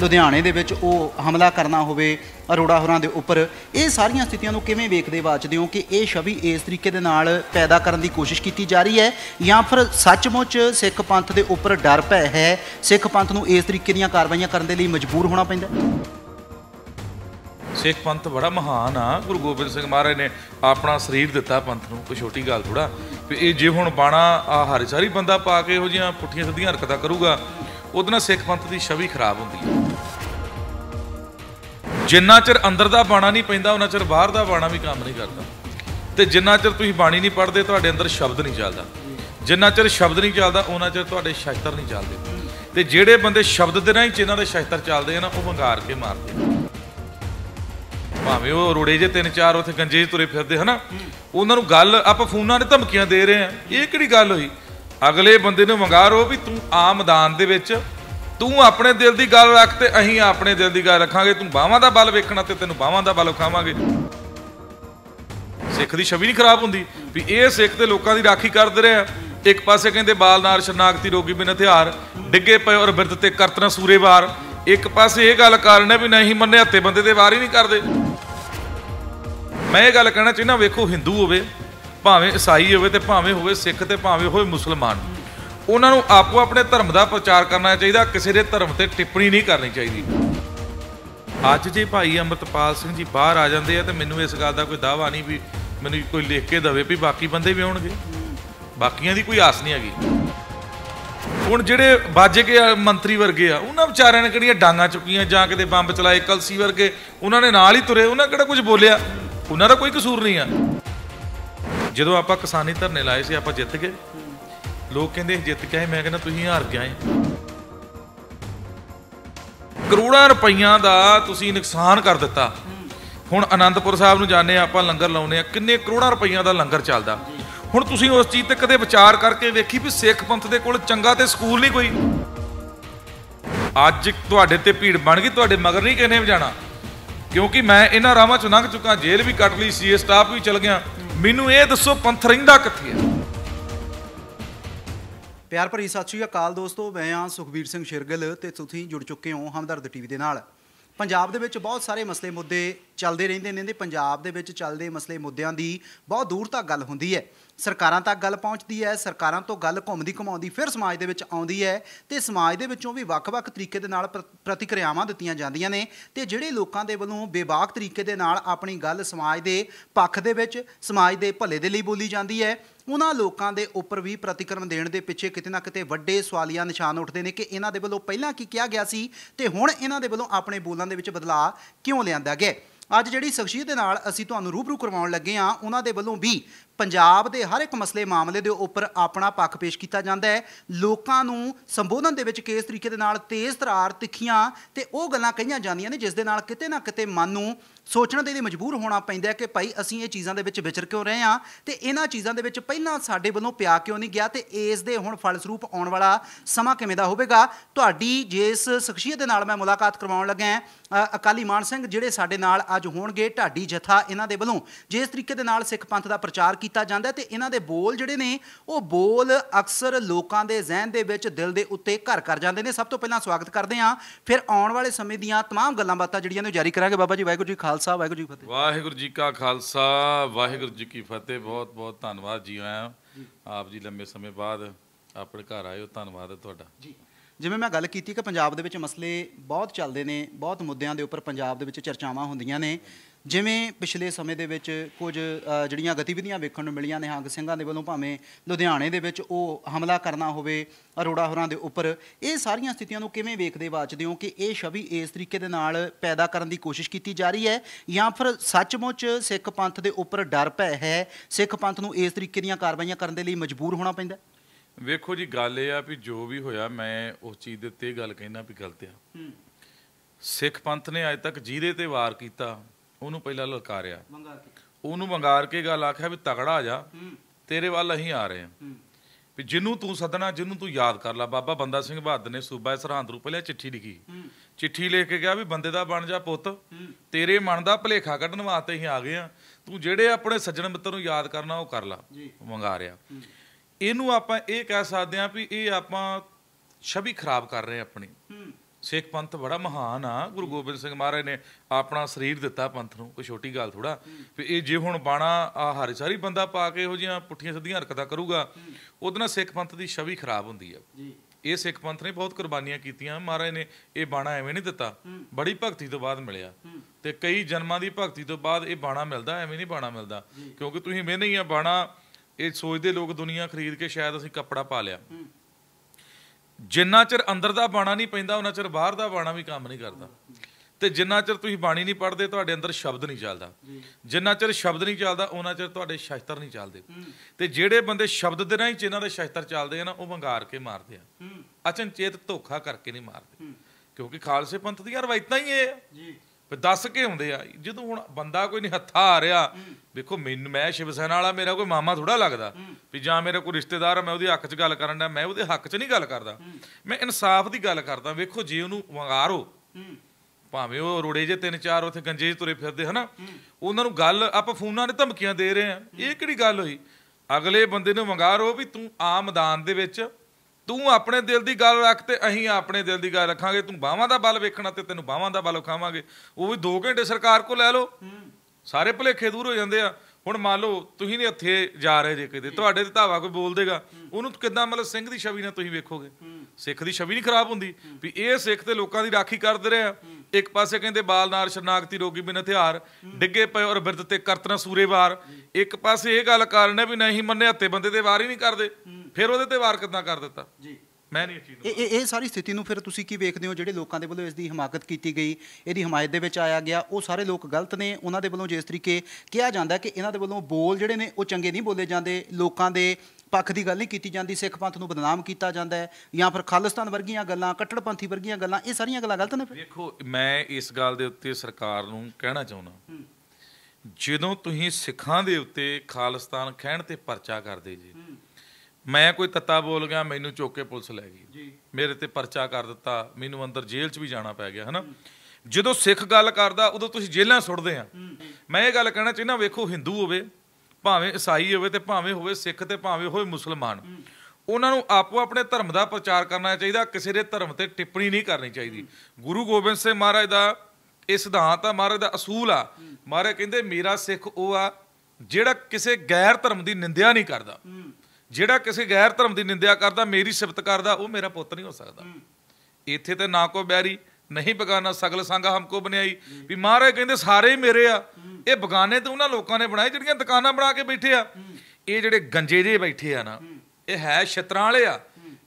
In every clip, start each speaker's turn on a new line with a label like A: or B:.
A: ਲੁਧਿਆਣੇ ਦੇ ਵਿੱਚ ਉਹ ਹਮਲਾ ਕਰਨਾ ਹੋਵੇ ਅਰੋੜਾ ਹੋਰਾਂ ਦੇ ਉੱਪਰ ਇਹ ਸਾਰੀਆਂ ਸਥਿਤੀਆਂ ਨੂੰ ਕਿਵੇਂ ਵੇਖਦੇ ਵਾਚਦੇ ਹੋ ਕਿ ਇਹ ਸ਼ਬੀ ਇਸ ਤਰੀਕੇ ਦੇ ਨਾਲ ਪੈਦਾ ਕਰਨ ਦੀ ਕੋਸ਼ਿਸ਼ ਕੀਤੀ ਜਾ ਰਹੀ ਹੈ ਜਾਂ ਫਿਰ ਸੱਚਮੁੱਚ ਸਿੱਖ ਪੰਥ ਦੇ ਉੱਪਰ ਡਰ ਪੈ ਹੈ ਸਿੱਖ ਪੰਥ ਨੂੰ ਇਸ ਤਰੀਕੇ ਦੀਆਂ ਕਾਰਵਾਈਆਂ ਕਰਨ ਦੇ ਲਈ ਮਜਬੂਰ ਹੋਣਾ ਪੈਂਦਾ
B: ਸਿੱਖ ਪੰਥ ਬੜਾ ਮਹਾਨ ਆ ਗੁਰੂ ਗੋਬਿੰਦ ਸਿੰਘ ਮਹਾਰਾਜ ਨੇ ਆਪਣਾ ਸਰੀਰ ਦਿੱਤਾ ਪੰਥ ਨੂੰ ਕੋਈ ਛੋਟੀ ਗੱਲ ਥੋੜਾ ਇਹ ਜੇ ਹੁਣ ਬਾਣਾ ਆ ਹਰ ਸਾਰੀ ਬੰਦਾ ਪਾ ਕੇ ਇਹੋ ਜਿਹੀਆਂ ਪੁੱਠੀਆਂ ਸਿੱਧੀਆਂ ਹਰਕਤਾਂ ਕਰੂਗਾ ਉਹਦੇ ਨਾਲ ਸਿੱਖ ਪੰਥ ਦੀ ਛਵੀ ਖਰਾਬ ਹੁੰਦੀ ਹੈ ਜਿੰਨਾ ਚਿਰ ਅੰਦਰ ਦਾ ਬਾਣਾ ਨਹੀਂ ਪੈਂਦਾ ਉਹਨਾਂ ਚਿਰ ਬਾਹਰ ਦਾ ਬਾਣਾ ਵੀ ਕੰਮ ਨਹੀਂ ਕਰਦਾ ਤੇ ਜਿੰਨਾ ਚਿਰ ਤੁਸੀਂ ਬਾਣੀ ਨਹੀਂ ਪੜਦੇ ਤੁਹਾਡੇ ਅੰਦਰ ਸ਼ਬਦ ਨਹੀਂ ਚੱਲਦਾ ਜਿੰਨਾ ਚਿਰ ਸ਼ਬਦ ਨਹੀਂ ਚੱਲਦਾ ਉਹਨਾਂ ਚਿਰ ਤੁਹਾਡੇ ਸ਼ਸਤਰ ਨਹੀਂ ਚੱਲਦੇ ਤੇ ਜਿਹੜੇ ਬੰਦੇ ਸ਼ਬਦ ਦੇ ਨਾਲ ਹੀ ਜਿਨ੍ਹਾਂ ਦੇ ਸ਼ਸਤਰ ਚੱਲਦੇ ਆ ਨਾ ਉਹ ਵੰਗਾਰ ਕੇ ਮਾਰਦੇ ਭਾਵੇਂ ਉਹ ਰੋੜੇ ਜੇ ਤਿੰਨ ਚਾਰ ਉਥੇ ਗੰਜੇ ਤੁਰੇ ਫਿਰਦੇ ਹਨਾ ਉਹਨਾਂ ਨੂੰ ਗੱਲ ਆਪਾਂ ਫੋਨਾਂ ਨੇ ਧਮਕੀਆਂ ਦੇ ਰਹੇ ਆ ਇਹ ਕਿਹੜੀ ਗੱਲ ਹੋਈ ਅਗਲੇ ਬੰਦੇ ਨੂੰ ਵੰਗਾਰੋ ਵੀ ਤੂੰ ਆ ਮੈਦਾਨ ਦੇ ਵਿੱਚ ਤੂੰ ਆਪਣੇ ਦਿਲ ਦੀ ਗੱਲ ਰੱਖ ਤੇ ਅਸੀਂ ਆਪਣੇ ਦਿਲ ਦੀ ਗੱਲ ਰੱਖਾਂਗੇ ਤੂੰ ਬਾਹਾਂ ਦਾ ਬਲ ਵੇਖਣਾ ਤੇ ਤੈਨੂੰ ਬਾਹਾਂ ਦਾ ਬਲ ਖਾਵਾਂਗੇ ਸਿੱਖ ਦੀ ਛਵੀ ਨਹੀਂ ਖਰਾਬ ਹੁੰਦੀ ਵੀ ਇਹ ਸਿੱਖ ਤੇ ਲੋਕਾਂ ਦੀ ਰਾਖੀ ਕਰਦੇ ਰਿਹਾ ਇੱਕ ਪਾਸੇ ਕਹਿੰਦੇ ਬਾਲ ਨਾਰ ਸ਼ਰਨਾਗਤੀ ਰੋਗੀ ਬਿਨ ਹਥਿਆਰ ਡਿੱਗੇ ਪਏ ਔਰ ਬਿਰਤ ਤੇ ਕਰਤਨਾ ਸੂਰੇਵਾਰ ਇੱਕ ਪਾਸੇ ਇਹ ਗੱਲ ਕਾਰਨ ਹੈ ਵੀ ਨਹੀਂ ਮੰਨੇ ਹੱਤੇ ਬੰਦੇ ਦੇ ਵਾਰ ਹੀ ਨਹੀਂ ਕਰਦੇ ਮੈਂ ਇਹ ਗੱਲ ਕਹਿਣਾ ਚਾਹੁੰਦਾ ਵੇਖੋ ਹਿੰਦੂ ਹੋਵੇ ਭਾਵੇਂ ਈਸਾਈ ਹੋਵੇ ਤੇ ਭਾਵੇਂ ਹੋਵੇ ਸਿੱਖ ਤੇ ਭਾਵੇਂ ਹੋਵੇ ਮੁਸਲਮਾਨ ਉਹਨਾਂ ਨੂੰ ਆਪੋ ਆਪਣੇ ਧਰਮ ਦਾ ਪ੍ਰਚਾਰ ਕਰਨਾ ਚਾਹੀਦਾ ਕਿਸੇ ਦੇ ਧਰਮ ਤੇ ਟਿੱਪਣੀ ਨਹੀਂ ਕਰਨੀ ਚਾਹੀਦੀ ਅੱਜ ਜੇ ਭਾਈ ਅਮਰਤਪਾਲ ਸਿੰਘ ਜੀ ਬਾਹਰ ਆ ਜਾਂਦੇ ਆ ਤੇ ਮੈਨੂੰ ਇਸ ਗੱਲ ਦਾ ਕੋਈ ਦਾਵਾ ਨਹੀਂ ਵੀ ਮੈਨੂੰ ਕੋਈ ਲਿਖ ਕੇ ਦਵੇ ਵੀ ਬਾਕੀ ਬੰਦੇ ਵੀ ਆਉਣਗੇ ਬਾਕੀਆਂ ਦੀ ਕੋਈ ਆਸ ਨਹੀਂ ਹੈਗੀ ਹੁਣ ਜਿਹੜੇ ਬਾਜੇ ਕੇ ਮੰਤਰੀ ਵਰਗੇ ਆ ਉਹਨਾਂ ਵਿਚਾਰਿਆਂ ਨੇ ਕਿਹੜੀਆਂ ਡਾਂਗਾ ਚੁੱਕੀਆਂ ਜਾਂ ਕਿਤੇ ਬੰਬ ਚਲਾਏ ਕਲਸੀ ਵਰਗੇ ਉਹਨਾਂ ਨੇ ਨਾਲ ਹੀ ਤੁਰੇ ਉਹਨਾਂ ਕਿਹੜਾ ਕੁਝ ਬੋਲਿਆ ਉਹਨਾਂ ਦਾ ਕੋਈ ਕਸੂਰ ਨਹੀਂ ਆ ਜਦੋਂ ਆਪਾਂ ਕਿਸਾਨੀ ਧਰਨੇ ਲਾਏ ਸੀ ਆਪਾਂ ਜਿੱਤ ਗਏ ਲੋਕ ਕਹਿੰਦੇ ਜਿੱਤ ਗਏ ਮੈਂ ਕਹਿੰਦਾ ਤੁਸੀਂ ਹਾਰ ਗਏ ਕਰੋੜਾਂ ਰੁਪਈਆਂ ਦਾ ਤੁਸੀਂ ਨੁਕਸਾਨ ਕਰ ਦਿੱਤਾ ਹੁਣ ਆਨੰਦਪੁਰ ਸਾਹਿਬ ਨੂੰ ਜਾਣੇ ਆਪਾਂ ਲੰਗਰ ਲਾਉਨੇ ਆ ਕਿੰਨੇ ਕਰੋੜਾਂ ਰੁਪਈਆਂ ਦਾ ਲੰਗਰ ਚੱਲਦਾ ਹੁਣ ਤੁਸੀਂ ਉਸ ਚੀਜ਼ ਤੇ ਕਦੇ ਵਿਚਾਰ ਕਰਕੇ ਵੇਖੀ ਵੀ ਸਿੱਖ ਪੰਥ ਦੇ ਕੋਲ ਚੰਗਾ ਤੇ ਸਕੂਲ ਨਹੀਂ ਕੋਈ ਅੱਜ ਤੁਹਾਡੇ ਤੇ ਭੀੜ ਬਣ ਗਈ ਤੁਹਾਡੇ ਮਗਰ ਨਹੀਂ ਕਹਨੇ ਵਜਾਣਾ ਕਿਉਂਕਿ ਮੈਂ ਇਹਨਾਂ ਰਾਵਾਂ ਚ ਲੰਘ ਚੁੱਕਾ ਜੇਲ੍ਹ ਵੀ ਕੱਟ ਲਈ ਸੀ ਸਟਾਫ ਵੀ ਚਲ ਗਿਆ ਮੈਨੂੰ ਇਹ ਦੱਸੋ ਪੰਥ ਰਹਿੰਦਾ ਕਿੱਥੇ ਆ
A: ਪਿਆਰ ਭਰੀ ਸਤਿ ਸ਼੍ਰੀ ਅਕਾਲ ਦੋਸਤੋ ਮੈਂ ਆ ਸੁਖਵੀਰ ਸਿੰਘ ਸ਼ਿਰਗਲ ਤੇ ਤੁਸੀਂ ਜੁੜ ਚੁੱਕੇ ਹੋ ਹਮਦਰਦ ਟੀਵੀ ਦੇ ਨਾਲ ਪੰਜਾਬ ਦੇ ਵਿੱਚ ਬਹੁਤ ਸਾਰੇ ਮਸਲੇ ਮੁੱਦੇ ਚੱਲਦੇ ਰਹਿੰਦੇ ਨੇ ਪੰਜਾਬ ਦੇ ਵਿੱਚ ਚੱਲਦੇ ਮਸਲੇ ਮੁੱਦਿਆਂ ਦੀ ਬਹੁਤ ਦੂਰ ਤੱਕ ਗੱਲ ਹੁੰਦੀ ਹੈ ਸਰਕਾਰਾਂ ਤੱਕ ਗੱਲ ਪਹੁੰਚਦੀ ਹੈ ਸਰਕਾਰਾਂ ਤੋਂ ਗੱਲ ਘੁੰਮਦੀ ਘਮਾਉਂਦੀ ਫਿਰ ਸਮਾਜ ਦੇ ਵਿੱਚ ਆਉਂਦੀ ਹੈ ਤੇ ਸਮਾਜ ਦੇ ਵਿੱਚੋਂ ਵੀ ਵੱਖ-ਵੱਖ ਤਰੀਕੇ ਦੇ ਨਾਲ ਪ੍ਰਤੀਕਿਰਿਆਵਾਂ ਦਿੱਤੀਆਂ ਜਾਂਦੀਆਂ ਨੇ ਤੇ ਜਿਹੜੇ ਲੋਕਾਂ ਦੇ ਵੱਲੋਂ ਬੇਬਾਕ ਤਰੀਕੇ ਦੇ ਨਾਲ ਆਪਣੀ ਗੱਲ ਸਮਾਜ ਦੇ ਪੱਖ ਦੇ ਵਿੱਚ ਸਮਾਜ ਦੇ ਭਲੇ ਦੇ ਲਈ ਬੋਲੀ ਜਾਂਦੀ ਹੈ ਉਹਨਾਂ ਲੋਕਾਂ ਦੇ ਉੱਪਰ ਵੀ ਪ੍ਰਤੀਕਰਮ ਦੇਣ ਦੇ ਪਿੱਛੇ ਕਿਤੇ ਨਾ ਕਿਤੇ ਵੱਡੇ ਸਵਾਲੀਆ ਨਿਸ਼ਾਨ ਉੱਠਦੇ ਨੇ ਕਿ ਇਹਨਾਂ ਦੇ ਵੱਲੋਂ ਪਹਿਲਾਂ ਕੀ ਕਿਹਾ ਗਿਆ ਸੀ ਤੇ ਹੁਣ ਇਹਨਾਂ ਦੇ ਵੱਲੋਂ ਆਪਣੇ ਬੋਲਾਂ ਦੇ ਵਿੱਚ ਬਦਲਾਅ ਕਿਉਂ ਲਿਆਂਦਾ ਗਿਆ ਅੱਜ ਜਿਹੜੀ ਸ਼ਖਸੀਅਤ ਦੇ ਨਾਲ ਅਸੀਂ ਤੁਹਾਨੂੰ ਰੂਬਰੂ ਕਰਵਾਉਣ ਲੱਗੇ ਆ ਉਹਨਾਂ ਦੇ ਵੱਲੋਂ ਵੀ ਪੰਜਾਬ ਦੇ ਹਰ ਇੱਕ ਮਸਲੇ ਮਾਮਲੇ ਦੇ ਉੱਪਰ ਆਪਣਾ ਪੱਖ ਪੇਸ਼ ਕੀਤਾ ਜਾਂਦਾ ਹੈ ਲੋਕਾਂ ਨੂੰ ਸੰਬੋਧਨ ਦੇ ਵਿੱਚ ਕਿਸ ਤਰੀਕੇ ਦੇ ਨਾਲ ਤੇਜ਼ ਤਰਾਰ ਤਿੱਖੀਆਂ ਤੇ ਉਹ ਗੱਲਾਂ ਕਹੀਆਂ ਜਾਂਦੀਆਂ ਨੇ ਜਿਸ ਦੇ ਨਾਲ ਕਿਤੇ ਨਾ ਕਿਤੇ ਮਨ ਨੂੰ ਸੋਚਣ ਦੇ ਲਈ ਮਜਬੂਰ ਹੋਣਾ ਪੈਂਦਾ ਹੈ ਕਿ ਭਾਈ ਅਸੀਂ ਇਹ ਚੀਜ਼ਾਂ ਦੇ ਵਿੱਚ ਵਿਚਰ ਕਿਉਂ ਰਹੇ ਹਾਂ ਤੇ ਇਹਨਾਂ ਚੀਜ਼ਾਂ ਦੇ ਵਿੱਚ ਪਹਿਲਾਂ ਸਾਡੇ ਵੱਲੋਂ ਪਿਆ ਕਿਉਂ ਨਹੀਂ ਗਿਆ ਤੇ ਇਸ ਦੇ ਹੁਣ ਫਲ ਸਰੂਪ ਆਉਣ ਵਾਲਾ ਸਮਾਂ ਕਿਵੇਂ ਦਾ ਹੋਵੇਗਾ ਤੁਹਾਡੀ ਜਿਸ ਸ਼ਖਸੀਅਤ ਦੇ ਨਾਲ ਮੈਂ ਮੁਲਾਕਾਤ ਕਰਵਾਉਣ ਲੱਗਾ ਅਕਾਲੀ ਮਾਨ ਸਿੰਘ ਜਿਹੜੇ ਸਾਡੇ ਨਾਲ ਅੱਜ ਹੋਣਗੇ ਢਾਡੀ ਜਥਾ ਇਹਨਾਂ ਦੇ ਵੱਲੋਂ ਜਿਸ ਤਰੀਕੇ ਦੇ ਨਾਲ ਸਿੱਖ ਪੰਥ ਦਾ ਪ੍ਰਚਾਰ ਕੀਤਾ ਜਾਂਦਾ ਤੇ ਇਹਨਾਂ ਦੇ ਬੋਲ ਜਿਹੜੇ ਨੇ ਉਹ ਬੋਲ ਅਕਸਰ ਲੋਕਾਂ ਦੇ ਜ਼ਿਹਨ ਦੇ ਵਿੱਚ ਦਿਲ ਦੇ ਉੱਤੇ ਘਰ ਕਰ ਜਾਂਦੇ ਨੇ ਸਭ ਤੋਂ ਪਹਿਲਾਂ ਸਵਾਗਤ ਕਰਦੇ ਹਾਂ ਫਿਰ ਆਉਣ ਵਾਲੇ ਸਮੇਂ ਦੀਆਂ तमाम ਗੱਲਾਂ ਬਾਤਾਂ ਜਿਹੜੀਆਂ ਨੇ ਜਾਰੀ ਕਰਾਂਗੇ ਬਾਬਾ ਜੀ ਵਾਹਿਗੁਰੂ ਜੀ ਖਾਲਸਾ ਵਾਹਿਗੁਰੂ ਜੀ
B: ਫਤਿਹ ਵਾਹਿਗੁਰੂ ਜੀ ਕਾ ਖਾਲਸਾ ਵਾਹਿਗੁਰੂ ਜੀ ਕੀ ਫਤਿਹ ਬਹੁਤ ਬਹੁਤ ਧੰਨਵਾਦ ਜੀ ਆਇਆਂ ਆਪ ਜੀ ਲੰਮੇ ਸਮੇਂ ਬਾਅਦ ਆਪਣੇ ਘਰ ਆਏ ਹੋ ਧੰਨਵਾਦ ਤੁਹਾਡਾ ਜੀ
A: ਜਿਵੇਂ ਮੈਂ ਗੱਲ ਕੀਤੀ ਕਿ ਪੰਜਾਬ ਦੇ ਵਿੱਚ ਮਸਲੇ ਬਹੁਤ ਚੱਲਦੇ ਨੇ ਬਹੁਤ ਮੁੱਦਿਆਂ ਦੇ ਉੱਪਰ ਪੰਜਾਬ ਦੇ ਵਿੱਚ ਚਰਚਾਵਾਂ ਹੁੰਦੀਆਂ ਨੇ ਜਿਵੇਂ ਪਿਛਲੇ ਸਮੇਂ ਦੇ ਵਿੱਚ ਕੁਝ ਜਿਹੜੀਆਂ ਗਤੀਵਿਧੀਆਂ ਵੇਖਣ ਨੂੰ ਮਿਲੀਆਂ ਨੇ ਹਾਂਗ ਸਿੰਘਾਂ ਦੇ ਵੱਲੋਂ ਭਾਵੇਂ ਲੁਧਿਆਣੇ ਦੇ ਵਿੱਚ ਉਹ ਹਮਲਾ ਕਰਨਾ ਹੋਵੇ ਅਰੋੜਾ ਹੋਰਾਂ ਦੇ ਉੱਪਰ ਇਹ ਸਾਰੀਆਂ ਸਥਿਤੀਆਂ ਨੂੰ ਕਿਵੇਂ ਵੇਖਦੇ ਵਾਚਦੇ ਹੋ ਕਿ ਇਹ ਸ਼ਬੀ ਇਸ ਤਰੀਕੇ ਦੇ ਨਾਲ ਪੈਦਾ ਕਰਨ ਦੀ ਕੋਸ਼ਿਸ਼ ਕੀਤੀ ਜਾ ਰਹੀ ਹੈ ਜਾਂ ਫਿਰ ਸੱਚਮੁੱਚ ਸਿੱਖ ਪੰਥ ਦੇ ਉੱਪਰ ਡਰ ਪੈ ਹੈ ਸਿੱਖ ਪੰਥ ਨੂੰ ਇਸ ਤਰੀਕੇ ਦੀਆਂ ਕਾਰਵਾਈਆਂ ਕਰਨ ਦੇ ਲਈ ਮਜਬੂਰ ਹੋਣਾ ਪੈਂਦਾ ਹੈ
B: ਵੇਖੋ ਜੀ ਗੱਲ ਇਹ ਆ ਵੀ ਜੋ ਵੀ ਹੋਇਆ ਮੈਂ ਉਸ ਚੀਜ਼ ਦੇ ਉੱਤੇ ਗੱਲ ਕਹਿਣਾ ਵੀ ਗਲਤ ਆ ਸਿੱਖ ਪੰਥ ਨੇ ਅਜੇ ਤੱਕ ਜਿਹਦੇ ਤੇ ਵਾਰ ਕੀਤਾ ਉਹਨੂੰ ਪਹਿਲਾਂ ਲਲਕਾਰਿਆ ਉਹਨੂੰ ਬੰਗਾਰ ਕੇ ਗੱਲ ਆਖਿਆ ਵੀ ਤਗੜਾ ਆ ਜਾ ਤੇਰੇ ਵੱਲ ਅਸੀਂ ਆ ਰਹੇ ਹਾਂ ਵੀ ਜਿਹਨੂੰ ਤੂੰ ਸਦਨਾ ਜਿਹਨੂੰ ਤੂੰ ਯਾਦ ਕਰ ਲੈ ਬਾਬਾ ਬੰਦਾ ਸਿੰਘ ਬਹਾਦਰ ਨੇ ਸੂਬਾ ਸਰਹੰਦ ਨੂੰ ਪਹਿਲਾਂ ਚਿੱਠੀ ਲਿਖੀ ਚਿੱਠੀ ਲਿਖ ਕੇ ਕਿਹਾ ਵੀ ਬੰਦੇ ਦਾ ਬਣ ਜਾ ਪੁੱਤ ਤੇਰੇ ਮਨ ਦਾ ਭਲੇਖਾ ਕੱਢਣ ਵਾਸਤੇ ਅਸੀਂ ਆ ਗਏ ਆ ਤੂੰ ਜਿਹੜੇ ਆਪਣੇ ਸੱਜਣ ਮਿੱਤਰ ਨੂੰ ਯਾਦ ਕਰਨਾ ਉਹ ਕਰ ਲੈ ਵੰਗਾਰਿਆ ਇਹਨੂੰ ਆਪਾਂ ਇਹ ਕਹਿ ਸਕਦੇ ਹਾਂ ਵੀ ਇਹ ਆਪਾਂ ਛਵੀ ਖਰਾਬ ਕਰ ਰਹੇ ਆਪਣੀ ਸਿੱਖ ਪੰਥ ਬੜਾ ਮਹਾਨ ਆ ਗੁਰੂ ਗੋਬਿੰਦ ਸਿੰਘ ਮਹਾਰਾਜ ਨੇ ਆਪਣਾ ਸਰੀਰ ਦਿੱਤਾ ਪੰਥ ਨੂੰ ਕੋਈ ਛੋਟੀ ਗੱਲ ਥੋੜਾ ਵੀ ਇਹ ਜੇ ਹੁਣ ਬਾਣਾ ਆ ਹਰ ਸਾਰੀ ਬੰਦਾ ਪਾ ਕੇ ਇਹੋ ਜਿਹਾਂ ਪੁੱਠੀਆਂ ਸਿੱਧੀਆਂ ਹਰਕਤਾਂ ਕਰੂਗਾ ਉਹਦੇ ਨਾਲ ਸਿੱਖ ਪੰਥ ਦੀ ਛਵੀ ਖਰਾਬ ਹੁੰਦੀ ਆ ਜੀ ਇਹ ਸਿੱਖ ਪੰਥ ਨੇ ਬਹੁਤ ਕੁਰਬਾਨੀਆਂ ਕੀਤੀਆਂ ਮਹਾਰਾਜ ਨੇ ਇਹ ਬਾਣਾ ਐਵੇਂ ਨਹੀਂ ਦਿੱਤਾ ਬੜੀ ਭਗਤੀ ਤੋਂ ਬਾਅਦ ਮਿਲਿਆ ਤੇ ਕਈ ਜਨਮਾਂ ਦੀ ਭਗਤੀ ਤੋਂ ਬਾਅਦ ਇਹ ਬਾਣਾ ਮਿਲਦਾ ਐਵੇਂ ਨਹੀਂ ਬਾਣਾ ਮਿਲਦਾ ਕਿਉਂਕਿ ਤੁਸੀਂ ਮੈਨੇ ਹੀ ਆ ਬਾਣਾ ਇਹ ਸੋਚਦੇ ਲੋਕ ਦੁਨੀਆ ਖਰੀਦ ਕੇ ਸ਼ਾਇਦ ਅਸੀਂ ਕੱਪੜਾ ਪਾ ਲਿਆ ਜਿੰਨਾ ਚਿਰ ਅੰਦਰ ਦਾ ਬਾਣਾ ਨਹੀਂ ਪੈਂਦਾ ਉਹਨਾਂ ਚਿਰ ਬਾਹਰ ਦਾ ਬਾਣਾ ਵੀ ਕੰਮ ਨਹੀਂ ਕਰਦਾ ਤੇ ਜਿੰਨਾ ਚਿਰ ਤੁਸੀਂ ਬਾਣੀ ਨਹੀਂ ਪੜਦੇ ਤੁਹਾਡੇ ਅੰਦਰ ਸ਼ਬਦ ਨਹੀਂ ਚੱਲਦਾ ਜਿੰਨਾ ਚਿਰ ਸ਼ਬਦ ਨਹੀਂ ਚੱਲਦਾ ਉਹਨਾਂ ਚਿਰ ਤੁਹਾਡੇ ਸ਼ਸਤਰ ਨਹੀਂ ਚੱਲਦੇ ਤੇ ਜਿਹੜੇ ਬੰਦੇ ਸ਼ਬਦ ਦੇ ਨਾਲ ਹੀ ਜਿਨ੍ਹਾਂ ਦੇ ਸ਼ਸਤਰ ਚੱਲਦੇ ਆ ਨਾ ਉਹ ਵੰਗਾਰ ਕੇ ਮਾਰਦੇ ਆ ਅਚਨਚੇਤ ਧੋਖਾ ਕਰਕੇ ਨਹੀਂ ਮਾਰਦੇ ਕਿਉਂਕਿ ਖਾਲਸੇ ਪੰਥ ਦੀਆਂ ਰਵਾਇਤਾਂ ਹੀ ਇਹ ਆ ਜੀ ਫਿਰ ਦੱਸ ਕੇ ਆਉਂਦੇ ਆ ਜਦੋਂ ਹੁਣ ਬੰਦਾ ਕੋਈ ਨਹੀਂ ਹੱਥਾ ਆ ਰਿਹਾ ਵੇਖੋ ਮੈਨੂੰ ਮੈਂ ਸ਼ਿਵ ਸੈਨਾ ਵਾਲਾ ਮੇਰਾ ਕੋਈ ਮਾਮਾ ਥੋੜਾ ਲੱਗਦਾ ਵੀ ਜਾਂ ਮੇਰਾ ਕੋਈ ਰਿਸ਼ਤੇਦਾਰ ਆ ਮੈਂ ਉਹਦੇ ਹੱਕ 'ਚ ਗੱਲ ਕਰਨ ਦਾ ਮੈਂ ਉਹਦੇ ਹੱਕ 'ਚ ਨਹੀਂ ਗੱਲ ਕਰਦਾ ਮੈਂ ਇਨਸਾਫ ਦੀ ਗੱਲ ਕਰਦਾ ਵੇਖੋ ਜੇ ਉਹਨੂੰ ਵੰਗਾਰੋ ਭਾਵੇਂ ਉਹ ਰੋੜੇ ਜੇ ਤਿੰਨ ਚਾਰ ਉੱਥੇ ਗੰਜੇ ਤੁਰੇ ਫਿਰਦੇ ਹਨਾ ਉਹਨਾਂ ਨੂੰ ਗੱਲ ਆਪਾਂ ਫੋਨਾਂ ਨੇ ਧਮਕੀਆਂ ਦੇ ਰਹੇ ਆ ਇਹ ਕਿਹੜੀ ਗੱਲ ਹੋਈ ਅਗਲੇ ਬੰਦੇ ਨੂੰ ਵੰਗਾਰੋ ਵੀ ਤੂੰ ਆ ਮੈਦਾਨ ਦੇ ਵਿੱਚ ਤੂੰ ਆਪਣੇ ਦਿਲ ਦੀ ਗੱਲ ਰੱਖ ਤੇ ਅਸੀਂ ਆਪਣੇ ਦਿਲ ਦੀ ਗੱਲ ਰੱਖਾਂਗੇ ਤੂੰ ਬਾਹਾਂ ਦਾ ਬਲ ਵੇਖਣਾ ਤੇ ਤੈਨੂੰ ਬਾਹਾਂ ਦਾ ਬਲ ਖਾਵਾਂਗੇ ਉਹ ਵੀ 2 ਘੰਟੇ ਸਰਕਾਰ ਕੋ ਲੈ ਲਓ ਸਾਰੇ ਭਲੇਖੇ ਦੂਰ ਹੋ ਜਾਂਦੇ ਆ ਹੁਣ ਮੰਨ ਲਓ ਤੁਸੀਂ ਨੇ ਇੱਥੇ ਜਾ ਰਹੇ ਜੇ ਕਿਤੇ ਤੁਹਾਡੇ ਤੇ ਧਾਵਾ ਕੋਈ ਬੋਲ ਦੇਗਾ ਉਹਨੂੰ ਕਿਦਾਂ ਮਤਲਬ ਸਿੰਘ ਦੀ ਛਵੀ ਨਾਲ ਤੁਸੀਂ ਵੇਖੋਗੇ ਸਿੱਖ ਦੀ ਛਵੀ ਨਹੀਂ ਖਰਾਬ ਹੁੰਦੀ ਵੀ ਇਹ ਸਿੱਖ ਤੇ ਲੋਕਾਂ ਦੀ ਰਾਖੀ ਕਰਦੇ ਰਹੇ ਆ ਇੱਕ ਪਾਸੇ ਕਹਿੰਦੇ ਬਾਲ ਨਾਰ ਸ਼ਰਨਾਗਤੀ ਰੋਗੀ ਬਿਨ ਹਥਿਆਰ ਡਿੱਗੇ ਪਏ ਔਰ ਬਿਰਦ ਤੇ ਕਰਤਨਾ ਸੂਰੇਵਾਰ ਇੱਕ ਪਾਸੇ ਇਹ ਗੱਲ ਕਾਰਨ ਹੈ ਵੀ ਨਹੀਂ ਮੰਨੇ ਹੱਤੇ ਬੰਦੇ ਤੇ ਵਾਰ ਹੀ ਨਹੀਂ ਕਰਦੇ ਫਿਰ ਉਹਦੇ ਤੇ ਵਾਰ ਕਿਦਾਂ ਕਰ ਦਿੱਤਾ ਜੀ ਮੈਂ ਨਹੀਂ
A: ਇਹ ਇਹ ਇਹ ਸਾਰੀ ਸਥਿਤੀ ਨੂੰ ਫਿਰ ਤੁਸੀਂ ਕੀ ਵੇਖਦੇ ਹੋ ਜਿਹੜੇ ਲੋਕਾਂ ਦੇ ਵੱਲੋਂ ਇਸ ਦੀ ਹਮਾਕਤ ਕੀਤੀ ਗਈ ਇਹਦੀ ਹਮਾਇਤ ਦੇ ਵਿੱਚ ਆਇਆ ਗਿਆ ਉਹ ਸਾਰੇ ਲੋਕ ਗਲਤ ਨੇ ਉਹਨਾਂ ਦੇ ਵੱਲੋਂ ਜਿਸ ਤਰੀਕੇ ਕਿਹਾ ਜਾਂਦਾ ਕਿ ਇਹਨਾਂ ਦੇ ਵੱਲੋਂ ਬੋਲ ਜਿਹੜੇ ਨੇ ਉਹ ਚੰਗੇ ਨਹੀਂ ਬੋਲੇ ਜਾਂਦੇ ਲੋਕਾਂ ਦੇ ਪੱਖ ਦੀ ਗੱਲ ਨਹੀਂ ਕੀਤੀ ਜਾਂਦੀ ਸਿੱਖ ਪੰਥ ਨੂੰ ਬਦਨਾਮ ਕੀਤਾ ਜਾਂਦਾ ਹੈ ਜਾਂ ਫਿਰ ਖਾਲਿਸਤਾਨ ਵਰਗੀਆਂ ਗੱਲਾਂ ਕੱਟੜਪੰਥੀ ਵਰਗੀਆਂ ਗੱਲਾਂ ਇਹ ਸਾਰੀਆਂ ਗੱਲਾਂ ਗਲਤ ਨੇ ਫਿਰ
B: ਵੇਖੋ ਮੈਂ ਇਸ ਗੱਲ ਦੇ ਉੱਤੇ ਸਰਕਾਰ ਨੂੰ ਕਹਿਣਾ ਚਾਹੁੰਦਾ ਜਦੋਂ ਤੁਸੀਂ ਸਿੱਖਾਂ ਦੇ ਉੱਤੇ ਖਾਲਿਸਤਾਨ ਕਹਿਣ ਤੇ ਪਰਚਾ ਕਰਦੇ ਜੀ ਮੈਂ ਕੋਈ ਤੱਤਾ ਬੋਲ ਗਿਆ ਮੈਨੂੰ ਚੁੱਕ ਕੇ ਪੁਲਿਸ ਲੈ ਗਈ ਜੀ ਮੇਰੇ ਤੇ ਪਰਚਾ ਕਰ ਦਿੱਤਾ ਮੈਨੂੰ ਅੰਦਰ ਜੇਲ੍ਹ 'ਚ ਵੀ ਜਾਣਾ ਪੈ ਗਿਆ ਹਨਾ ਜਦੋਂ ਸਿੱਖ ਗੱਲ ਕਰਦਾ ਉਦੋਂ ਤੁਸੀਂ ਜੇਲ੍ਹਾਂ ਸੁੱਟਦੇ ਆ ਮੈਂ ਇਹ ਗੱਲ ਕਹਿਣਾ ਚਾਹੁੰਦਾ ਵੇਖੋ ਹਿੰਦੂ ਹੋਵੇ ਭਾਵੇਂ ਈਸਾਈ ਹੋਵੇ ਤੇ ਭਾਵੇਂ ਹੋਵੇ ਸਿੱਖ ਤੇ ਭਾਵੇਂ ਹੋਵੇ ਮੁਸਲਮਾਨ ਉਹਨਾਂ ਨੂੰ ਆਪੋ ਆਪਣੇ ਧਰਮ ਦਾ ਪ੍ਰਚਾਰ ਕਰਨਾ ਚਾਹੀਦਾ ਕਿਸੇ ਦੇ ਧਰਮ ਤੇ ਟਿੱਪਣੀ ਨਹੀਂ ਕਰਨੀ ਚਾਹੀਦੀ ਗੁਰੂ ਗੋਬਿੰਦ ਸਿੰਘ ਮਹਾਰਾਜ ਦਾ ਇਹ ਸਿਧਾਂਤ ਆ ਮਹਾਰਾਜ ਦਾ ਅਸੂਲ ਆ ਮਹਾਰਾਜ ਕਹਿੰਦੇ ਮੇਰਾ ਸਿੱਖ ਉਹ ਆ ਜਿਹੜਾ ਕਿਸੇ ਗੈਰ ਧਰਮ ਦੀ ਨਿੰਦਿਆ ਨਹੀਂ ਕਰਦਾ ਜਿਹੜਾ ਕਿਸੇ ਗੈਰ ਧਰਮ ਦੀ ਨਿੰਦਿਆ ਕਰਦਾ ਮੇਰੀ ਸਿਫਤ ਕਰਦਾ ਉਹ ਮੇਰਾ ਪੁੱਤ ਨਹੀਂ ਹੋ ਸਕਦਾ ਇੱਥੇ ਤੇ ਨਾ ਕੋ ਬੈਰੀ ਨਹੀਂ ਬਗਾਨਾ ਸਗਲ ਸੰਗਾ ਹਮਕੋ ਬਣਾਈ ਵੀ ਮਹਾਰਾਜ ਕਹਿੰਦੇ ਸਾਰੇ ਮੇਰੇ ਆ ਇਹ ਬਗਾਨੇ ਤੇ ਉਹਨਾਂ ਲੋਕਾਂ ਨੇ ਬਣਾਏ ਜਿਹੜੀਆਂ ਦੁਕਾਨਾਂ ਬਣਾ ਕੇ ਬੈਠੇ ਆ ਇਹ ਜਿਹੜੇ ਗੰਜੇ ਜੇ ਬੈਠੇ ਆ ਨਾ ਇਹ ਹੈ ਛਤਰਾਂ ਵਾਲੇ ਆ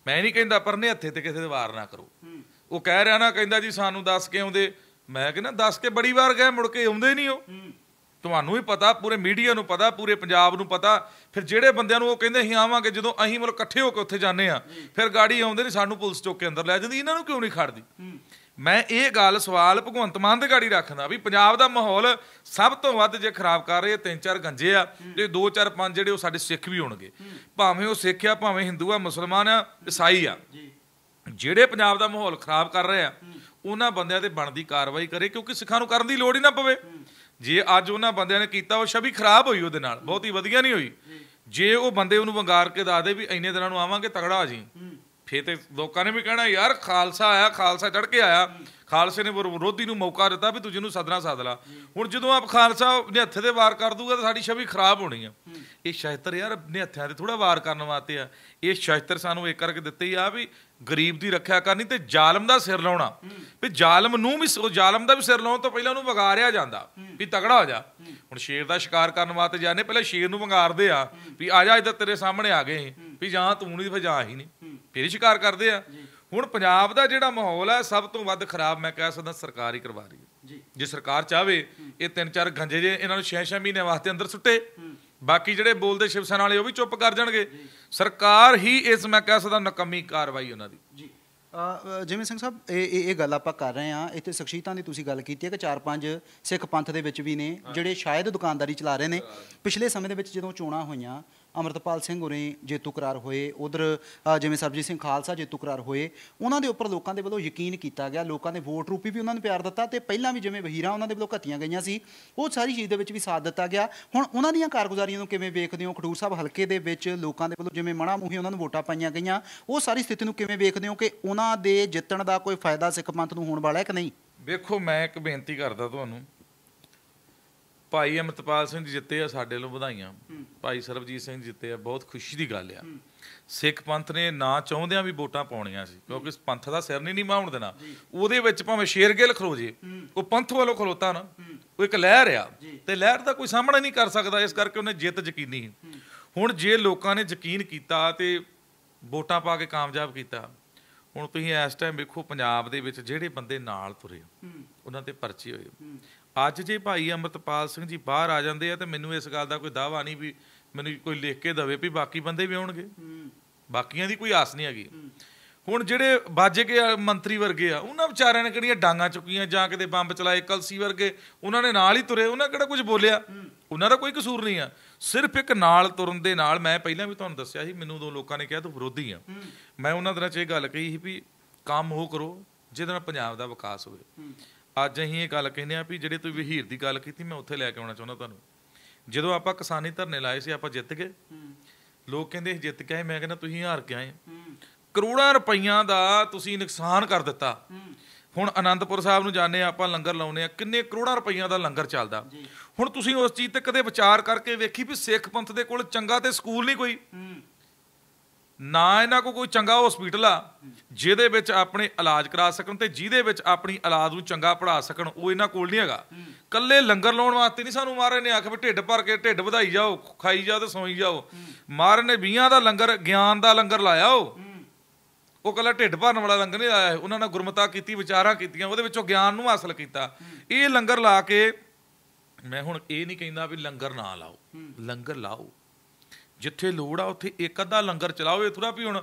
B: ਮੈਂ ਨਹੀਂ ਕਹਿੰਦਾ ਪਰ ਨੇ ਹੱਥੇ ਤੇ ਕਿਸੇ ਦੇ ਵਾਰ ਨਾ ਕਰੋ ਉਹ ਕਹਿ ਰਿਹਾ ਨਾ ਕਹਿੰਦਾ ਜੀ ਸਾਨੂੰ ਦੱਸ ਕੇ ਆਉਂਦੇ ਮੈਂ ਕਹਿੰਦਾ ਦੱਸ ਕੇ ਬੜੀ ਵਾਰ ਗਏ ਮੁੜ ਕੇ ਆਉਂਦੇ ਨਹੀਂ ਉਹ ਤੁਹਾਨੂੰ ਵੀ ਪਤਾ ਪੂਰੇ ਮੀਡੀਆ ਨੂੰ ਪਤਾ ਪੂਰੇ ਪੰਜਾਬ ਨੂੰ ਪਤਾ ਫਿਰ ਜਿਹੜੇ ਬੰਦਿਆਂ ਨੂੰ ਉਹ ਕਹਿੰਦੇ ਅਸੀਂ ਆਵਾਂਗੇ ਜਦੋਂ ਅਸੀਂ ਮਤਲਬ ਇਕੱਠੇ ਹੋ ਕੇ ਉੱਥੇ ਜਾਂਦੇ ਆ ਫਿਰ ਗਾੜੀ ਆਉਂਦੇ ਨਹੀਂ ਸਾਨੂੰ ਪੁਲਿਸ ਚੋਕ ਕੇ ਅੰਦਰ ਲੈ ਜਾਂਦੀ ਇਹਨਾਂ ਨੂੰ ਕਿਉਂ ਨਹੀਂ ਖੜਦੀ ਮੈਂ ਇਹ ਗੱਲ ਸਵਾਲ ਭਗਵੰਤ ਮਾਨ ਦੇ ਗਾੜੀ ਰੱਖਦਾ ਵੀ ਪੰਜਾਬ ਦਾ ਮਾਹੌਲ ਸਭ ਤੋਂ ਵੱਧ ਜੇ ਖਰਾਬ ਕਰ ਰਹੇ ਤਿੰਨ ਚਾਰ ਗੰਜੇ ਆ ਤੇ ਦੋ ਚਾਰ ਪੰਜ ਜਿਹੜੇ ਉਹ ਸਾਡੇ ਸਿੱਖ ਵੀ ਹੋਣਗੇ ਭਾਵੇਂ ਉਹ ਸਿੱਖ ਆ ਭਾਵੇਂ ਹਿੰਦੂ ਆ ਮੁਸਲਮਾਨ ਆ ਈਸਾਈ ਆ ਜਿਹੜੇ ਪੰਜਾਬ ਦਾ ਮਾਹੌਲ ਖਰਾਬ ਕਰ ਰਹੇ ਆ ਉਹਨਾਂ ਬੰਦਿਆਂ ਤੇ ਬਣਦੀ ਕਾਰਵਾਈ ਕਰੇ ਕਿਉਂਕਿ ਸਿੱਖਾਂ ਨੂੰ ਕਰਨ ਦੀ ਲੋੜ ਹੀ ਨਾ ਪਵੇ ਜੇ ਅੱਜ ਉਹਨਾਂ ਬੰਦਿਆਂ ਨੇ ਕੀਤਾ ਉਹ ਸ਼ਬੀ ਖਰਾਬ ਹੋਈ ਉਹਦੇ ਨਾਲ ਬਹੁਤੀ ਵਧੀਆ ਨਹੀਂ ਹੋਈ ਜੇ ਉਹ ਬੰਦੇ ਉਹਨੂੰ ਵੰਗਾਰ ਕੇ ਦੱਸ ਦੇ ਵੀ ਇੰਨੇ ਦਿਨਾਂ ਨੂੰ ਆਵਾਂਗੇ ਤਗੜਾ ਆ ਜੀ ਫੇਰ ਤੇ ਲੋਕਾਂ ਨੇ ਵੀ ਕਹਿਣਾ ਯਾਰ ਖਾਲਸਾ ਆਇਆ ਖਾਲਸਾ ਚੜ ਕੇ ਆਇਆ ਖਾਲਸੇ ਨੇ ਵਿਰੋਧੀ ਨੂੰ ਮੌਕਾ ਦਿੱਤਾ ਵੀ ਤੂੰ ਜਿਹਨੂੰ ਸਦਨਾ ਸਾਦ ਲਾ ਹੁਣ ਜਦੋਂ ਆਪ ਖਾਲਸਾ ਨੇ ਹੱਥੇ ਦੇ ਵਾਰ ਕਰ ਦੂਗਾ ਤਾਂ ਸਾਡੀ ਛਵੀ ਖਰਾਬ ਹੋਣੀ ਆ ਇਹ ਸ਼ਸਤਰ ਯਾਰ ਨਿਹੱਥਿਆਂ ਦੇ ਥੋੜਾ ਵਾਰ ਕਰਨ ਵਾਸਤੇ ਆ ਇਹ ਸ਼ਸਤਰ ਸਾਨੂੰ ਇੱਕ ਕਰਕੇ ਦਿੱਤੇ ਆ ਵੀ ਗਰੀਬ ਦੀ ਰੱਖਿਆ ਕਰਨੀ ਤੇ ਜ਼ਾਲਮ ਦਾ ਸਿਰ ਲਾਉਣਾ ਵੀ ਜ਼ਾਲਮ ਨੂੰ ਵੀ ਜ਼ਾਲਮ ਦਾ ਵੀ ਸਿਰ ਲਾਉਣ ਤੋਂ ਪਹਿਲਾਂ ਉਹਨੂੰ ਵਗਾਰਿਆ ਜਾਂਦਾ ਵੀ ਤਗੜਾ ਹੋ ਜਾ ਹੁਣ ਸ਼ੇਰ ਦਾ ਸ਼ਿਕਾਰ ਕਰਨ ਵਾਸਤੇ ਜਾਂਦੇ ਪਹਿਲਾਂ ਸ਼ੇਰ ਨੂੰ ਵੰਗਾਰਦੇ ਆ ਵੀ ਆ ਜਾ ਇੱਧਰ ਤੇਰੇ ਸਾਹਮਣੇ ਆ ਗਏ ਵੀ ਜਾਂ ਤੂੰ ਨਹੀਂ ਫਿਰ ਜਾ ਹੀ ਨਹੀਂ ਫਿਰ ਸ਼ਿਕਾਰ ਕਰਦੇ ਆ ਹੁਣ ਪੰਜਾਬ ਦਾ ਜਿਹੜਾ ਮਾਹੌਲ ਹੈ ਸਭ ਤੋਂ ਵੱਧ ਖਰਾਬ ਮੈਂ ਕਹਿ ਸਕਦਾ ਸਰਕਾਰ ਹੀ ਕਰਵਾ ਰਹੀ ਹੈ ਜੀ ਜੇ ਸਰਕਾਰ ਚਾਵੇ ਇਹ ਤਿੰਨ ਚਾਰ ਗੰਜੇ ਜੇ ਇਹਨਾਂ ਨੂੰ 6-6 ਮਹੀਨੇ ਵਾਸਤੇ ਅੰਦਰ ਸੁੱਟੇ ਬਾਕੀ ਜਿਹੜੇ ਬੋਲਦੇ ਸ਼ਿਵ ਸੈਨਾ ਵਾਲੇ ਉਹ ਵੀ ਚੁੱਪ ਕਰ ਜਾਣਗੇ ਸਰਕਾਰ ਹੀ ਇਸ ਮੈਂ ਕਹਿ ਸਕਦਾ ਨਕਮੀ ਕਾਰਵਾਈ ਉਹਨਾਂ ਦੀ ਜੀ
A: ਜਿਵੇਂ ਸਿੰਘ ਸਾਹਿਬ ਇਹ ਇਹ ਇਹ ਗੱਲ ਆਪਾਂ ਕਰ ਰਹੇ ਆ ਇੱਥੇ ਸ਼ਖਸੀਤਾਂ ਦੀ ਤੁਸੀਂ ਗੱਲ ਕੀਤੀ ਹੈ ਕਿ ਚਾਰ ਪੰਜ ਸਿੱਖ ਪੰਥ ਦੇ ਵਿੱਚ ਵੀ ਨੇ ਜਿਹੜੇ ਸ਼ਾਇਦ ਦੁਕਾਨਦਾਰੀ ਚਲਾ ਰਹੇ ਨੇ ਪਿਛਲੇ ਸਮੇਂ ਦੇ ਵਿੱਚ ਜਦੋਂ ਚੋਣਾਂ ਹੋਈਆਂ ਅਮਰਤਪਾਲ ਸਿੰਘ ਹੋਰੇ ਜੇਤੂ ਕਰਾਰ ਹੋਏ ਉਧਰ ਜਿਵੇਂ ਸਰਬਜੀਤ ਸਿੰਘ ਖਾਲਸਾ ਜੇਤੂ ਕਰਾਰ ਹੋਏ ਉਹਨਾਂ ਦੇ ਉੱਪਰ ਲੋਕਾਂ ਦੇ ਵੱਲੋਂ ਯਕੀਨ ਕੀਤਾ ਗਿਆ ਲੋਕਾਂ ਨੇ ਵੋਟ ਰੂਪੀ ਵੀ ਉਹਨਾਂ ਨੂੰ ਪਿਆਰ ਦਿੱਤਾ ਤੇ ਪਹਿਲਾਂ ਵੀ ਜਿਵੇਂ ਵਹੀਰਾ ਉਹਨਾਂ ਦੇ ਵੱਲੋਂ ਘਤੀਆਂ ਗਈਆਂ ਸੀ ਉਹ ਸਾਰੀ ਚੀਜ਼ ਦੇ ਵਿੱਚ ਵੀ ਸਾਥ ਦਿੱਤਾ ਗਿਆ ਹੁਣ ਉਹਨਾਂ ਦੀਆਂ ਕਾਰਗੁਜ਼ਾਰੀਆਂ ਨੂੰ ਕਿਵੇਂ ਵੇਖਦੇ ਹੋ ਖਡੂਰ ਸਾਹਿਬ ਹਲਕੇ ਦੇ ਵਿੱਚ ਲੋਕਾਂ ਦੇ ਵੱਲੋਂ ਜਿਵੇਂ ਮਣਾ ਮੂਹੀ ਉਹਨਾਂ ਨੂੰ ਵੋਟਾਂ ਪਾਈਆਂ ਗਈਆਂ ਉਹ ਸਾਰੀ ਸਥਿਤੀ ਨੂੰ ਕਿਵੇਂ ਵੇਖਦੇ ਹੋ ਕਿ ਉਹਨਾਂ ਦੇ ਜਿੱਤਣ ਦਾ ਕੋਈ ਫਾਇਦਾ ਸਿੱਖ ਪੰਥ ਨੂੰ ਹੋਣ ਵਾਲਾ ਹੈ ਕਿ ਨਹੀਂ
B: ਵੇਖੋ ਮੈਂ ਇੱਕ ਬੇਨਤੀ ਕਰਦਾ ਤੁਹਾਨੂੰ ਭਾਈ ਅਮਰਤਪਾਲ ਸਿੰਘ ਜੀ ਜਿੱਤੇ ਆ ਸਾਡੇ ਵੱਲੋਂ ਵਧਾਈਆਂ ਭਾਈ ਸਰਬਜੀਤ ਸਿੰਘ ਜਿੱਤੇ ਆ ਬਹੁਤ ਖੁਸ਼ੀ ਦੀ ਗੱਲ ਆ ਸਿੱਖ ਪੰਥ ਨੇ ਨਾ ਚਾਹੁੰਦਿਆਂ ਵੀ ਵੋਟਾਂ ਪਾਉਣੀਆਂ ਸੀ ਕਿਉਂਕਿ ਇਸ ਪੰਥ ਦਾ ਸਿਰ ਨਹੀਂ ਮਾਉਣ ਦੇਣਾ ਉਹਦੇ ਵਿੱਚ ਭਾਵੇਂ ਸ਼ੇਰਗਿੱਲ ਖਲੋ ਜੇ ਉਹ ਪੰਥ ਵੱਲੋਂ ਖਲੋਤਾ ਨਾ ਉਹ ਇੱਕ ਲਹਿਰ ਆ ਤੇ ਲਹਿਰ ਦਾ ਕੋਈ ਸਾਹਮਣਾ ਨਹੀਂ ਕਰ ਸਕਦਾ ਇਸ ਕਰਕੇ ਉਹਨੇ ਜਿੱਤ ਯਕੀਨੀ ਹੁਣ ਜੇ ਲੋਕਾਂ ਨੇ ਯਕੀਨ ਕੀਤਾ ਤੇ ਵੋਟਾਂ ਪਾ ਕੇ ਕਾਮਯਾਬ ਕੀਤਾ ਹੁਣ ਤੁਸੀਂ ਇਸ ਟਾਈਮ ਵੇਖੋ ਪੰਜਾਬ ਦੇ ਵਿੱਚ ਜਿਹੜੇ ਬੰਦੇ ਨਾਲ ਤੁਰੇ ਉਹਨਾਂ ਤੇ ਪਰਚੇ ਹੋਏ ਅੱਜ ਜੇ ਭਾਈ ਅਮਰਤਪਾਲ ਸਿੰਘ ਜੀ ਬਾਹਰ ਆ ਜਾਂਦੇ ਆ ਤੇ ਮੈਨੂੰ ਇਸ ਗੱਲ ਦਾ ਕੋਈ ਦਾਵਾ ਨਹੀਂ ਵੀ ਮੈਨੂੰ ਕੋਈ ਲਿਖ ਕੇ ਦਵੇ ਵੀ ਬਾਕੀ ਬੰਦੇ ਵੀ ਆਉਣਗੇ ਬਾਕੀਆਂ ਦੀ ਕੋਈ ਆਸ ਨਹੀਂ ਹੈਗੀ ਹੁਣ ਜਿਹੜੇ ਬਾਜੇ ਕੇ ਮੰਤਰੀ ਵਰਗੇ ਆ ਉਹਨਾਂ ਵਿਚਾਰਿਆਂ ਨੇ ਕਿਹੜੀਆਂ ਡਾਂਗਾ ਚੁੱਕੀਆਂ ਜਾਂ ਕਿਤੇ ਬੰਬ ਚਲਾਏ ਕਲਸੀ ਵਰਗੇ ਉਹਨਾਂ ਨੇ ਨਾਲ ਹੀ ਤੁਰੇ ਉਹਨਾਂ ਕਿਹੜਾ ਕੁਝ ਬੋਲਿਆ ਉਹਨਾਂ ਦਾ ਕੋਈ ਕਸੂਰ ਨਹੀਂ ਆ ਸਿਰਫ ਇੱਕ ਨਾਲ ਤੁਰਨ ਦੇ ਨਾਲ ਮੈਂ ਪਹਿਲਾਂ ਵੀ ਤੁਹਾਨੂੰ ਦੱਸਿਆ ਸੀ ਮੈਨੂੰ ਦੋ ਲੋਕਾਂ ਨੇ ਕਿਹਾ ਤੂੰ ਵਿਰੋਧੀ ਆ ਮੈਂ ਉਹਨਾਂ ਦੇ ਨਾਲ ਇਹ ਗੱਲ ਕਹੀ ਸੀ ਵੀ ਕੰਮ ਉਹ ਕਰੋ ਜਿਹਦੇ ਨਾਲ ਪੰਜਾਬ ਦਾ ਵਿਕਾਸ ਹੋਵੇ ਅੱਜ ਅਸੀਂ ਇਹ ਗੱਲ ਕਹਿੰਦੇ ਆ ਵੀ ਜਿਹੜੇ ਤੁਸੀਂ ਵਹੀਰ ਦੀ ਗੱਲ ਕੀਤੀ ਮੈਂ ਉੱਥੇ ਲੈ ਕੇ ਆਉਣਾ ਚਾਹੁੰਦਾ ਤੁਹਾਨੂੰ ਜਦੋਂ ਆਪਾਂ ਕਿਸਾਨੀ ਧਰਨੇ ਲਾਏ ਸੀ ਆਪਾਂ ਜਿੱਤ ਗਏ ਲੋਕ ਕਹਿੰਦੇ ਜਿੱਤ ਕੇ ਆਏ ਮੈਂ ਕਹਿੰਦਾ ਤੁਸੀਂ ਹਾਰ ਕੇ ਆਏ ਕਰੋੜਾਂ ਰੁਪਈਆਂ ਦਾ ਤੁਸੀਂ ਨੁਕਸਾਨ ਕਰ ਦਿੱਤਾ ਹੁਣ ਆਨੰਦਪੁਰ ਸਾਹਿਬ ਨੂੰ ਜਾਣੇ ਆਪਾਂ ਲੰਗਰ ਲਾਉਨੇ ਆ ਕਿੰਨੇ ਕਰੋੜਾਂ ਰੁਪਈਆਂ ਦਾ ਲੰਗਰ ਚੱਲਦਾ ਹੁਣ ਤੁਸੀਂ ਉਸ ਚੀਜ਼ ਤੇ ਕਦੇ ਵਿਚਾਰ ਕਰਕੇ ਵੇਖੀ ਵੀ ਸਿੱਖ ਪੰਥ ਦੇ ਕੋਲ ਚੰਗਾ ਤੇ ਸਕੂਲ ਨਹੀਂ ਕੋਈ ਨਾ ਇਹਨਾਂ ਕੋ ਕੋਈ ਚੰਗਾ ਹਸਪੀਟਲ ਆ ਜਿਹਦੇ ਵਿੱਚ ਆਪਣੇ ਇਲਾਜ ਕਰਾ ਸਕਣ ਤੇ ਜਿਹਦੇ ਵਿੱਚ ਆਪਣੀ ਇਲਾਜ ਨੂੰ ਚੰਗਾ ਪੜਾ ਸਕਣ ਉਹ ਇਹਨਾਂ ਕੋਲ ਨਹੀਂ ਹੈਗਾ ਕੱਲੇ ਲੰਗਰ ਲਾਉਣ ਵਾਸਤੇ ਨਹੀਂ ਸਾਨੂੰ ਮਾਰੇ ਨੇ ਆਖ ਵੀ ਢਿੱਡ ਭਰ ਕੇ ਢਿੱਡ ਵਧਾਈ ਜਾਓ ਖਾਈ ਜਾਓ ਤੇ ਸੌਈ ਜਾਓ ਮਾਰੇ ਨੇ 20 ਦਾ ਲੰਗਰ ਗਿਆਨ ਦਾ ਲੰਗਰ ਲਾਇਆ ਉਹ ਉਹ ਕੱਲਾ ਢਿੱਡ ਭਰਨ ਵਾਲਾ ਲੰਗਰ ਨਹੀਂ ਆਇਆ ਉਹਨਾਂ ਨੇ ਗੁਰਮਤਾ ਕੀਤੀ ਵਿਚਾਰਾਂ ਕੀਤੀਆਂ ਉਹਦੇ ਵਿੱਚੋਂ ਗਿਆਨ ਨੂੰ ਹਾਸਲ ਕੀਤਾ ਇਹ ਲੰਗਰ ਲਾ ਕੇ ਮੈਂ ਹੁਣ ਇਹ ਨਹੀਂ ਕਹਿੰਦਾ ਵੀ ਲੰਗਰ ਨਾ ਲਾਓ ਲੰਗਰ ਲਾਓ ਜਿੱਥੇ ਲੋੜ ਆ ਉੱਥੇ ਇੱਕ ਅੱਧਾ ਲੰਗਰ ਚਲਾਓ ਇਹ ਥੋੜਾ ਵੀ ਹੁਣ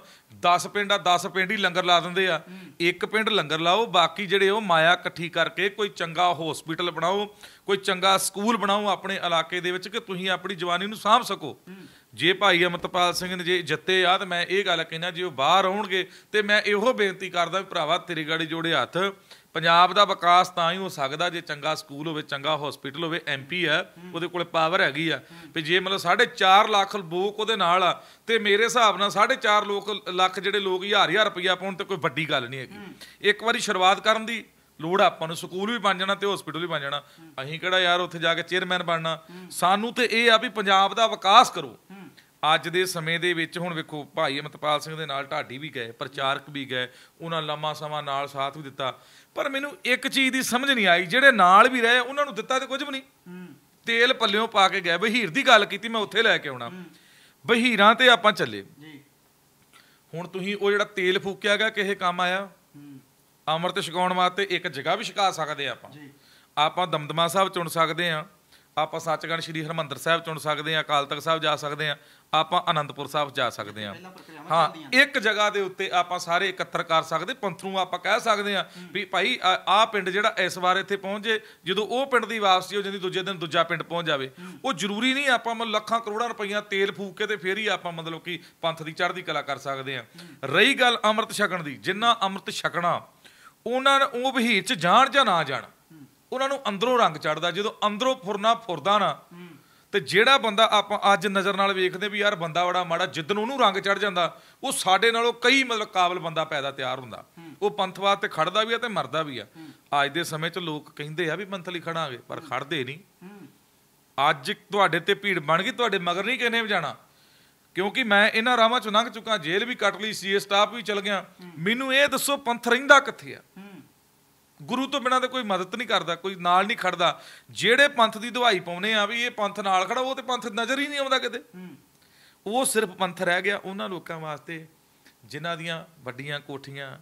B: 10 ਪਿੰਡ ਆ 10 ਪਿੰਡ ਹੀ ਲੰਗਰ ਲਾ ਦਿੰਦੇ ਆ ਇੱਕ ਪਿੰਡ ਲੰਗਰ ਲਾਓ ਬਾਕੀ ਜਿਹੜੇ ਉਹ ਮਾਇਆ ਇਕੱਠੀ ਕਰਕੇ ਕੋਈ ਚੰਗਾ ਹਸਪੀਟਲ ਬਣਾਓ ਕੋਈ ਚੰਗਾ ਸਕੂਲ ਬਣਾਓ ਆਪਣੇ ਇਲਾਕੇ ਦੇ ਵਿੱਚ ਕਿ ਤੁਸੀਂ ਆਪਣੀ ਜਵਾਨੀ ਨੂੰ ਸਾਂਭ ਸਕੋ ਜੇ ਭਾਈ ਅਮਤਪਾਲ ਸਿੰਘ ਨੇ ਜੇ ਜਿੱਤੇ ਆ ਤਾਂ ਮੈਂ ਇਹ ਗੱਲ ਕਹਿਣਾ ਜੇ ਉਹ ਬਾਹਰ ਆਉਣਗੇ ਤੇ ਮੈਂ ਇਹੋ ਬੇਨਤੀ ਕਰਦਾ ਵੀ ਭਰਾਵਾ ਤੇਰੀ ਗਾੜੀ ਜੋੜੇ ਹੱਥ ਪੰਜਾਬ ਦਾ ਵਿਕਾਸ ਤਾਂ ਹੀ ਹੋ ਸਕਦਾ ਜੇ ਚੰਗਾ ਸਕੂਲ ਹੋਵੇ ਚੰਗਾ ਹਸਪੀਟਲ ਹੋਵੇ ਐਮਪੀ ਆ ਉਹਦੇ ਕੋਲ ਪਾਵਰ ਹੈਗੀ ਆ ਵੀ ਜੇ ਮਤਲਬ 4.5 ਲੱਖ ਲੋਕ ਉਹਦੇ ਨਾਲ ਆ ਤੇ ਮੇਰੇ ਹਿਸਾਬ ਨਾਲ 4.5 ਲੱਖ ਜਿਹੜੇ ਲੋਕ ਹਜ਼ਾਰ ਹਜ਼ਾਰ ਰੁਪਇਆ ਪਾਉਣ ਤੇ ਕੋਈ ਵੱਡੀ ਗੱਲ ਨਹੀਂ ਹੈਗੀ ਇੱਕ ਵਾਰੀ ਸ਼ੁਰੂਆਤ ਕਰਨ ਦੀ ਲੋੜ ਆਪਾਂ ਨੂੰ ਸਕੂਲ ਵੀ ਬਣ ਜਾਣਾ ਤੇ ਹਸਪੀਟਲ ਵੀ ਬਣ ਜਾਣਾ ਅਸੀਂ ਕਿਹੜਾ ਯਾਰ ਉੱਥੇ ਜਾ ਕੇ ਚੇਅਰਮੈਨ ਬਣਨਾ ਸਾਨੂੰ ਤੇ ਇਹ ਆ ਵੀ ਪੰਜਾਬ ਦਾ ਵਿਕਾਸ ਕਰੋ ਅੱਜ ਦੇ ਸਮੇਂ ਦੇ ਵਿੱਚ ਹੁਣ ਵੇਖੋ ਭਾਈ ਅਮਤਪਾਲ ਸਿੰਘ ਦੇ ਨਾਲ ਢਾਡੀ ਵੀ ਗਏ ਪ੍ਰਚਾਰਕ ਵੀ ਗਏ ਉਹਨਾਂ ਲੰਮਾ ਸਮਾਂ ਨਾਲ ਸਾਥ ਵੀ ਦਿੱਤਾ ਪਰ ਮੈਨੂੰ ਇੱਕ ਚੀਜ਼ ਦੀ ਸਮਝ ਨਹੀਂ ਆਈ ਜਿਹੜੇ ਨਾਲ ਵੀ ਰਹੇ ਉਹਨਾਂ ਨੂੰ ਦਿੱਤਾ ਤੇ ਕੁਝ ਵੀ ਨਹੀਂ ਤੇਲ ਪੱਲਿਓਂ ਪਾ ਕੇ ਗਏ ਬਹੀਰ ਦੀ ਗੱਲ ਕੀਤੀ ਮੈਂ ਉੱਥੇ ਲੈ ਕੇ ਆਉਣਾ ਬਹੀਰਾਂ ਤੇ ਆਪਾਂ ਚੱਲੇ ਹੁਣ ਤੁਸੀਂ ਉਹ ਜਿਹੜਾ ਤੇਲ ਫੂਕਿਆ ਗਿਆ ਕਿਸੇ ਕੰਮ ਆਇਆ ਅੰਮ੍ਰਿਤ ਛਕਾਉਣ ਵਾਸਤੇ ਇੱਕ ਜਗ੍ਹਾ ਵੀ ਛਕਾ ਸਕਦੇ ਆਪਾਂ ਆਪਾਂ ਦਮਦਮਾ ਸਾਹਿਬ ਚੁਣ ਸਕਦੇ ਆ ਆਪਾਂ ਸੱਚਖੰਡ ਸ੍ਰੀ ਹਰਮੰਦਰ ਸਾਹਿਬ ਚੁਣ ਸਕਦੇ ਆ ਅਕਾਲ ਤਖਤ ਸਾਹਿਬ ਜਾ ਸਕਦੇ ਆ ਆਪਾਂ ਅਨੰਦਪੁਰ ਸਾਹਿਬ ਜਾ ਸਕਦੇ ਆ ਹਾਂ ਇੱਕ ਜਗ੍ਹਾ ਦੇ ਉੱਤੇ ਆਪਾਂ ਸਾਰੇ ਇਕੱਤਰ ਕਰ ਸਕਦੇ ਪੰਥ ਨੂੰ ਆਪਾਂ ਕਹਿ ਸਕਦੇ ਆ ਵੀ ਭਾਈ ਆ ਪਿੰਡ ਜਿਹੜਾ ਇਸ ਵਾਰ ਇੱਥੇ ਪਹੁੰਚੇ ਜਦੋਂ ਉਹ ਪਿੰਡ ਦੀ ਵਾਪਸੀ ਹੋ ਜਾਂਦੀ ਦੂਜੇ ਦਿਨ ਦੂਜਾ ਪਿੰਡ ਪਹੁੰਚ ਜਾਵੇ ਉਹ ਜ਼ਰੂਰੀ ਨਹੀਂ ਆਪਾਂ ਮਨ ਲੱਖਾਂ ਕਰੋੜਾਂ ਰੁਪਈਆ ਤੇਲ ਫੂਕ ਕੇ ਤੇ ਫੇਰ ਹੀ ਆਪਾਂ ਮਤਲਬ ਕਿ ਪੰਥ ਦੀ ਚੜ੍ਹਦੀ ਕਲਾ ਕਰ ਸਕਦੇ ਆ ਰਹੀ ਗੱਲ ਅੰਮ੍ਰਿਤ ਛਕਣ ਦੀ ਜਿੰਨਾ ਅੰਮ੍ਰਿਤ ਛਕਣਾ ਉਹਨਾਂ ਉਹ ਬਹੀਰ ਚ ਜਾਣ ਜਾਂ ਨਾ ਜਾਣ ਉਹਨਾਂ ਨੂੰ ਅੰਦਰੋਂ ਰੰਗ ਚੜਦਾ ਜਦੋਂ ਅੰਦਰੋਂ ਫੁਰਨਾ ਫੁਰਦਾ ਨਾ ਤੇ ਜਿਹੜਾ ਬੰਦਾ ਆਪਾਂ ਅੱਜ ਨਜ਼ਰ ਨਾਲ ਵੇਖਦੇ ਵੀ ਯਾਰ ਬੰਦਾ ਬੜਾ ਮਾੜਾ ਜਿੱਦਨ ਉਹਨੂੰ ਰੰਗ ਚੜ ਜਾਂਦਾ ਉਹ ਸਾਡੇ ਨਾਲੋਂ ਕਈ ਮਤਲਬ ਕਾਬਲ ਬੰਦਾ ਪੈਦਾ ਤਿਆਰ ਹੁੰਦਾ ਉਹ ਪੰਥਵਾਦ ਤੇ ਖੜਦਾ ਵੀ ਆ ਤੇ ਮਰਦਾ ਵੀ ਆ ਅੱਜ ਦੇ ਸਮੇਂ 'ਚ ਲੋਕ ਕਹਿੰਦੇ ਆ ਵੀ ਪੰਥ ਲਈ ਖੜਾਂਗੇ ਪਰ ਖੜਦੇ ਨਹੀਂ ਅੱਜ ਤੁਹਾਡੇ ਤੇ ਭੀੜ ਬਣ ਗਈ ਤੁਹਾਡੇ ਮਗਰ ਨਹੀਂ ਕਿਨੇ ਵਜਾਣਾ ਕਿਉਂਕਿ ਮੈਂ ਇਹਨਾਂ ਰਾਵਾਂ 'ਚ ਲੰਘ ਚੁੱਕਾ ਜੇਲ੍ਹ ਵੀ ਕੱਟ ਲਈ ਸੀਏ ਸਟਾਫ ਵੀ ਚਲ ਗਿਆ ਮੈਨੂੰ ਇਹ ਦੱਸੋ ਪੰਥ ਰਹਿੰਦਾ ਕਿੱਥੇ ਆ ਗੁਰੂ ਤੋਂ ਬਿਨਾਂ ਤਾਂ ਕੋਈ ਮਦਦ ਨਹੀਂ ਕਰਦਾ ਕੋਈ ਨਾਲ ਨਹੀਂ ਖੜਦਾ ਜਿਹੜੇ ਪੰਥ ਦੀ ਦਵਾਈ ਪਾਉਨੇ ਆ ਵੀ ਇਹ ਪੰਥ ਨਾਲ ਖੜਾ ਉਹ ਤੇ ਪੰਥ ਨਜ਼ਰ ਹੀ ਨਹੀਂ ਆਉਂਦਾ ਕਿਤੇ ਉਹ ਸਿਰਫ ਪੰਥ ਰਹਿ ਗਿਆ ਉਹਨਾਂ ਲੋਕਾਂ ਵਾਸਤੇ ਜਿਨ੍ਹਾਂ ਦੀਆਂ ਵੱਡੀਆਂ ਕੋਠੀਆਂ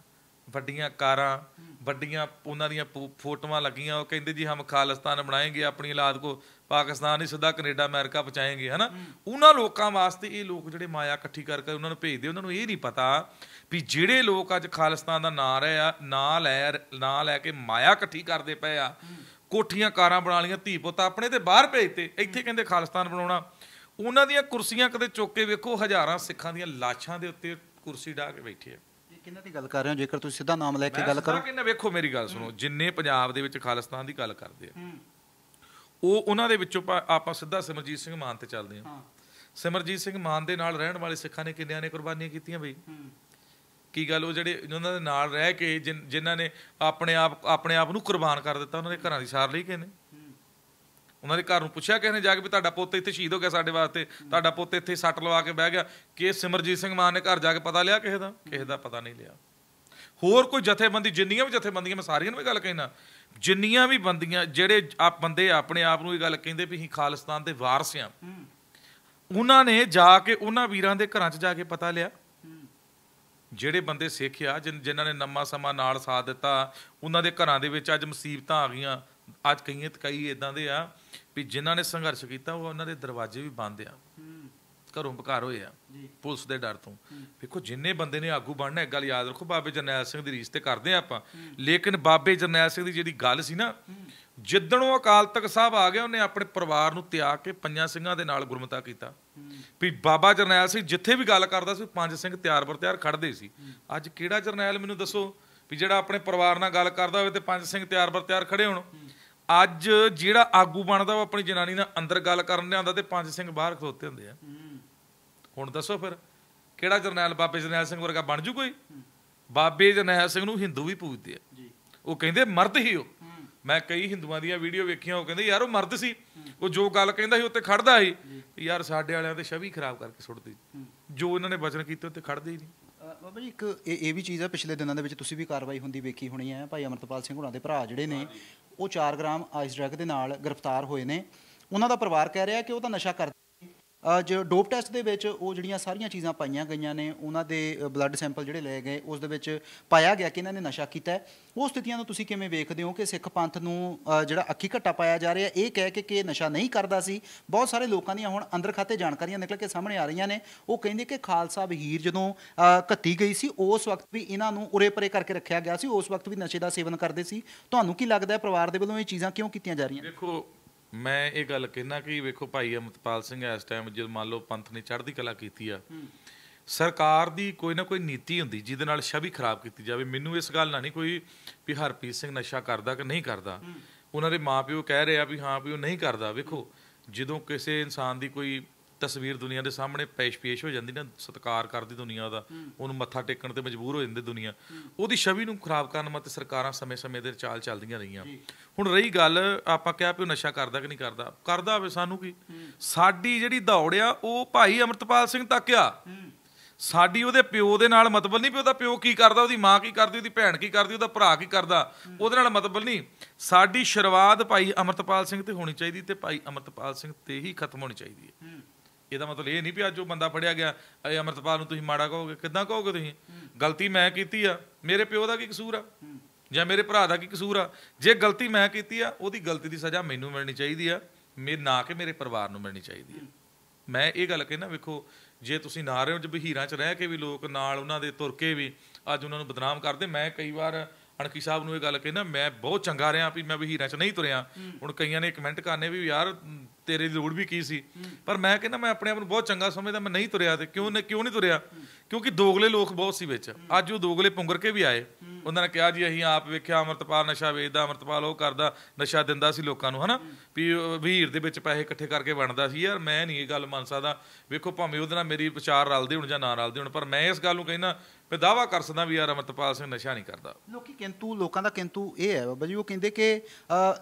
B: ਵੱਡੀਆਂ ਕਾਰਾਂ ਵੱਡੀਆਂ ਉਹਨਾਂ ਦੀਆਂ ਫੋਟੋਆਂ ਲੱਗੀਆਂ ਉਹ ਕਹਿੰਦੇ ਜੀ ਹਮ ਖਾਲਿਸਤਾਨ ਬਣਾਏਗੇ ਆਪਣੀ ਔਲਾਦ ਕੋ ਪਾਕਿਸਤਾਨ ਨਹੀਂ ਸਿੱਧਾ ਕੈਨੇਡਾ ਅਮਰੀਕਾ ਪਹੁੰਚਾਏਗੇ ਹਨਾ ਉਹਨਾਂ ਲੋਕਾਂ ਵਾਸਤੇ ਇਹ ਲੋਕ ਜਿਹੜੇ ਮਾਇਆ ਇਕੱਠੀ ਕਰਕੇ ਉਹਨਾਂ ਨੂੰ ਭੇਜਦੇ ਉਹਨਾਂ ਨੂੰ ਇਹ ਨਹੀਂ ਪਤਾ ਵੀ ਜਿਹੜੇ ਲੋਕ ਅੱਜ ਖਾਲਿਸਤਾਨ ਦਾ ਨਾਂ ਰਹਿ ਆ ਨਾਂ ਲੈ ਨਾਂ ਲੈ ਕੇ ਮਾਇਆ ਇਕੱਠੀ ਕਰਦੇ ਪਏ ਆ ਕੋਠੀਆਂ ਕਾਰਾਂ ਬਣਾ ਲੀਆਂ ਧੀ ਪੁੱਤ ਆਪਣੇ ਤੇ ਬਾਹਰ ਭੇਜਤੇ ਇੱਥੇ ਕਹਿੰਦੇ ਖਾਲਿਸਤਾਨ ਬਣਾਉਣਾ ਉਹਨਾਂ ਦੀਆਂ ਕੁਰਸੀਆਂ ਕਦੇ ਚੁੱਕ ਕੇ ਵੇਖੋ ਹਜ਼ਾਰਾਂ ਸਿੱਖਾਂ ਦੀਆਂ ਲਾਸ਼ਾਂ ਦੇ ਉੱਤੇ ਕੁਰਸੀ ਢਾ ਕੇ ਬੈਠੇ ਆ
A: ਕਿੰਨਾਂ ਦੀ ਗੱਲ ਕਰ ਰਹੇ ਹੋ ਜੇਕਰ ਤੁਸੀਂ ਸਿੱਧਾ ਨਾਮ ਲੈ ਕੇ ਗੱਲ ਕਰੋ
B: ਮੈਂ ਵੇਖੋ ਮੇਰੀ ਗੱਲ ਸੁਣੋ ਜਿੰਨੇ ਪੰਜਾਬ ਦੇ ਵਿੱਚ ਖਾਲਿਸਤਾਨ ਦੀ ਗੱਲ ਕਰਦੇ ਆ ਉਹ ਉਹਨਾਂ ਦੇ ਵਿੱਚੋਂ ਆਪਾਂ ਸਿੱਧਾ ਸਿਮਰਜੀਤ ਸਿੰਘ ਮਾਨ ਤੇ ਚੱਲਦੇ ਹਾਂ ਸਿਮਰਜੀਤ ਸਿੰਘ ਮਾਨ ਦੇ ਨਾਲ ਰਹਿਣ ਵਾਲੇ ਸਿੱਖਾਂ ਨੇ ਕਿੰਨਿਆਂ ਨੇ ਕੁਰਬਾਨੀਆਂ ਕੀਤੀਆਂ ਬਈ ਕੀ ਗੱਲ ਉਹ ਜਿਹੜੇ ਉਹਨਾਂ ਦੇ ਨਾਲ ਰਹਿ ਕੇ ਜਿਨ੍ਹਾਂ ਨੇ ਆਪਣੇ ਆਪ ਆਪਣੇ ਆਪ ਨੂੰ ਕੁਰਬਾਨ ਕਰ ਦਿੱਤਾ ਉਹਨਾਂ ਦੇ ਘਰਾਂ ਦੀ ਸਾਰ ਲਈ ਕਿਨੇ ਉਹਨਾਂ ਦੇ ਘਰ ਨੂੰ ਪੁੱਛਿਆ ਕਿਸ ਨੇ ਜਾ ਕੇ ਵੀ ਤੁਹਾਡਾ ਪੁੱਤ ਇੱਥੇ ਸ਼ਹੀਦ ਹੋ ਗਿਆ ਸਾਡੇ ਵਾਸਤੇ ਤੁਹਾਡਾ ਪੁੱਤ ਇੱਥੇ ਸੱਟ ਲਵਾ ਕੇ ਬਹਿ ਗਿਆ ਕਿ ਸਿਮਰਜੀਤ ਸਿੰਘ ਮਾਨ ਨੇ ਘਰ ਜਾ ਕੇ ਪਤਾ ਲਿਆ ਕਿਸੇ ਦਾ ਕਿਸੇ ਦਾ ਪਤਾ ਨਹੀਂ ਲਿਆ ਹੋਰ ਕੋਈ ਜਥੇਬੰਦੀ ਜਿੰਨੀਆਂ ਵੀ ਜਥੇਬੰਦੀਆਂ ਮੈਂ ਸਾਰੀਆਂ ਨੂੰ ਇਹ ਗੱਲ ਕਹਿਣਾ ਜਿੰਨੀਆਂ ਵੀ ਬੰਦੀਆਂ ਜਿਹੜੇ ਆਪ ਬੰਦੇ ਆਪਣੇ ਆਪ ਨੂੰ ਇਹ ਗੱਲ ਕਹਿੰਦੇ ਵੀ ਅਸੀਂ ਖਾਲਿਸਤਾਨ ਦੇ ਵਾਰਸ ਆ ਉਹਨਾਂ ਨੇ ਜਾ ਕੇ ਉਹਨਾਂ ਵੀਰਾਂ ਦੇ ਘਰਾਂ 'ਚ ਜਾ ਕੇ ਪਤਾ ਲਿਆ ਜਿਹੜੇ ਬੰਦੇ ਸਿੱਖ ਆ ਜਿਨ੍ਹਾਂ ਨੇ ਨੰਮਾ ਸਮਾ ਨਾਲ ਸਾਥ ਦਿੱਤਾ ਉਹਨਾਂ ਦੇ ਘਰਾਂ ਦੇ ਵਿੱਚ ਅੱਜ ਮੁਸੀਬਤਾਂ ਆ ਗਈਆਂ ਅੱਜ ਕਈਆਂ ਕਈ ਇਦਾਂ ਦੇ ਆ ਵੀ ਜਿਨ੍ਹਾਂ ਨੇ ਸੰਘਰਸ਼ ਕੀਤਾ ਉਹ ਉਹਨਾਂ ਦੇ ਦਰਵਾਜ਼ੇ ਵੀ ਬੰਦ ਆ ਘਰੋਂ ਬਕਾਰ ਹੋਏ ਆ ਪੁਲਿਸ ਦੇ ਡਰ ਤੋਂ ਵੇਖੋ ਜਿੰਨੇ ਬੰਦੇ ਨੇ ਆਗੂ ਬਣਨਾ ਇੱਕ ਗੱਲ ਯਾਦ ਰੱਖੋ ਬਾਬੇ ਜਰਨੈਲ ਸਿੰਘ ਦੀ ਰੀਸ ਤੇ ਕਰਦੇ ਆ ਆਪਾਂ ਲੇਕਿਨ ਬਾਬੇ ਜਰਨੈਲ ਸਿੰਘ ਦੀ ਜਿਹੜੀ ਗੱਲ ਸੀ ਨਾ ਜਿੱਦਣ ਉਹ ਅਕਾਲ ਤਖਤ ਸਾਹਿਬ ਆ ਗਿਆ ਉਹਨੇ ਆਪਣੇ ਪਰਿਵਾਰ ਨੂੰ ਤਿਆਗ ਕੇ ਪੰਜਾਂ ਸਿੰਘਾਂ ਦੇ ਨਾਲ ਗੁਰਮਤਾ ਕੀਤਾ ਵੀ ਬਾਬਾ ਜਰਨੈਲ ਸਿੰਘ ਜਿੱਥੇ ਵੀ ਗੱਲ ਕਰਦਾ ਸੀ ਪੰਜ ਸਿੰਘ ਤਿਆਰ ਬਰ ਤਿਆਰ ਖੜਦੇ ਸੀ ਅੱਜ ਕਿਹੜਾ ਜਰਨੈਲ ਮੈਨੂੰ ਦੱਸੋ ਵੀ ਜਿਹੜਾ ਆਪਣੇ ਪਰਿਵਾਰ ਨਾਲ ਗੱਲ ਕਰਦਾ ਹੋਵੇ ਤੇ ਪੰਜ ਸਿੰਘ ਤਿਆਰ ਬਰ ਤਿਆਰ ਖੜੇ ਹੋਣ ਅੱਜ ਜਿਹੜਾ ਆਗੂ ਬਣਦਾ ਉਹ ਆਪਣੀ ਜਨਾਨੀ ਨਾਲ ਅੰਦਰ ਗੱਲ ਕਰਨ ਲਿਆਂਦਾ ਤੇ ਪੰਜ ਸਿੰਘ ਬਾਹਰ ਖੋਤੇ ਹੁੰਦੇ ਆ ਹੁਣ ਦੱਸੋ ਫਿਰ ਕਿਹੜਾ ਜਰਨੈਲ ਬਾਬੇ ਜਰਨੈਲ ਸਿੰਘ ਵਰਗਾ ਬਣ ਜੂ ਕੋਈ ਬਾਬੇ ਜਰਨੈਲ ਸਿੰਘ ਨੂੰ ਹਿੰਦੂ ਵੀ ਪੂਜਦੇ ਆ ਉਹ ਕਹਿੰਦੇ ਮਰਦ ਹੀ ਉਹ ਮੈਂ ਕਈ ਹਿੰਦੂਆਂ ਦੀਆਂ ਵੀਡੀਓ ਵੇਖੀਆਂ ਉਹ ਕਹਿੰਦੇ ਯਾਰ ਉਹ ਮਰਦ ਸੀ ਉਹ ਜੋ ਗੱਲ ਕਹਿੰਦਾ ਸੀ ਉੱਤੇ ਖੜਦਾ ਸੀ ਯਾਰ ਸਾਡੇ ਵਾਲਿਆਂ ਤੇ ਛਵੀ ਖਰਾਬ ਕਰਕੇ ਸੁੱਟਦੀ ਜੋ ਇਹਨਾਂ ਨੇ ਵਚਨ ਕੀਤੇ ਉੱਤੇ ਖੜਦੇ ਹੀ ਨਹੀਂ
A: ਬਾਬਾ ਜੀ ਇੱਕ ਇਹ ਵੀ ਚੀਜ਼ ਆ ਪਿਛਲੇ ਦਿਨਾਂ ਦੇ ਵਿੱਚ ਤੁਸੀਂ ਵੀ ਕਾਰਵਾਈ ਹੁੰਦੀ ਵੇਖੀ ਹੋਣੀ ਹੈ ਭਾਈ ਅਮਰਤਪਾਲ ਸਿੰਘ ਹੁਣਾਂ ਦੇ ਭਰਾ ਜਿਹੜੇ ਨੇ ਉਹ 4 ਗ੍ਰਾਮ ਆਈਸ ਡਰੱਗ ਦੇ ਨਾਲ ਗ੍ਰਿਫਤਾਰ ਹੋਏ ਨੇ ਉਹਨਾਂ ਦਾ ਪਰਿਵਾਰ ਕਹਿ ਰਿਹਾ ਕਿ ਉਹ ਤਾਂ ਨਸ਼ਾ ਕਰ ਜੋ ਡੋਪ ਟੈਸਟ ਦੇ ਵਿੱਚ ਉਹ ਜਿਹੜੀਆਂ ਸਾਰੀਆਂ ਚੀਜ਼ਾਂ ਪਾਈਆਂ ਗਈਆਂ ਨੇ ਉਹਨਾਂ ਦੇ ਬਲੱਡ ਸੈਂਪਲ ਜਿਹੜੇ ਲਏ ਗਏ ਉਸ ਦੇ ਵਿੱਚ ਪਾਇਆ ਗਿਆ ਕਿ ਇਹਨਾਂ ਨੇ ਨਸ਼ਾ ਕੀਤਾ ਹੈ ਉਹ ਸਥਿਤੀਆਂ ਨੂੰ ਤੁਸੀਂ ਕਿਵੇਂ ਵੇਖਦੇ ਹੋ ਕਿ ਸਿੱਖ ਪੰਥ ਨੂੰ ਜਿਹੜਾ ਅੱਖੀ ਘੱਟਾ ਪਾਇਆ ਜਾ ਰਿਹਾ ਇਹ ਕਹਿ ਕੇ ਕਿ ਇਹ ਨਸ਼ਾ ਨਹੀਂ ਕਰਦਾ ਸੀ ਬਹੁਤ ਸਾਰੇ ਲੋਕਾਂ ਦੀਆਂ ਹੁਣ ਅੰਦਰ ਖਾਤੇ ਜਾਣਕਾਰੀਆਂ ਨਿਕਲ ਕੇ ਸਾਹਮਣੇ ਆ ਰਹੀਆਂ ਨੇ ਉਹ ਕਹਿੰਦੇ ਕਿ ਖਾਲਸਾ ਵਹੀਰ ਜਦੋਂ ਘੱਤੀ ਗਈ ਸੀ ਉਸ ਵਕਤ ਵੀ ਇਹਨਾਂ ਨੂੰ ਉਰੇ ਪਰੇ ਕਰਕੇ ਰੱਖਿਆ ਗਿਆ ਸੀ ਉਸ ਵਕਤ ਵੀ ਨਸ਼ੇ ਦਾ ਸੇਵਨ ਕਰਦੇ ਸੀ ਤੁਹਾਨੂੰ ਕੀ ਲੱਗਦਾ ਹੈ ਪਰਿਵਾਰ ਦੇ ਵੱਲੋਂ ਇਹ ਚੀਜ਼ਾਂ ਕਿਉਂ ਕੀਤੀਆਂ ਜਾ ਰਹੀਆਂ ਦੇਖੋ
B: ਮੈਂ ਇਹ ਗੱਲ ਕਹਿਣਾ ਕਿ ਵੇਖੋ ਭਾਈ ਅਮਤਪਾਲ ਸਿੰਘ ਇਸ ਟਾਈਮ ਜਦ ਮੰਨ ਲਓ ਪੰਥ ਨੇ ਚੜ੍ਹਦੀ ਕਲਾ ਕੀਤੀ ਆ ਸਰਕਾਰ ਦੀ ਕੋਈ ਨਾ ਕੋਈ ਨੀਤੀ ਹੁੰਦੀ ਜਿਹਦੇ ਨਾਲ ਛਵੀ ਖਰਾਬ ਕੀਤੀ ਜਾਵੇ ਮੈਨੂੰ ਇਸ ਗੱਲ ਨਾਲ ਨਹੀਂ ਕੋਈ ਵੀ ਹਰਪ੍ਰੀਤ ਸਿੰਘ ਨਸ਼ਾ ਕਰਦਾ ਕਿ ਨਹੀਂ ਕਰਦਾ ਉਹਨਾਂ ਦੇ ਮਾਪਿਓ ਕਹਿ ਰਹੇ ਆ ਵੀ ਹਾਂ ਵੀ ਉਹ ਨਹੀਂ ਕਰਦਾ ਵੇਖੋ ਜਦੋਂ ਕਿਸੇ ਇਨਸਾਨ ਦੀ ਕੋਈ ਤਸਵੀਰ ਦੁਨੀਆ ਦੇ ਸਾਹਮਣੇ ਪੇਸ਼-ਪੇਸ਼ ਹੋ ਜਾਂਦੀ ਨਾ ਸਤਕਾਰ ਕਰਦੀ ਦੁਨੀਆ ਦਾ ਉਹਨੂੰ ਮੱਥਾ ਟੇਕਣ ਤੇ ਮਜਬੂਰ ਹੋ ਜਾਂਦੇ ਦੁਨੀਆ ਉਹਦੀ ਛਵੀ ਨੂੰ ਖਰਾਬ ਕਰਨ ਮਤ ਸਰਕਾਰਾਂ ਸਮੇਂ-ਸਮੇਂ ਦੇ ਚਾਲ ਚੱਲਦੀਆਂ ਰਹੀਆਂ ਹੁਣ ਰਹੀ ਗੱਲ ਆਪਾਂ ਕਿਹਾ ਵੀ ਉਹ ਨਸ਼ਾ ਕਰਦਾ ਕਿ ਨਹੀਂ ਕਰਦਾ ਕਰਦਾ ਹੋਵੇ ਸਾਨੂੰ ਕੀ ਸਾਡੀ ਜਿਹੜੀ ਦੌੜ ਆ ਉਹ ਭਾਈ ਅਮਰਤਪਾਲ ਸਿੰਘ ਤੱਕ ਆ ਸਾਡੀ ਉਹਦੇ ਪਿਓ ਦੇ ਨਾਲ ਮਤਲਬ ਨਹੀਂ ਪਿਓ ਦਾ ਪਿਓ ਕੀ ਕਰਦਾ ਉਹਦੀ ਮਾਂ ਕੀ ਕਰਦੀ ਉਹਦੀ ਭੈਣ ਕੀ ਕਰਦੀ ਉਹਦਾ ਭਰਾ ਕੀ ਕਰਦਾ ਉਹਦੇ ਨਾਲ ਮਤਲਬ ਨਹੀਂ ਸਾਡੀ ਸ਼ੁਰੂਆਤ ਭਾਈ ਅਮਰਤਪਾਲ ਸਿੰਘ ਤੇ ਹੋਣੀ ਚਾਹੀਦੀ ਤੇ ਭਾਈ ਅਮਰਤਪਾਲ ਸਿੰਘ ਤੇ ਹੀ ਖਤਮ ਹੋਣੀ ਚਾਹੀਦੀ ਹੈ ਇਹਦਾ ਮਤਲਬ ਇਹ ਨਹੀਂ ਵੀ ਅੱਜ ਉਹ ਬੰਦਾ ਫੜਿਆ ਗਿਆ ਇਹ ਅਮਰਤਪਾਲ ਨੂੰ ਤੁਸੀਂ ਮਾੜਾ ਕਹੋਗੇ ਕਿੱਦਾਂ ਕਹੋਗੇ ਤੁਸੀਂ ਗਲਤੀ ਮੈਂ ਕੀਤੀ ਆ ਮੇਰੇ ਪਿਓ ਦਾ ਕੀ ਕਸੂਰ ਆ ਜਾਂ ਮੇਰੇ ਭਰਾ ਦਾ ਕੀ ਕਸੂਰ ਆ ਜੇ ਗਲਤੀ ਮੈਂ ਕੀਤੀ ਆ ਉਹਦੀ ਗਲਤੀ ਦੀ ਸਜ਼ਾ ਮੈਨੂੰ ਮਿਲਣੀ ਚਾਹੀਦੀ ਆ ਮੇ ਨਾ ਕਿ ਮੇਰੇ ਪਰਿਵਾਰ ਨੂੰ ਮਿਲਣੀ ਚਾਹੀਦੀ ਆ ਮੈਂ ਇਹ ਗੱਲ ਕਹਿਣਾ ਵੇਖੋ ਜੇ ਤੁਸੀਂ ਨਾ ਰਹੇ ਹੋ 'ਚ ਰਹਿ ਕੇ ਵੀ ਲੋਕ ਨਾਲ ਉਹਨਾਂ ਦੇ ਤੁਰ ਕੇ ਵੀ ਅੱਜ ਉਹਨਾਂ ਨੂੰ ਬਦਨਾਮ ਕਰਦੇ ਮੈਂ ਕਈ ਵਾਰ ਅਣਕੀ ਸਾਹਿਬ ਨੂੰ ਇਹ ਗੱਲ ਕਹਿੰਦਾ ਮੈਂ ਬਹੁਤ ਚੰਗਾ ਰਿਹਾ ਵੀ ਮੈਂ ਵੀ ਹੀਰਾ ਚ ਨਹੀਂ ਤੁਰਿਆ ਹੁਣ ਕਈਆਂ ਨੇ ਕਮੈਂਟ ਕਰਨੇ ਵੀ ਯਾਰ ਤੇਰੇ ਦੀ ਲੋੜ ਵੀ ਕੀ ਸੀ ਪਰ ਮੈਂ ਕਹਿੰਦਾ ਮੈਂ ਆਪਣੇ ਆਪ ਨੂੰ ਬਹੁਤ ਚੰਗਾ ਸਮਝਦਾ ਮੈਂ ਨਹੀਂ ਤੁਰਿਆ ਤੇ ਕਿਉਂ ਨੇ ਕਿਉਂ ਨਹੀਂ ਤੁਰਿਆ ਕਿਉਂਕਿ ਦੋਗਲੇ ਲੋਕ ਬਹੁਤ ਸੀ ਵਿੱਚ ਅੱਜ ਉਹ ਦੋਗਲੇ ਪੁੰਗਰ ਕੇ ਵੀ ਆਏ ਉਹਨਾਂ ਨੇ ਕਿਹਾ ਜੀ ਅਸੀਂ ਆਪ ਵੇਖਿਆ ਅਮਰਤਪਾਲ ਨਸ਼ਾ ਵੇਚਦਾ ਅਮਰਤਪਾਲ ਉਹ ਕਰਦਾ ਨਸ਼ਾ ਦਿੰਦਾ ਸੀ ਲੋਕਾਂ ਨੂੰ ਹਨਾ ਵੀ ਵੀਰ ਦੇ ਵਿੱਚ ਪੈਸੇ ਇਕੱਠੇ ਕਰਕੇ ਵੰਡਦਾ ਸੀ ਯਾਰ ਮੈਂ ਨਹੀਂ ਇਹ ਗੱਲ ਮੰਨ ਸਕਦਾ ਵੇਖੋ ਭਾਵੇਂ ਉਹਦੇ ਨਾਲ ਮੇਰੀ ਵਿਚਾਰ ਰਲਦੇ ਹੋਣ ਜਾਂ ਨਾ ਰਲਦੇ ਹੋਣ ਪਰ ਮੈਂ ਇਸ ਗੱਲ ਨੂੰ ਕਹਿੰਦਾ ਮੈਂ ਦਾਵਾ ਕਰ ਸਕਦਾ ਵੀ ਯਾਰ ਅਮਰਤਪਾਲ ਸਿੰਘ ਨਸ਼ਾ ਨਹੀਂ ਕਰਦਾ
A: ਲੋਕੀ ਕਿੰਤੂ ਲੋਕਾਂ ਦਾ ਕਿੰਤੂ ਇਹ ਹੈ ਬਾਬਾ ਜੀ ਉਹ ਕਹਿੰਦੇ ਕਿ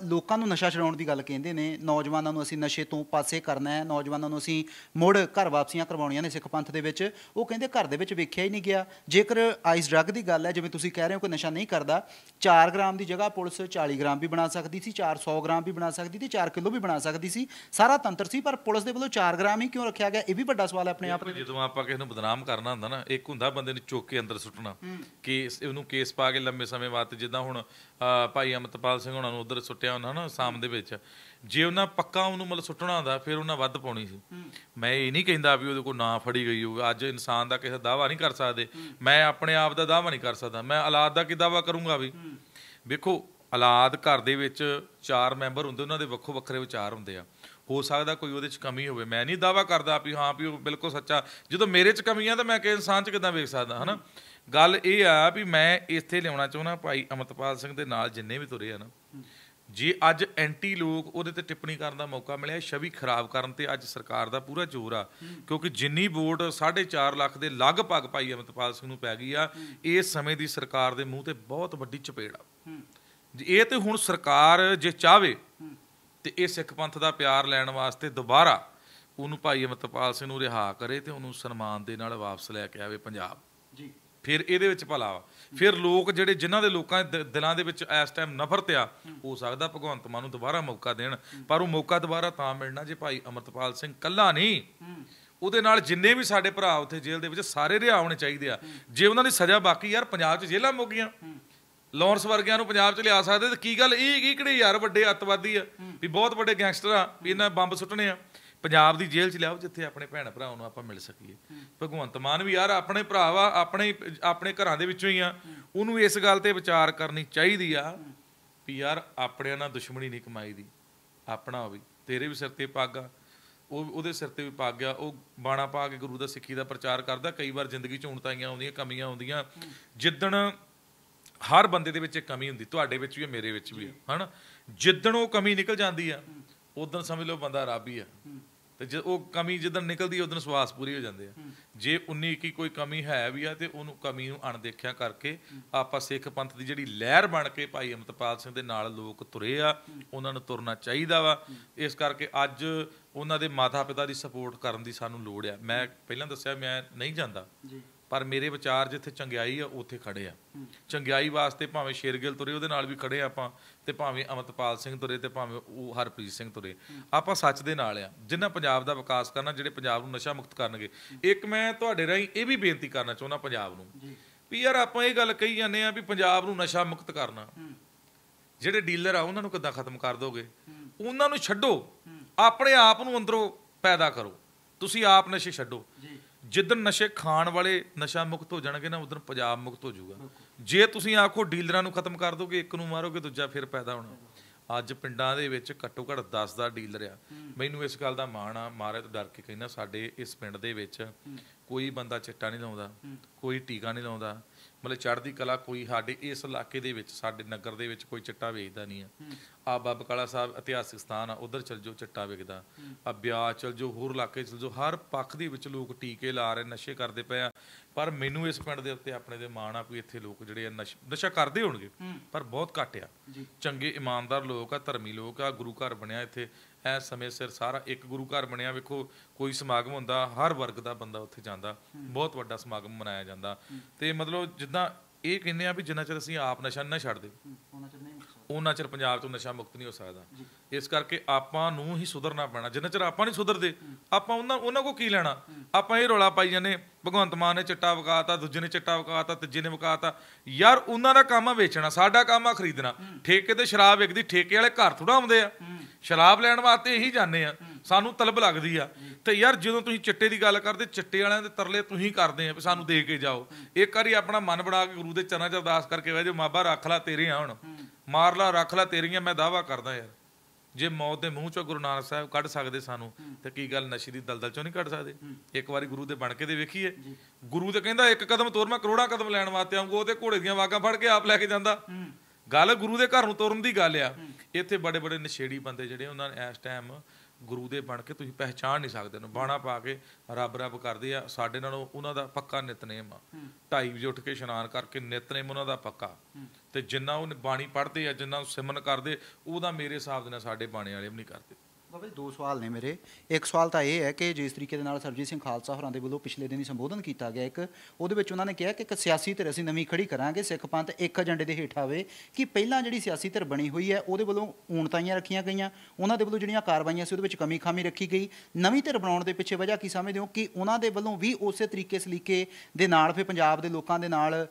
A: ਲੋਕਾਂ ਨੂੰ ਨਸ਼ਾ ਛਡਾਉਣ ਦੀ ਗੱਲ ਕਹਿੰਦੇ ਨੇ ਨੌਜਵਾਨਾਂ ਨੂੰ ਅਸੀਂ ਨਸ਼ੇ ਤੋਂ ਪਾਸੇ ਕਰਨਾ ਹੈ ਨੌਜਵਾਨਾਂ ਨੂੰ ਅਸੀਂ ਮੁੜ ਘਰ ਵਾਪਸੀਆਂ ਕਰਵਾਉਣੀਆਂ ਨੇ ਸਿੱਖ ਪੰਥ ਦੇ ਵਿੱਚ ਉਹ ਕਹਿੰਦੇ ਘਰ ਦੇ ਵਿੱਚ ਵੇਖਿਆ ਹੀ ਨਹੀਂ ਗਿਆ ਜੇਕਰ ਆਈਸ ਡਰੱਗ ਦੀ ਗੱਲ ਹੈ ਜਿਵੇਂ ਤੁਸੀਂ ਕਹਿ ਰਹੇ ਹੋ ਕਿ ਨਸ਼ਾ ਨਹੀਂ ਕਰਦਾ 4 ਗ੍ਰਾਮ ਦੀ ਜਗ੍ਹਾ ਪੁਲਿਸ 40 ਗ੍ਰਾਮ ਵੀ ਬਣਾ ਸਕਦੀ ਸੀ 400 ਗ੍ਰਾਮ ਵੀ ਬਣਾ ਸਕਦੀ ਤੇ 4 ਕਿਲੋ ਵੀ ਬਣਾ ਸਕਦੀ ਸੀ ਸਾਰਾ ਤੰਤਰ ਸੀ ਪਰ ਪੁਲਿਸ ਦੇ ਵੱਲੋਂ 4 ਗ੍ਰਾਮ ਹੀ ਕਿਉਂ ਰੱਖਿਆ ਗਿਆ ਇਹ ਵੀ ਵੱਡਾ ਸਵਾਲ ਹੈ ਆਪਣੇ ਆਪ
B: ਜਦੋਂ ਆਪਾਂ ਕਿਸੇ ਨੂੰ ਬਦਨਾਮ ਕਰਨਾ ਹੁੰਦਾ ਨਾ ਇੱਕ ਹੁੰਦਾ ਬੰਦੇ ਨੂੰ ਚੁੱਕ ਕੇ ਸੀ ਅੰਦਰ ਸੁੱਟਣਾ ਕੇਸ ਇਹਨੂੰ ਕੇਸ ਪਾ ਕੇ ਲੰਮੇ ਸਮੇਂ ਬਾਅਦ ਜਿੱਦਾਂ ਹੁਣ ਭਾਈ ਅਮਤਪਾਲ ਸਿੰਘ ਉਹਨਾਂ ਨੂੰ ਉਧਰ ਸੁੱਟਿਆ ਉਹਨਾਂ ਨਾ ਸਾਮ ਦੇ ਵਿੱਚ ਜੇ ਉਹਨਾਂ ਪੱਕਾ ਉਹਨੂੰ ਮਤਲਬ ਸੁੱਟਣਾ ਹੁੰਦਾ ਫਿਰ ਉਹਨਾਂ ਵੱਧ ਪਾਉਣੀ ਸੀ ਮੈਂ ਇਹ ਨਹੀਂ ਕਹਿੰਦਾ ਵੀ ਉਹਦੇ ਕੋਲ ਨਾ ਫੜੀ ਗਈ ਹੋਵੇ ਅੱਜ ਇਨਸਾਨ ਦਾ ਕਿਸੇ ਦਾਵਾ ਨਹੀਂ ਕਰ ਸਕਦੇ ਮੈਂ ਆਪਣੇ ਆਪ ਦਾ ਦਾਵਾ ਨਹੀਂ ਕਰ ਸਕਦਾ ਮੈਂ ਔਲਾਦ ਦਾ ਕੀ ਦਾਵਾ ਕਰੂੰਗਾ ਵੀ ਵੇਖੋ ਔਲਾਦ ਘਰ ਦੇ ਵਿੱਚ ਚਾਰ ਮੈਂਬਰ ਹੁੰਦੇ ਉਹਨਾਂ ਦੇ ਵੱਖੋ ਵੱਖਰੇ ਵਿਚਾਰ ਹੁੰਦੇ ਆ ਹੋ ਸਕਦਾ ਕੋਈ ਉਹਦੇ 'ਚ ਕਮੀ ਹੋਵੇ ਮੈਂ ਨਹੀਂ ਦਾਵਾ ਕਰਦਾ ਵੀ ਹਾਂ ਵੀ ਉਹ ਬਿਲਕੁਲ ਸੱਚਾ ਜਦੋਂ ਮੇਰੇ 'ਚ ਕਮੀਆਂ ਤਾਂ ਮੈਂ ਕਿ ਇਨਸਾਨ 'ਚ ਕਿਦਾਂ ਵੇਖ ਸਕਦਾ ਹਨਾ ਗੱਲ ਇਹ ਆ ਵੀ ਮੈਂ ਇੱਥੇ ਲਿਆਉਣਾ ਚਾਹੁੰਦਾ ਭਾਈ ਅਮਰਪਾਲ ਸਿੰਘ ਦੇ ਨਾਲ ਜਿੰਨੇ ਵੀ ਤੁਰੇ ਆ ਨਾ ਜੇ ਅੱਜ ਐਂਟੀ ਲੋਕ ਉਹਦੇ ਤੇ ਟਿੱਪਣੀ ਕਰਨ ਦਾ ਮੌਕਾ ਮਿਲਿਆ ਛਵੀ ਖਰਾਬ ਕਰਨ ਤੇ ਅੱਜ ਸਰਕਾਰ ਦਾ ਪੂਰਾ ਜ਼ੋਰ ਆ ਕਿਉਂਕਿ ਜਿੰਨੀ ਵੋਟ 4.5 ਲੱਖ ਦੇ ਲਗਭਗ ਭਾਈ ਅਮਰਪਾਲ ਸਿੰਘ ਨੂੰ ਪੈ ਗਈ ਆ ਇਸ ਸਮੇਂ ਦੀ ਸਰਕਾਰ ਦੇ ਮੂੰਹ ਤੇ ਬਹੁਤ ਵੱਡੀ ਚਪੇੜ ਆ ਇਹ ਤੇ ਹੁਣ ਸਰਕਾਰ ਜੇ ਚਾਵੇ ਤੇ ਇਹ ਸਿੱਖ ਪੰਥ ਦਾ ਪਿਆਰ ਲੈਣ ਵਾਸਤੇ ਦੁਬਾਰਾ ਉਹਨੂੰ ਭਾਈ ਅਮਰਪਾਲ ਸਿੰਘ ਨੂੰ ਰਿਹਾ ਕਰੇ ਤੇ ਉਹਨੂੰ ਸਨਮਾਨ ਦੇ ਨਾਲ ਵਾਪਸ ਲੈ ਕੇ ਆਵੇ ਪੰਜਾਬ ਜੀ ਫਿਰ ਇਹਦੇ ਵਿੱਚ ਭਲਾ ਵਾ ਫਿਰ ਲੋਕ ਜਿਹੜੇ ਜਿਨ੍ਹਾਂ ਦੇ ਲੋਕਾਂ ਦੇ ਦਿਲਾਂ ਦੇ ਵਿੱਚ ਇਸ ਟਾਈਮ ਨਫ਼ਰਤ ਆ ਹੋ ਸਕਦਾ ਭਗਵੰਤ ਮਾਨ ਨੂੰ ਦੁਬਾਰਾ ਮੌਕਾ ਦੇਣ ਪਰ ਉਹ ਮੌਕਾ ਦੁਬਾਰਾ ਤਾਂ ਮਿਲਣਾ ਜੇ ਭਾਈ ਅਮਰਤਪਾਲ ਸਿੰਘ ਕੱਲਾ ਨਹੀਂ ਉਹਦੇ ਨਾਲ ਜਿੰਨੇ ਵੀ ਸਾਡੇ ਭਰਾ ਉੱਥੇ ਜੇਲ੍ਹ ਦੇ ਵਿੱਚ ਸਾਰੇ ਰਿਹਾ ਹੋਣੇ ਚਾਹੀਦੇ ਆ ਜੇ ਉਹਨਾਂ ਦੀ ਸਜ਼ਾ ਬਾਕੀ ਯਾਰ ਪੰਜਾਬ 'ਚ ਜੇਲ੍ਹਾਂ ਮੁੱਕ ਗਈਆਂ ਲਾਰੈਂਸ ਵਰਗਿਆਂ ਨੂੰ ਪੰਜਾਬ 'ਚ ਲਿਆ ਸਕਦੇ ਤੇ ਕੀ ਗੱਲ ਇਹ ਕੀ ਕਿਹੜੇ ਯਾਰ ਵੱਡੇ ਅੱਤਵਾਦੀ ਆ ਵੀ ਬਹੁਤ ਵੱਡੇ ਗੈਂਗਸਟਰ ਆ ਵੀ ਇਹਨਾਂ ਬੰਬ ਸੁੱਟਣੇ ਆ ਪੰਜਾਬ ਦੀ ਜੇਲ੍ਹ 'ਚ ਲਿਆਓ ਜਿੱਥੇ ਆਪਣੇ ਭੈਣ ਭਰਾਵਾਂ ਨੂੰ ਆਪਾਂ ਮਿਲ ਸਕੀਏ ਭਗਵੰਤ ਮਾਨ ਵੀ ਯਾਰ ਆਪਣੇ ਭਰਾ ਵਾ ਆਪਣੇ ਆਪਣੇ ਘਰਾਂ ਦੇ ਵਿੱਚੋਂ ਹੀ ਆ ਉਹਨੂੰ ਇਸ ਗੱਲ ਤੇ ਵਿਚਾਰ ਕਰਨੀ ਚਾਹੀਦੀ ਆ ਵੀ ਯਾਰ ਆਪਣਿਆਂ ਨਾਲ ਦੁਸ਼ਮਣੀ ਨਹੀਂ ਕਮਾਈ ਦੀ ਆਪਣਾ ਹੋਵੇ ਤੇਰੇ ਵੀ ਸਿਰ ਤੇ ਪੱਗ ਆ ਉਹ ਉਹਦੇ ਸਿਰ ਤੇ ਵੀ ਪੱਗ ਗਿਆ ਉਹ ਬਾਣਾ ਪਾ ਕੇ ਗੁਰੂ ਦਾ ਸਿੱਖੀ ਦਾ ਪ੍ਰਚਾਰ ਕਰਦਾ ਕਈ ਵਾਰ ਜ਼ਿੰਦਗੀ ਚ ਉਣਤਾਈਆਂ ਆਉਂਦੀਆਂ ਕਮੀਆਂ ਆਉਂਦੀਆਂ ਜਿੱਦਣ ਹਰ ਬੰਦੇ ਦੇ ਵਿੱਚ ਇੱਕ ਕਮੀ ਹੁੰਦੀ ਤੁਹਾਡੇ ਵਿੱਚ ਵੀ ਹੈ ਮੇਰੇ ਵਿੱਚ ਵੀ ਹੈ ਹਨ ਜਿੱਦਣ ਉਹ ਕਮੀ ਨਿਕਲ ਜਾਂਦੀ ਆ ਉਦੋਂ ਸਮਝ ਲਓ ਬੰਦਾ ਰਾਬੀ ਆ ਤੇ ਜੇ ਉਹ ਕਮੀ ਜਿੱਦਣ ਨਿਕਲਦੀ ਉਦੋਂ ਸਵਾਸ ਪੂਰੀ ਹੋ ਜਾਂਦੇ ਆ ਜੇ 19 21 ਕੋਈ ਕਮੀ ਹੈ ਵੀ ਆ ਤੇ ਉਹਨੂੰ ਕਮੀ ਨੂੰ ਅਣਦੇਖਿਆ ਕਰਕੇ ਆਪਾਂ ਸਿੱਖ ਪੰਥ ਦੀ ਜਿਹੜੀ ਲਹਿਰ ਬਣ ਕੇ ਭਾਈ ਅਮਤਪਾਲ ਸਿੰਘ ਦੇ ਨਾਲ ਲੋਕ ਤੁਰੇ ਆ ਉਹਨਾਂ ਨੂੰ ਤੁਰਨਾ ਚਾਹੀਦਾ ਵਾ ਇਸ ਕਰਕੇ ਅੱਜ ਉਹਨਾਂ ਦੇ ਮਾਤਾ ਪਿਤਾ ਦੀ ਸਪੋਰਟ ਕਰਨ ਦੀ ਸਾਨੂੰ ਲੋੜ ਆ ਮੈਂ ਪਹਿਲਾਂ ਦੱਸਿਆ ਮੈਂ ਨਹੀਂ ਜਾਂਦਾ ਜੀ ਪਰ ਮੇਰੇ ਵਿਚਾਰ ਜਿੱਥੇ ਚੰਗਿਆਈ ਆ ਉੱਥੇ ਖੜੇ ਆ ਚੰਗਿਆਈ ਵਾਸਤੇ ਭਾਵੇਂ ਸ਼ੇਰਗਿਲ ਤੁਰੇ ਉਹਦੇ ਨਾਲ ਵੀ ਖੜੇ ਆਪਾਂ ਤੇ ਭਾਵੇਂ ਅਮਤਪਾਲ ਸਿੰਘ ਤੁਰੇ ਤੇ ਭਾਵੇਂ ਉਹ ਹਰਪ੍ਰੀਤ ਸਿੰਘ ਤੁਰੇ ਆਪਾਂ ਸੱਚ ਦੇ ਨਾਲ ਆ ਜਿਨ੍ਹਾਂ ਪੰਜਾਬ ਦਾ ਵਿਕਾਸ ਕਰਨਾ ਜਿਹੜੇ ਪੰਜਾਬ ਨੂੰ ਨਸ਼ਾ ਮੁਕਤ ਕਰਨਗੇ ਇੱਕ ਮੈਂ ਤੁਹਾਡੇ ਰਾਹੀਂ ਇਹ ਵੀ ਬੇਨਤੀ ਕਰਨਾ ਚਾਹੁੰਦਾ ਪੰਜਾਬ ਨੂੰ ਵੀ ਯਾਰ ਆਪਾਂ ਇਹ ਗੱਲ ਕਹੀ ਜਾਂਦੇ ਆ ਵੀ ਪੰਜਾਬ ਨੂੰ ਨਸ਼ਾ ਮੁਕਤ ਕਰਨਾ ਜਿਹੜੇ ਡੀਲਰ ਆ ਉਹਨਾਂ ਨੂੰ ਕਿੱਦਾਂ ਖਤਮ ਕਰ ਦੋਗੇ ਉਹਨਾਂ ਨੂੰ ਛੱਡੋ ਆਪਣੇ ਆਪ ਨੂੰ ਅੰਦਰੋਂ ਪੈਦਾ ਕਰੋ ਤੁਸੀਂ ਆਪ ਨਸ਼ੇ ਛੱਡੋ ਜੀ ਜਿੱਦਨ ਨਸ਼ੇ ਖਾਣ ਵਾਲੇ ਨਸ਼ਾ ਮੁਕਤ ਹੋ ਜਾਣਗੇ ਨਾ ਉਦੋਂ ਪੰਜਾਬ ਮੁਕਤ ਹੋ ਜਾਊਗਾ ਜੇ ਤੁਸੀਂ ਆਖੋ ਡੀਲਰਾਂ ਨੂੰ ਖਤਮ ਕਰ ਦੋਗੇ ਇੱਕ ਨੂੰ ਮਾਰੋਗੇ ਦੂਜਾ ਫਿਰ ਪੈਦਾ ਹੋਣਾ ਅੱਜ ਪਿੰਡਾਂ ਦੇ ਵਿੱਚ ਘੱਟੋ ਘੱਟ 10 ਦਾ ਡੀਲਰ ਆ ਮੈਨੂੰ ਇਸ ਗੱਲ ਦਾ ਮਾਣ ਆ ਮਾਰੇ ਤੋਂ ਡਰ ਕੇ ਕਹਿੰਦਾ ਸਾਡੇ ਇਸ ਪਿੰਡ ਦੇ ਵਿੱਚ ਕੋਈ ਬੰਦਾ ਚਿੱਟਾ ਨਹੀਂ ਲਾਉਂਦਾ ਕੋਈ ਟੀਕਾ ਨਹੀਂ ਲਾਉਂਦਾ ਮਤਲਬ ਚੜ੍ਹਦੀ ਕਲਾ ਕੋਈ ਸਾਡੇ ਇਸ ਇਲਾਕੇ ਦੇ ਵਿੱਚ ਸਾਡੇ ਨਗਰ ਦੇ ਵਿੱਚ ਕੋਈ ਚਿੱਟਾ ਵੇਚਦਾ ਨਹੀਂ ਆ ਆ ਬਾਬ ਕਾਲਾ ਸਾਹਿਬ ਇਤਿਹਾਸਿਕ ਸਥਾਨ ਆ ਉਧਰ ਚਲ ਜੋ ਚਿੱਟਾ ਵੇਚਦਾ ਆ ਬਿਆਹ ਚਲ ਜੋ ਹੋਰ ਇਲਾਕੇ ਚਲ ਜੋ ਹਰ ਪੱਖ ਦੇ ਵਿੱਚ ਲੋਕ ਟੀਕੇ ਲਾ ਰਹੇ ਨਸ਼ੇ ਕਰਦੇ ਪਏ ਆ ਪਰ ਮੈਨੂੰ ਇਸ ਪਿੰਡ ਦੇ ਉੱਤੇ ਆਪਣੇ ਦੇ ਮਾਣ ਆ ਵੀ ਇੱਥੇ ਲੋਕ ਜਿਹੜੇ ਆ ਨਸ਼ਾ ਕਰਦੇ ਹੋਣਗੇ ਪਰ ਬਹੁਤ ਘੱਟ ਆ ਚੰਗੇ ਇਮਾਨਦਾਰ ਲੋਕ ਆ ਧਰਮੀ ਲੋਕ ਆ ਗੁਰੂ ਘਰ ਬਣਿਆ ਇੱਥੇ ਐ ਸਮੇਂ ਸਿਰ ਸਾਰਾ ਇੱਕ ਗੁਰੂ ਘਰ ਬਣਿਆ ਵੇਖੋ ਕੋਈ ਸਮਾਗਮ ਹੁੰਦਾ ਹਰ ਵਰਗ ਦਾ ਬੰਦਾ ਉੱਥੇ ਜਾਂਦਾ ਬਹੁਤ ਵੱਡਾ ਸਮਾਗਮ ਮਨਾਇਆ ਜਾਂਦਾ ਤੇ ਮਤਲਬ ਜਿੱਦਾਂ ਇਹ ਕਹਿੰਦੇ ਆ ਵੀ ਜਿੰਨਾ ਚਿਰ ਅਸੀਂ ਆਪ ਨਸ਼ਾ ਨਾ ਛੱਡਦੇ ਉਹਨਾਂ ਚਿਰ ਪੰਜਾਬ ਤੋਂ ਨਸ਼ਾ ਮੁਕਤ ਨਹੀਂ ਹੋ ਸਕਦਾ ਇਸ ਕਰਕੇ ਆਪਾਂ ਨੂੰ ਹੀ ਸੁਧਰਨਾ ਪੈਣਾ ਜਿੰਨਾ ਚਿਰ ਆਪਾਂ ਨਹੀਂ ਸੁਧਰਦੇ ਆਪਾਂ ਉਹਨਾਂ ਉਹਨਾਂ ਕੋ ਕੀ ਲੈਣਾ ਆਪਾਂ ਇਹ ਰੋਲਾ ਪਾਈ ਜਾਂਦੇ ਭਗਵੰਤ ਮਾਨ ਨੇ ਚਿੱਟਾ ਵਕਾਤਾ ਦੂਜੇ ਨੇ ਚਿੱਟਾ ਵਕਾਤਾ ਤੀਜੇ ਨੇ ਵਕਾਤਾ ਯਾਰ ਉਹਨਾਂ ਦਾ ਕੰਮ ਆ ਵੇਚਣਾ ਸਾਡਾ ਕੰਮ ਆ ਖਰੀਦਣਾ ਠੇਕੇ ਤੇ ਸ਼ਰਾਬ ਵੇਚਦੀ ਠੇਕੇ ਵਾਲੇ ਘਰ ਥੋੜਾ ਆਉਂਦੇ ਆ ਸ਼ਰਾਬ ਲੈਣ ਵਾਸਤੇ ਇਹੀ ਜਾਂਦੇ ਆ ਸਾਨੂੰ ਤਲਬ ਲੱਗਦੀ ਆ ਤੇ ਯਾਰ ਜਦੋਂ ਤੁਸੀਂ ਚਿੱਟੇ ਦੀ ਗੱਲ ਕਰਦੇ ਚਿੱਟੇ ਵਾਲਿਆਂ ਦੇ ਤਰਲੇ ਤੁਸੀਂ ਕਰਦੇ ਆ ਵੀ ਸਾਨੂੰ ਦੇ ਕੇ ਜਾਓ ਇੱਕ ਵਾਰੀ ਆਪਣਾ ਮਨ ਬਣਾ ਕੇ ਗੁਰੂ ਦੇ ਚਰਨਾਂ 'ਚ ਅਰਦਾਸ ਕਰਕੇ ਬਹਿ ਜਾ ਮਾਬਾ ਰੱਖ ਲੈ ਤੇਰੇ ਆ ਹੁਣ ਮਾਰ ਲੈ ਰੱਖ ਲੈ ਤੇਰੀਆਂ ਮੈਂ ਦਾਵਾ ਕਰਦਾ ਯਾਰ ਜੇ ਮੌਤ ਦੇ ਮੂੰਹ ਚੋਂ ਗੁਰੂ ਨਾਨਕ ਸਾਹਿਬ ਕੱਢ ਸਕਦੇ ਸਾਨੂੰ ਤੇ ਕੀ ਗੱਲ ਨਸ਼ੇ ਦੀ ਦਲਦਲ ਚੋਂ ਨਹੀਂ ਕੱਢ ਸਕਦੇ ਇੱਕ ਵਾਰੀ ਗੁਰੂ ਦੇ ਬਣ ਕੇ ਦੇ ਵੇਖੀਏ ਗੁਰੂ ਤਾਂ ਕਹਿੰਦਾ ਇੱਕ ਕਦਮ ਤੋਰ ਮੈਂ ਕਰੋੜਾਂ ਕਦਮ ਲੈਣ ਵਾਸਤੇ ਆਉਂਗਾ ਉਹਦੇ ਘੋੜੇ ਦੀਆਂ ਵਾਗਾਂ ਫੜ ਕੇ ਆਪ ਲੈ ਕੇ ਜਾਂਦਾ ਗੱਲ ਗੁਰੂ ਦੇ ਘਰ ਨੂੰ ਤੋਰਨ ਦੀ ਗੱਲ ਆ ਇੱਥੇ ਬੜੇ ਬੜੇ ਨਸ਼ੇੜੀ ਬੰਦੇ ਜਿਹੜੇ ਉਹਨਾਂ ਨੇ ਇਸ ਟਾਈਮ ਗੁਰੂ ਦੇ ਬਣ ਕੇ ਤੁਸੀਂ ਪਹਿਚਾਨ ਨਹੀਂ ਸਕਦੇ ਉਹਨੂੰ ਬਾਣਾ ਪਾ ਕੇ ਰੱਬ ਰੱਬ ਕਰਦੇ ਆ ਸਾਡੇ ਨਾਲੋਂ ਉਹਨਾਂ ਦਾ ਪੱਕਾ ਨਿਤਨੇਮ ਆ ਢਾਈ ਵਜੇ ਉੱਠ ਕੇ ਇਸ਼ਨਾਨ ਕਰਕੇ ਨਿਤਨੇਮ ਉਹਨਾਂ ਦਾ ਪੱਕਾ ਤੇ ਜਿੰਨਾ ਉਹ ਬਾਣੀ ਪੜ੍ਹਦੇ ਆ ਜਿੰਨਾ ਸਿਮਨ ਕਰਦੇ ਉਹਦਾ ਮੇਰੇ ਹਿਸਾਬ ਦੇ ਨਾਲ ਸਾਡੇ ਬਾਣੇ ਵਾਲੇ ਵੀ ਨਹੀਂ ਕਰਦੇ
A: ਬਾਬਾ ਦੋ ਸਵਾਲ ਨੇ ਮੇਰੇ ਇੱਕ ਸਵਾਲ ਤਾਂ ਇਹ ਹੈ ਕਿ ਜਿਸ ਤਰੀਕੇ ਦੇ ਨਾਲ ਸਰਜੀਤ ਸਿੰਘ ਖਾਲਸਾ ਹੋਰਾਂ ਦੇ ਵੱਲੋਂ ਪਿਛਲੇ ਦਿਨੀ ਸੰਬੋਧਨ ਕੀਤਾ ਗਿਆ ਇੱਕ ਉਹਦੇ ਵਿੱਚ ਉਹਨਾਂ ਨੇ ਕਿਹਾ ਕਿ ਇੱਕ ਸਿਆਸੀ ਧਿਰ ਅਸੀਂ ਨਵੀਂ ਖੜੀ ਕਰਾਂਗੇ ਸਿੱਖ ਪੰਥ ਇੱਕ ਏਜੰਡੇ ਦੇ ਹੇਠ ਆਵੇ ਕਿ ਪਹਿਲਾਂ ਜਿਹੜੀ ਸਿਆਸੀ ਧਿਰ ਬਣੀ ਹੋਈ ਹੈ ਉਹਦੇ ਵੱਲੋਂ ਊਣਤਾਈਆਂ ਰੱਖੀਆਂ ਗਈਆਂ ਉਹਨਾਂ ਦੇ ਵੱਲੋਂ ਜਿਹੜੀਆਂ ਕਾਰਵਾਈਆਂ ਸੀ ਉਹਦੇ ਵਿੱਚ ਕਮੀ ਖਾਮੀ ਰੱਖੀ ਗਈ ਨਵੀਂ ਧਿਰ ਬਣਾਉਣ ਦੇ ਪਿੱਛੇ ਵਜ੍ਹਾ ਕੀ ਸਮਝਦੇ ਹੋ ਕਿ ਉਹਨਾਂ ਦੇ ਵੱਲੋਂ ਵੀ ਉਸੇ ਤਰੀਕੇ ਸਲੀਕੇ ਦੇ ਨਾਲ ਫਿਰ ਪੰਜਾਬ ਦੇ ਲੋਕਾਂ ਦੇ ਨਾਲ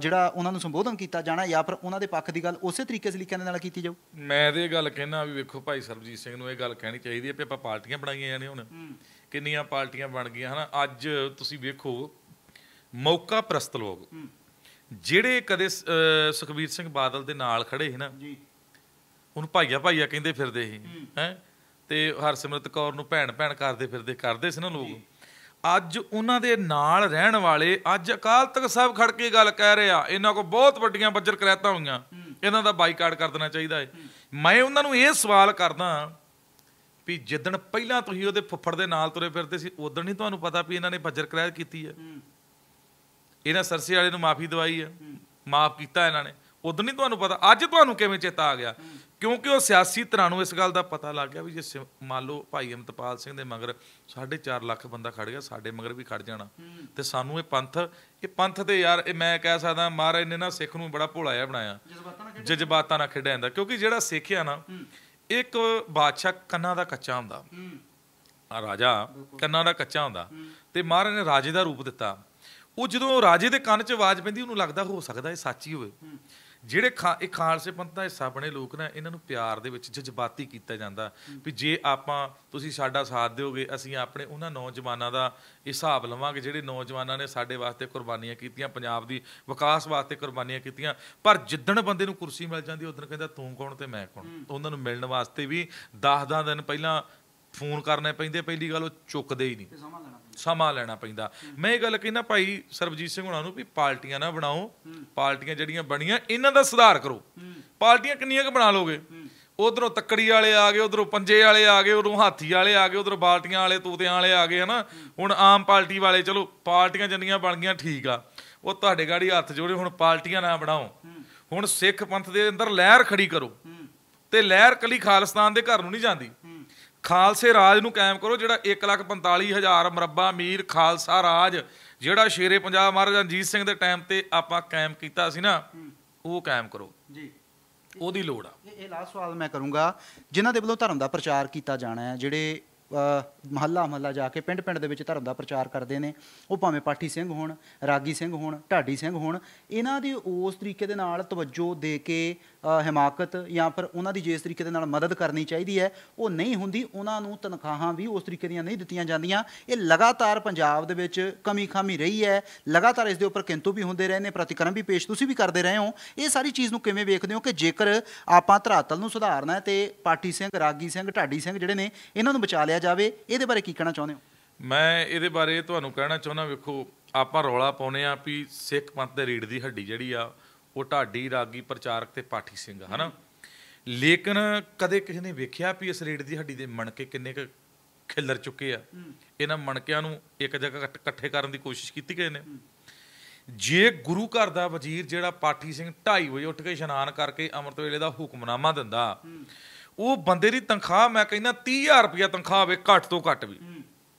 A: ਜਿਹੜਾ ਉਹਨਾਂ ਨੂੰ ਸੰਬੋਧਨ ਕੀਤਾ ਜਾਣਾ ਜਾਂ ਫਿਰ ਉਹਨਾਂ ਦੇ ਪੱਖ ਦੀ ਗੱਲ ਉਸੇ ਤਰੀਕੇ ਸਲੀਕਿਆਂ ਦੇ ਨਾਲ ਕੀਤੀ ਜਾਊ
B: ਮੈਂ ਇਹ ਗੱਲ ਕਹਿਣਾ ਵੀ ਵੇਖੋ ਭਾਈ ਸਰਬਜੀਤ ਸਿੰਘ ਨੂੰ ਇਹ ਗੱਲ ਗੱਲ ਕਹਿਣੀ ਚਾਹੀਦੀ ਹੈ ਕਿ ਆਪਾਂ ਪਾਰਟੀਆਂ ਬਣਾਈਆਂ ਜਾਣੇ ਹੁਣ ਕਿੰਨੀਆਂ ਪਾਰਟੀਆਂ ਬਣ ਗਈਆਂ ਹਨ ਅੱਜ ਤੁਸੀਂ ਵੇਖੋ ਮੌਕਾ ਪ੍ਰਸਤ ਲੋਕ ਜਿਹੜੇ ਕਦੇ ਸੁਖਬੀਰ ਸਿੰਘ ਬਾਦਲ ਦੇ ਨਾਲ ਖੜੇ ਸੀ ਨਾ ਜੀ ਉਹਨੂੰ ਭਾਈਆ ਭਾਈਆ ਕਹਿੰਦੇ ਫਿਰਦੇ ਸੀ ਹੈ ਤੇ ਹਰਸਿਮਰਤ ਕੌਰ ਨੂੰ ਭੈਣ ਭੈਣ ਕਰਦੇ ਫਿਰਦੇ ਕਰਦੇ ਸੀ ਨਾ ਲੋਕ ਅੱਜ ਉਹਨਾਂ ਦੇ ਨਾਲ ਰਹਿਣ ਵਾਲੇ ਅੱਜ ਅਕਾਲ ਤਖਤ ਸਾਹਿਬ ਖੜ ਕੇ ਗੱਲ ਕਹਿ ਰਿਹਾ ਇਹਨਾਂ ਕੋ ਬਹੁਤ ਵੱਡੀਆਂ ਬੱਜਰ ਕਰੈਤਾ ਹੋਈਆਂ ਇਹਨਾਂ ਦਾ ਬਾਈਕਾਟ ਕਰ ਦੇਣਾ ਚਾਹੀਦਾ ਹੈ ਮੈਂ ਉਹਨਾਂ ਨੂੰ ਇਹ ਸਵਾਲ ਕਰਦਾ ਵੀ ਜਿੱਦਣ ਪਹਿਲਾਂ ਤੁਸੀਂ ਉਹਦੇ ਫੁੱਫੜ ਦੇ ਨਾਲ ਤੁਰੇ ਫਿਰਦੇ ਸੀ ਉਦੋਂ ਨਹੀਂ ਤੁਹਾਨੂੰ ਪਤਾ ਵੀ ਇਹਨਾਂ ਨੇ ਭੱਜਰ ਕਰਾਇ ਕੀਤੀ ਹੈ ਇਹਨਾਂ ਸਰਸੇ ਵਾਲੇ ਨੂੰ ਮਾਫੀ ਦਵਾਈ ਹੈ ਮਾਫ ਕੀਤਾ ਇਹਨਾਂ ਨੇ ਉਦੋਂ ਨਹੀਂ ਤੁਹਾਨੂੰ ਪਤਾ ਅੱਜ ਤੁਹਾਨੂੰ ਕਿਵੇਂ ਚੇਤਾ ਆ ਗਿਆ ਕਿਉਂਕਿ ਉਹ ਸਿਆਸੀ ਤਰ੍ਹਾਂ ਨੂੰ ਇਸ ਗੱਲ ਦਾ ਪਤਾ ਲੱਗ ਗਿਆ ਵੀ ਜੇ ਮੰਨ ਲਓ ਭਾਈ ਅਮਤਪਾਲ ਸਿੰਘ ਦੇ ਮਗਰ 4.5 ਲੱਖ ਬੰਦਾ ਖੜ ਗਿਆ ਸਾਡੇ ਮਗਰ ਵੀ ਖੜ ਜਾਣਾ ਤੇ ਸਾਨੂੰ ਇਹ ਪੰਥ ਇਹ ਪੰਥ ਤੇ ਯਾਰ ਇਹ ਮੈਂ ਕਹਿ ਸਕਦਾ ਮਹਾਰਾਜ ਨੇ ਨਾ ਸਿੱਖ ਨੂੰ ਬੜਾ ਭੋਲਾ ਜਿਹਾ ਬਣਾਇਆ ਜਜ਼ਬਾਤਾਂ ਨਾਲ ਖੇਡਿਆ ਜਾਂਦਾ ਕਿਉਂਕਿ ਜਿਹੜਾ ਸਿੱਖਿਆ ਨਾ ਇੱਕ ਬਾਦਸ਼ਾਹ ਕੰਨਾਂ ਦਾ ਕੱਚਾ ਹੁੰਦਾ ਆ ਰਾਜਾ ਕੰਨਾਂ ਦਾ ਕੱਚਾ ਹੁੰਦਾ ਤੇ ਮਹਾਰਾਜ ਨੇ ਰਾਜੇ ਦਾ ਰੂਪ ਦਿੱਤਾ ਉਹ ਜਦੋਂ ਰਾਜੇ ਦੇ ਕੰਨ 'ਚ ਆਵਾਜ਼ ਪੈਂਦੀ ਉਹਨੂੰ ਲੱਗਦਾ ਹੋ ਸਕਦਾ ਇਹ ਸੱਚ ਹੀ ਹੋਵੇ ਜਿਹੜੇ ਇਹ ਖਾਲਸੇ ਪੰਥ ਦਾ ਹਿੱਸਾ ਬਣੇ ਲੋਕ ਨੇ ਇਹਨਾਂ ਨੂੰ ਪਿਆਰ ਦੇ ਵਿੱਚ ਜਜ਼ਬਾਤੀ ਕੀਤਾ ਜਾਂਦਾ ਵੀ ਜੇ ਆਪਾਂ ਤੁਸੀਂ ਸਾਡਾ ਸਾਥ ਦਿਓਗੇ ਅਸੀਂ ਆਪਣੇ ਉਹਨਾਂ ਨੌਜਵਾਨਾਂ ਦਾ ਹਿਸਾਬ ਲਵਾਂਗੇ ਜਿਹੜੇ ਨੌਜਵਾਨਾਂ ਨੇ ਸਾਡੇ ਵਾਸਤੇ ਕੁਰਬਾਨੀਆਂ ਕੀਤੀਆਂ ਪੰਜਾਬ ਦੀ ਵਿਕਾਸ ਵਾਸਤੇ ਕੁਰਬਾਨੀਆਂ ਕੀਤੀਆਂ ਪਰ ਜਿੱਦਣ ਬੰਦੇ ਨੂੰ ਕੁਰਸੀ ਮਿਲ ਜਾਂਦੀ ਉਦੋਂ ਕਹਿੰਦਾ ਤੂੰ ਕੌਣ ਤੇ ਮੈਂ ਕੌਣ ਉਹਨਾਂ ਨੂੰ ਮਿਲਣ ਵਾਸਤੇ ਵੀ 10-10 ਦਿਨ ਪਹਿਲਾਂ ਫੋਨ ਕਰਨੇ ਪੈਂਦੇ ਪਹਿਲੀ ਗੱਲ ਉਹ ਚੁੱਕਦੇ ਹੀ ਨਹੀਂ ਸਮਾਂ ਲੈਣਾ ਪੈਂਦਾ ਮੈਂ ਇਹ ਗੱਲ ਕਹਿੰਦਾ ਭਾਈ ਸਰਬਜੀਤ ਸਿੰਘ ਹੁਣਾਂ ਨੂੰ ਵੀ ਪਾਰਟੀਆਂ ਨਾ ਬਣਾਓ ਪਾਰਟੀਆਂ ਜਿਹੜੀਆਂ ਬਣੀਆਂ ਇਹਨਾਂ ਦਾ ਸੁਧਾਰ ਕਰੋ ਪਾਰਟੀਆਂ ਕਿੰਨੀਆਂ ਕੁ ਬਣਾ ਲੋਗੇ ਉਧਰੋਂ ਤੱਕੜੀ ਵਾਲੇ ਆ ਗਏ ਉਧਰੋਂ ਪੰਜੇ ਵਾਲੇ ਆ ਗਏ ਉਧਰੋਂ ਹਾਥੀ ਵਾਲੇ ਆ ਗਏ ਉਧਰ ਬਾਲਟੀਆਂ ਵਾਲੇ ਤੂਤਿਆਂ ਵਾਲੇ ਆ ਗਏ ਹਨਾ ਹੁਣ ਆਮ ਪਾਰਟੀ ਵਾਲੇ ਚਲੋ ਪਾਰਟੀਆਂ ਜੰਨੀਆਂ ਬਣ ਗਈਆਂ ਠੀਕ ਆ ਉਹ ਤੁਹਾਡੇ ਗਾੜੀ ਹੱਥ ਜੋੜੇ ਹੁਣ ਪਾਰਟੀਆਂ ਨਾ ਬਣਾਓ ਹੁਣ ਸਿੱਖ ਪੰਥ ਦੇ ਅੰਦਰ ਲਹਿਰ ਖੜੀ ਕਰੋ ਤੇ ਲਹਿਰ ਕਲੀ ਖਾਲਸਤਾਨ ਦੇ ਘਰ ਨੂੰ ਨਹੀਂ ਜਾਂਦੀ ਖਾਲਸੇ ਰਾਜ ਨੂੰ ਕਾਇਮ ਕਰੋ ਜਿਹੜਾ 145000 ਮਰੱਬਾ ਮੀਰ ਖਾਲਸਾ ਰਾਜ ਜਿਹੜਾ ਸ਼ੇਰੇ ਪੰਜਾਬ ਮਹਾਰਾਜਾ ਰਣਜੀਤ ਸਿੰਘ ਦੇ ਟਾਈਮ ਤੇ ਆਪਾਂ ਕਾਇਮ ਕੀਤਾ ਸੀ ਨਾ ਉਹ ਕਾਇਮ ਕਰੋ ਜੀ ਉਹਦੀ ਲੋੜ ਆ
A: ਇਹ ਲਾਸਟ ਸਵਾਲ ਮੈਂ ਕਰੂੰਗਾ ਜਿਨ੍ਹਾਂ ਦੇ ਵੱਲੋਂ ਧਰਮ ਦਾ ਪ੍ਰਚਾਰ ਕੀਤਾ ਜਾਣਾ ਹੈ ਜਿਹੜੇ ਮਹੱਲਾ ਮਹੱਲਾ ਜਾ ਕੇ ਪਿੰਡ ਪਿੰਡ ਦੇ ਵਿੱਚ ਧਰਮ ਦਾ ਪ੍ਰਚਾਰ ਕਰਦੇ ਨੇ ਉਹ ਭਾਵੇਂ ਪਾਠੀ ਸਿੰਘ ਹੋਣ ਰਾਗੀ ਸਿੰਘ ਹੋਣ ਢਾਡੀ ਸਿੰਘ ਹੋਣ ਇਹਨਾਂ ਦੀ ਉਸ ਤਰੀਕੇ ਦੇ ਨਾਲ ਤਵੱਜੋ ਦੇ ਕੇ ਹਿਮਾਕਤ ਜਾਂ ਫਿਰ ਉਹਨਾਂ ਦੀ ਜਿਸ ਤਰੀਕੇ ਦੇ ਨਾਲ ਮਦਦ ਕਰਨੀ ਚਾਹੀਦੀ ਹੈ ਉਹ ਨਹੀਂ ਹੁੰਦੀ ਉਹਨਾਂ ਨੂੰ ਤਨਖਾਹਾਂ ਵੀ ਉਸ ਤਰੀਕੇ ਦੀਆਂ ਨਹੀਂ ਦਿੱਤੀਆਂ ਜਾਂਦੀਆਂ ਇਹ ਲਗਾਤਾਰ ਪੰਜਾਬ ਦੇ ਵਿੱਚ ਕਮੀ ਖਾਮੀ ਰਹੀ ਹੈ ਲਗਾਤਾਰ ਇਸ ਦੇ ਉੱਪਰ ਕਿੰਤੂ ਵੀ ਹੁੰਦੇ ਰਹੇ ਨੇ ਪ੍ਰਤੀਕਰਮ ਵੀ ਪੇਸ਼ ਤੁਸੀਂ ਵੀ ਕਰਦੇ ਰਹੇ ਹੋ ਇਹ ਸਾਰੀ ਚੀਜ਼ ਨੂੰ ਕਿਵੇਂ ਵੇਖਦੇ ਹੋ ਕਿ ਜੇਕਰ ਆਪਾਂ ਧਰਾਤਲ ਨੂੰ ਸੁਧਾਰਨਾ ਹੈ ਤੇ ਪਾਟੀ ਸਿੰਘ ਰਾਗੀ ਸਿੰਘ ਢਾਡੀ ਸਿੰਘ ਜਿਹੜੇ ਨੇ ਇਹਨਾਂ ਨੂੰ ਬਚਾ ਲਿਆ ਜਾਵੇ ਇਹਦੇ ਬਾਰੇ ਕੀ ਕਹਿਣਾ ਚਾਹੁੰਦੇ ਹੋ
B: ਮੈਂ ਇਹਦੇ ਬਾਰੇ ਤੁਹਾਨੂੰ ਕਹਿਣਾ ਚਾਹੁੰਦਾ ਵੇਖੋ ਆਪਾਂ ਰੌਲਾ ਪਾਉਨੇ ਆ ਵੀ ਸਿੱਖ ਪੰਥ ਦੇ ਰੀੜ ਦੀ ਹੱਡੀ ਜਿਹੜੀ ਆ ਉਹ ਢਾਡੀ ਰਾਗੀ ਪ੍ਰਚਾਰਕ ਤੇ ਪਾਠੀ ਸਿੰਘ ਹਨਾ ਲੇਕਿਨ ਕਦੇ ਕਿਸੇ ਨੇ ਵੇਖਿਆ ਵੀ ਇਸ ਰੇਡ ਦੀ ਹੱਡੀ ਦੇ ਮਣਕੇ ਕਿੰਨੇ ਕੁ ਖਿਲਰ ਚੁੱਕੇ ਆ ਇਹਨਾਂ ਮਣਕਿਆਂ ਨੂੰ ਇੱਕ ਜਗ੍ਹਾ ਇਕੱਠੇ ਕਰਨ ਦੀ ਕੋਸ਼ਿਸ਼ ਕੀਤੀ ਗਏ ਨੇ ਜੇ ਗੁਰੂ ਘਰ ਦਾ ਵਜ਼ੀਰ ਜਿਹੜਾ ਪਾਠੀ ਸਿੰਘ 2:30 ਵਜੇ ਉੱਠ ਕੇ ਇਸ਼ਨਾਨ ਕਰਕੇ ਅੰਮ੍ਰਿਤ ਵੇਲੇ ਦਾ ਹੁਕਮਨਾਮਾ ਦਿੰਦਾ ਉਹ ਬੰਦੇ ਦੀ ਤਨਖਾਹ ਮੈਂ ਕਹਿੰਦਾ 30000 ਰੁਪਇਆ ਤਨਖਾਹ ਹੋਵੇ ਘੱਟ ਤੋਂ ਘੱਟ ਵੀ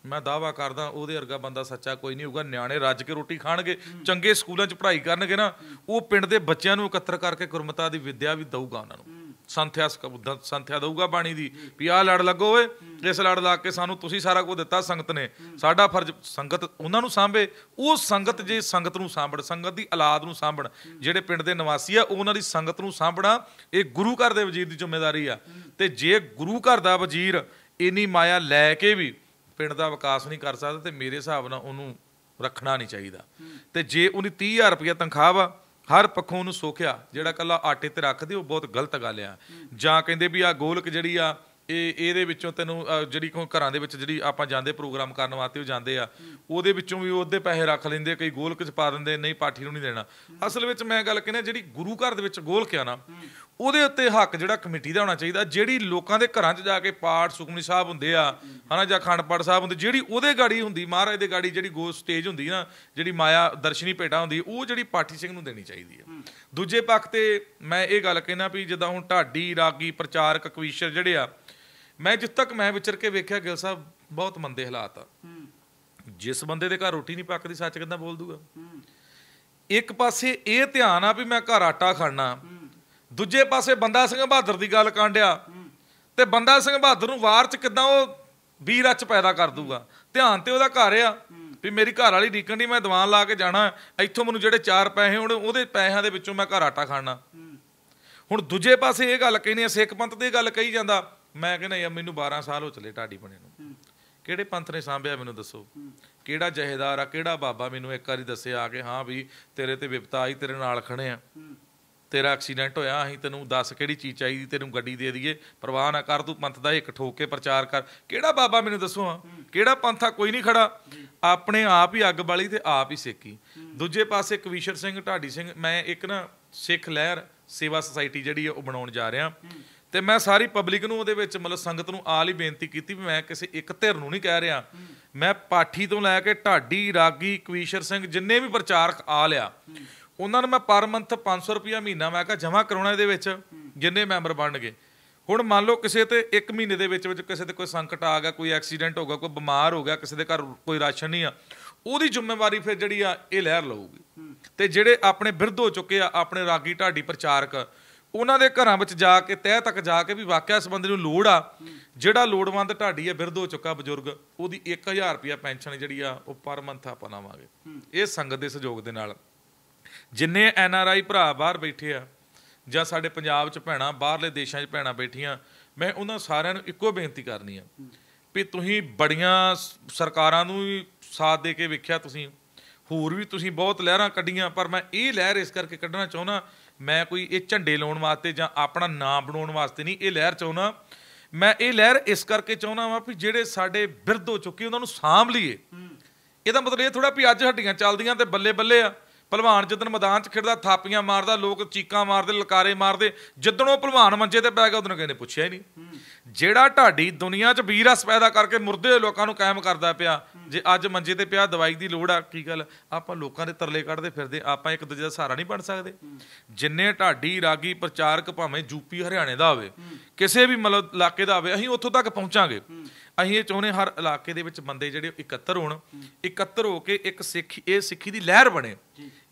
B: ਮੈਂ ਦਾਵਾ ਕਰਦਾ ਉਹਦੇ ਵਰਗਾ ਬੰਦਾ ਸੱਚਾ ਕੋਈ ਨਹੀਂ ਹੋਊਗਾ ਨਿਆਣੇ ਰੱਜ ਕੇ ਰੋਟੀ ਖਾਣਗੇ ਚੰਗੇ ਸਕੂਲਾਂ 'ਚ ਪੜ੍ਹਾਈ ਕਰਨਗੇ ਨਾ ਉਹ ਪਿੰਡ ਦੇ ਬੱਚਿਆਂ ਨੂੰ ਇਕੱਤਰ ਕਰਕੇ ਗੁਰਮਤਾ ਦੀ ਵਿੱਦਿਆ ਵੀ ਦਊਗਾ ਉਹਨਾਂ ਨੂੰ ਸੰਥਿਆ ਸੰਥਿਆ ਦਊਗਾ ਬਾਣੀ ਦੀ ਵੀ ਆਹ ਲੜ ਲੱਗੋ ਓਏ ਇਸ ਲੜ ਲਾ ਕੇ ਸਾਨੂੰ ਤੁਸੀਂ ਸਾਰਾ ਕੁਝ ਦਿੱਤਾ ਸੰਗਤ ਨੇ ਸਾਡਾ ਫਰਜ਼ ਸੰਗਤ ਉਹਨਾਂ ਨੂੰ ਸਾਂਭੇ ਉਹ ਸੰਗਤ ਜੇ ਸੰਗਤ ਨੂੰ ਸਾਂਭੜ ਸੰਗਤ ਦੀ ਔਲਾਦ ਨੂੰ ਸਾਂਭੜ ਜਿਹੜੇ ਪਿੰਡ ਦੇ ਨਿਵਾਸੀ ਆ ਉਹਨਾਂ ਦੀ ਸੰਗਤ ਨੂੰ ਸਾਂਭਣਾ ਇਹ ਗੁਰੂ ਘਰ ਦੇ ਵਜ਼ੀਰ ਦੀ ਜ਼ਿੰਮੇਵਾਰੀ ਆ ਤੇ ਜੇ ਗੁਰੂ ਘਰ ਦਾ ਵਜ਼ੀਰ ਇਨੀ ਮਾਇਆ ਲੈ ਕੇ ਵੀ ਪਿੰਡ ਦਾ ਵਿਕਾਸ ਨਹੀਂ ਕਰ ਸਕਦਾ ਤੇ ਮੇਰੇ ਹਿਸਾਬ ਨਾਲ ਉਹਨੂੰ ਰੱਖਣਾ ਨਹੀਂ ਚਾਹੀਦਾ ਤੇ ਜੇ ਉਹਦੀ 30000 ਰੁਪਏ ਤਨਖਾਹ ਵਾ ਹਰ ਪੱਖੋਂ ਉਹਨੂੰ ਸੋਖਿਆ ਜਿਹੜਾ ਕੱਲਾ ਆਟੇ ਤੇ ਰੱਖਦੇ ਉਹ ਬਹੁਤ ਗਲਤ ਗੱਲ ਆ ਜਾਂ ਕਹਿੰਦੇ ਵੀ ਆ ਗੋਲਕ ਜਿਹੜੀ ਆ ਇਹ ਇਹਦੇ ਵਿੱਚੋਂ ਤੈਨੂੰ ਜਿਹੜੀ ਕੋ ਘਰਾਂ ਦੇ ਵਿੱਚ ਜਿਹੜੀ ਆਪਾਂ ਜਾਂਦੇ ਪ੍ਰੋਗਰਾਮ ਕਰਨ ਵਾਸਤੇ ਉਹ ਜਾਂਦੇ ਆ ਉਹਦੇ ਵਿੱਚੋਂ ਵੀ ਉਹਦੇ ਪੈਸੇ ਰੱਖ ਲੈਂਦੇ ਕਈ ਗੋਲਕ ਚ ਪਾ ਦਿੰਦੇ ਨਹੀਂ ਪਾਠੀ ਨੂੰ ਨਹੀਂ ਦੇਣਾ ਅਸਲ ਵਿੱਚ ਮੈਂ ਗੱਲ ਕਹਿੰਦਾ ਜਿਹੜੀ ਗੁਰੂ ਘਰ ਦੇ ਵਿੱਚ ਗੋਲਕ ਆ ਨਾ ਉਹਦੇ ਉੱਤੇ ਹੱਕ ਜਿਹੜਾ ਕਮੇਟੀ ਦਾ ਹੋਣਾ ਚਾਹੀਦਾ ਜਿਹੜੀ ਲੋਕਾਂ ਦੇ ਘਰਾਂ 'ਚ ਜਾ ਕੇ ਪਾਠ ਸੁਖਮਨੀ ਸਾਹਿਬ ਹੁੰਦੇ ਆ ਹਨਾ ਜਾਂ ਖੰਡਪੜ ਪਾਠ ਸਾਹਿਬ ਹੁੰਦੇ ਜਿਹੜੀ ਉਹਦੇ ਗਾੜੀ ਹੁੰਦੀ ਮਹਾਰਾਜ ਦੇ ਗਾੜੀ ਜਿਹੜੀ ਗੋ ਸਟੇਜ ਹੁੰਦੀ ਨਾ ਜਿਹੜੀ ਮਾਇਆ ਦਰਸ਼ਨੀ ਭੇਟਾ ਹੁੰਦੀ ਉਹ ਜਿਹੜੀ ਪਾਠੀ ਸਿੰਘ ਨੂੰ ਦੇਣੀ ਚਾਹੀਦੀ ਹੈ ਦੂਜੇ ਪੱਖ ਤੇ ਮੈਂ ਇਹ ਗੱਲ ਕਹਿਣਾ ਵੀ ਜਿੱਦਾਂ ਹੁਣ ਢਾਡੀ ਰਾਗੀ ਪ੍ਰਚਾਰਕ ਕਵੀਸ਼ਰ ਜਿਹੜੇ ਆ ਮੈਂ ਜਿੱਤ ਤੱਕ ਮੈਂ ਵਿਚਰ ਕੇ ਵੇਖਿਆ ਗਿਲ ਸਾਹਿਬ ਬਹੁਤ ਮੰਦੇ ਹਾਲਾਤ ਆ ਜਿਸ ਬੰਦੇ ਦੇ ਘਰ ਰੋਟੀ ਨਹੀਂ ਪੱਕਦੀ ਸੱਚ ਕਹਿੰਦਾ ਬੋਲ ਦੂਗਾ ਇੱਕ ਪਾਸੇ ਇਹ ਧਿਆਨ ਆ ਵੀ ਮੈਂ ਘਰ ਆਟਾ ਖਾਣਾ ਦੂਜੇ ਪਾਸੇ ਬੰਦਾ ਸਿੰਘ ਬਹਾਦਰ ਦੀ ਗੱਲ ਕਾਂਡਿਆ ਤੇ ਬੰਦਾ ਸਿੰਘ ਬਹਾਦਰ ਨੂੰ ਵਾਰ ਚ ਕਿਦਾਂ ਉਹ ਵੀਰ ਅਚ ਪੈਦਾ ਕਰ ਦੂਗਾ ਧਿਆਨ ਤੇ ਉਹਦਾ ਘਰ ਆ ਵੀ ਮੇਰੀ ਘਰ ਵਾਲੀ ਡੀਕਣ ਦੀ ਮੈਂ ਦੀਵਾਨ ਲਾ ਕੇ ਜਾਣਾ ਇੱਥੋਂ ਮੈਨੂੰ ਜਿਹੜੇ 4 ਪੈਸੇ ਹੁਣ ਉਹਦੇ ਪੈਸਿਆਂ ਦੇ ਵਿੱਚੋਂ ਮੈਂ ਘਰ ਆਟਾ ਖਾਣਾ ਹੁਣ ਦੂਜੇ ਪਾਸੇ ਇਹ ਗੱਲ ਕਹਿੰਦੇ ਆ ਸਿੱਖ ਪੰਥ ਦੀ ਗੱਲ ਕਹੀ ਜਾਂਦਾ ਮੈਂ ਕਹਿੰਦਾ ਯਾ ਮੈਨੂੰ 12 ਸਾਲ ਹੋ ਚਲੇ ਢਾਡੀ ਬਣੇ ਨੂੰ ਕਿਹੜੇ ਪੰਥ ਨੇ ਸਾਂਭਿਆ ਮੈਨੂੰ ਦੱਸੋ ਕਿਹੜਾ ਜਹੇਦਾਰ ਆ ਕਿਹੜਾ ਬਾਬਾ ਮੈਨੂੰ ਇੱਕ ਵਾਰੀ ਦੱਸਿਆ ਆ ਕੇ ਹਾਂ ਵੀ ਤੇਰੇ ਤੇ ਵਿਪਤਾ ਆਈ ਤੇਰੇ ਨਾਲ ਖੜੇ ਆ ਤੇਰਾ ਐਕਸੀਡੈਂਟ ਹੋਇਆ ਅਸੀਂ ਤੈਨੂੰ ਦੱਸ ਕਿਹੜੀ ਚੀਜ਼ ਚਾਹੀਦੀ ਤੈਨੂੰ ਗੱਡੀ ਦੇ ਦਈਏ ਪਰਵਾਹ ਨਾ ਕਰ ਤੂੰ ਪੰਥ ਦਾ ਇੱਕ ਠੋਕ ਕੇ ਪ੍ਰਚਾਰ ਕਰ ਕਿਹੜਾ ਬਾਬਾ ਮੈਨੂੰ ਦੱਸੋ ਆ ਕਿਹੜਾ ਪੰਥਾ ਕੋਈ ਨਹੀਂ ਖੜਾ ਆਪਣੇ ਆਪ ਹੀ ਅੱਗ ਵਾਲੀ ਤੇ ਆਪ ਹੀ ਸੇਕੀ ਦੂਜੇ ਪਾਸੇ ਕਵੀਸ਼ਰ ਸਿੰਘ ਢਾਡੀ ਸਿੰਘ ਮੈਂ ਇੱਕ ਨਾ ਸਿੱਖ ਲਹਿਰ ਸੇਵਾ ਸੁਸਾਇਟੀ ਜਿਹੜੀ ਹੈ ਉਹ ਬਣਾਉਣ ਜਾ ਰਿਹਾ ਤੇ ਮੈਂ ਸਾਰੀ ਪਬਲਿਕ ਨੂੰ ਉਹਦੇ ਵਿੱਚ ਮਤਲਬ ਸੰਗਤ ਨੂੰ ਆਲ ਹੀ ਬੇਨਤੀ ਕੀਤੀ ਵੀ ਮੈਂ ਕਿਸੇ ਇੱਕ ਧਿਰ ਨੂੰ ਨਹੀਂ ਕਹਿ ਰਿਹਾ ਮੈਂ ਪਾਠੀ ਤੋਂ ਲੈ ਕੇ ਢਾਡੀ ਰਾਗੀ ਕਵੀਸ਼ਰ ਸਿੰਘ ਜਿੰਨੇ ਵੀ ਪ੍ਰਚਾਰਕ ਆ ਲਿਆ ਉਹਨਾਂ ਨੂੰ ਮੈਂ ਪਰ ਮੰਥ 500 ਰੁਪਿਆ ਮਹੀਨਾ ਮੈਂ ਕਿਹਾ ਜਮ੍ਹਾਂ ਕਰਾਉਣਾ ਇਹਦੇ ਵਿੱਚ ਜਿੰਨੇ ਮੈਂਬਰ ਬਣਨਗੇ ਹੁਣ ਮੰਨ ਲਓ ਕਿਸੇ ਤੇ 1 ਮਹੀਨੇ ਦੇ ਵਿੱਚ ਵਿੱਚ ਕਿਸੇ ਤੇ ਕੋਈ ਸੰਕਟ ਆ ਗਿਆ ਕੋਈ ਐਕਸੀਡੈਂਟ ਹੋ ਗਿਆ ਕੋਈ ਬਿਮਾਰ ਹੋ ਗਿਆ ਕਿਸੇ ਦੇ ਘਰ ਕੋਈ ਰਾਸ਼ਨ ਨਹੀਂ ਆ ਉਹਦੀ ਜ਼ਿੰਮੇਵਾਰੀ ਫਿਰ ਜਿਹੜੀ ਆ ਇਹ ਲਹਿਰ ਲਊਗੀ ਤੇ ਜਿਹੜੇ ਆਪਣੇ ਵਿਰਧ ਹੋ ਚੁੱਕੇ ਆ ਆਪਣੇ ਰਾਗੀ ਢਾਡੀ ਪ੍ਰਚਾਰਕ ਉਹਨਾਂ ਦੇ ਘਰਾਂ ਵਿੱਚ ਜਾ ਕੇ ਤਹਿ ਤੱਕ ਜਾ ਕੇ ਵੀ ਵਾਕਿਆ ਸੰਬੰਧ ਨੂੰ ਲੋੜ ਆ ਜਿਹੜਾ ਲੋੜਵੰਦ ਢਾਡੀ ਆ ਵਿਰਧ ਹੋ ਚੁੱਕਾ ਬਜ਼ੁਰਗ ਉਹਦੀ 1000 ਰੁਪਿਆ ਪੈਨਸ਼ਨ ਜਿਹੜੀ ਆ ਉਹ ਪਰ ਮੰਥ ਆਪਾਂ ਲਾਵਾਂਗੇ ਇਹ ਸੰਗਤ ਦੇ ਸਹਿਯੋਗ ਦੇ ਨਾਲ ਜਿੰਨੇ ਐਨ ਆਰ ਆਈ ਭਰਾ ਬਾਹਰ ਬੈਠੇ ਆ ਜਾਂ ਸਾਡੇ ਪੰਜਾਬ 'ਚ ਭੈਣਾ ਬਾਹਰਲੇ ਦੇਸ਼ਾਂ 'ਚ ਭੈਣਾ ਬੈਠੀਆਂ ਮੈਂ ਉਹਨਾਂ ਸਾਰਿਆਂ ਨੂੰ ਇੱਕੋ ਬੇਨਤੀ ਕਰਨੀ ਆ ਵੀ ਤੁਸੀਂ ਬੜੀਆਂ ਸਰਕਾਰਾਂ ਨੂੰ ਵੀ ਸਾਥ ਦੇ ਕੇ ਵੇਖਿਆ ਤੁਸੀਂ ਹੋਰ ਵੀ ਤੁਸੀਂ ਬਹੁਤ ਲਹਿਰਾਂ ਕੱਢੀਆਂ ਪਰ ਮੈਂ ਇਹ ਲਹਿਰ ਇਸ ਕਰਕੇ ਕੱਢਣਾ ਚਾਹੁੰਦਾ ਮੈਂ ਕੋਈ ਇਹ ਝੰਡੇ ਲਾਉਣ ਵਾਸਤੇ ਜਾਂ ਆਪਣਾ ਨਾਮ ਬਣਾਉਣ ਵਾਸਤੇ ਨਹੀਂ ਇਹ ਲਹਿਰ ਚਾਹੁੰਦਾ ਮੈਂ ਇਹ ਲਹਿਰ ਇਸ ਕਰਕੇ ਚਾਹੁੰਦਾ ਵਾਂ ਵੀ ਜਿਹੜੇ ਸਾਡੇ ਵਿਰਧ ਹੋ ਚੁੱਕੇ ਉਹਨਾਂ ਨੂੰ ਸਾਂਭ ਲਈਏ ਇਹਦਾ ਮਤਲਬ ਇਹ ਥੋੜਾ ਵੀ ਅੱਜ ਹੱਡੀਆਂ ਚੱਲਦੀਆਂ ਤੇ ਬੱਲੇ ਬੱਲੇ ਆ ਭਲਵਾਨ ਜਦੋਂ ਮੈਦਾਨ 'ਚ ਖੇਡਦਾ ਥਾਪੀਆਂ ਮਾਰਦਾ ਲੋਕ ਚੀਕਾਂ ਮਾਰਦੇ ਲਲਕਾਰੇ ਮਾਰਦੇ ਜਦੋਂ ਉਹ ਭਲਵਾਨ ਮੰਜੇ ਤੇ ਪੈ ਗਿਆ ਉਹਨਾਂ ਕਹਿੰਦੇ ਪੁੱਛਿਆ ਹੀ ਨਹੀਂ ਜਿਹੜਾ ਢਾਡੀ ਦੁਨੀਆ 'ਚ ਵੀਰਸ ਪੈਦਾ ਕਰਕੇ ਮੁਰਦੇ ਲੋਕਾਂ ਨੂੰ ਕਾਇਮ ਕਰਦਾ ਪਿਆ ਜੇ ਅੱਜ ਮੰਜੇ ਤੇ ਪਿਆ ਦਵਾਈ ਦੀ ਲੋੜ ਆ ਕੀ ਗੱਲ ਆਪਾਂ ਲੋਕਾਂ ਦੇ ਤਰਲੇ ਕੱਢਦੇ ਫਿਰਦੇ ਆਪਾਂ ਇੱਕ ਦੂਜੇ ਦਾ ਸਹਾਰਾ ਨਹੀਂ ਬਣ ਸਕਦੇ ਜਿੰਨੇ ਢਾਡੀ ਰਾਗੀ ਪ੍ਰਚਾਰਕ ਭਾਵੇਂ ਯੂਪੀ ਹਰਿਆਣੇ ਦਾ ਹੋਵੇ ਕਿਸੇ ਵੀ ਮਤਲਬ ਇਲਾਕੇ ਦਾ ਹੋਵੇ ਅਸੀਂ ਉੱਥੋਂ ਤੱਕ ਪਹੁੰਚਾਂਗੇ ਅਸੀਂ ਇਹ ਚਾਹੁੰਦੇ ਹਰ ਇਲਾਕੇ ਦੇ ਵਿੱਚ ਬੰਦੇ ਜਿਹੜੇ ਇਕੱਤਰ ਹੋਣ ਇਕੱਤਰ ਹੋ ਕੇ ਇੱਕ ਸਿੱਖ ਇਹ ਸਿੱਖੀ ਦੀ ਲਹਿਰ ਬਣੇ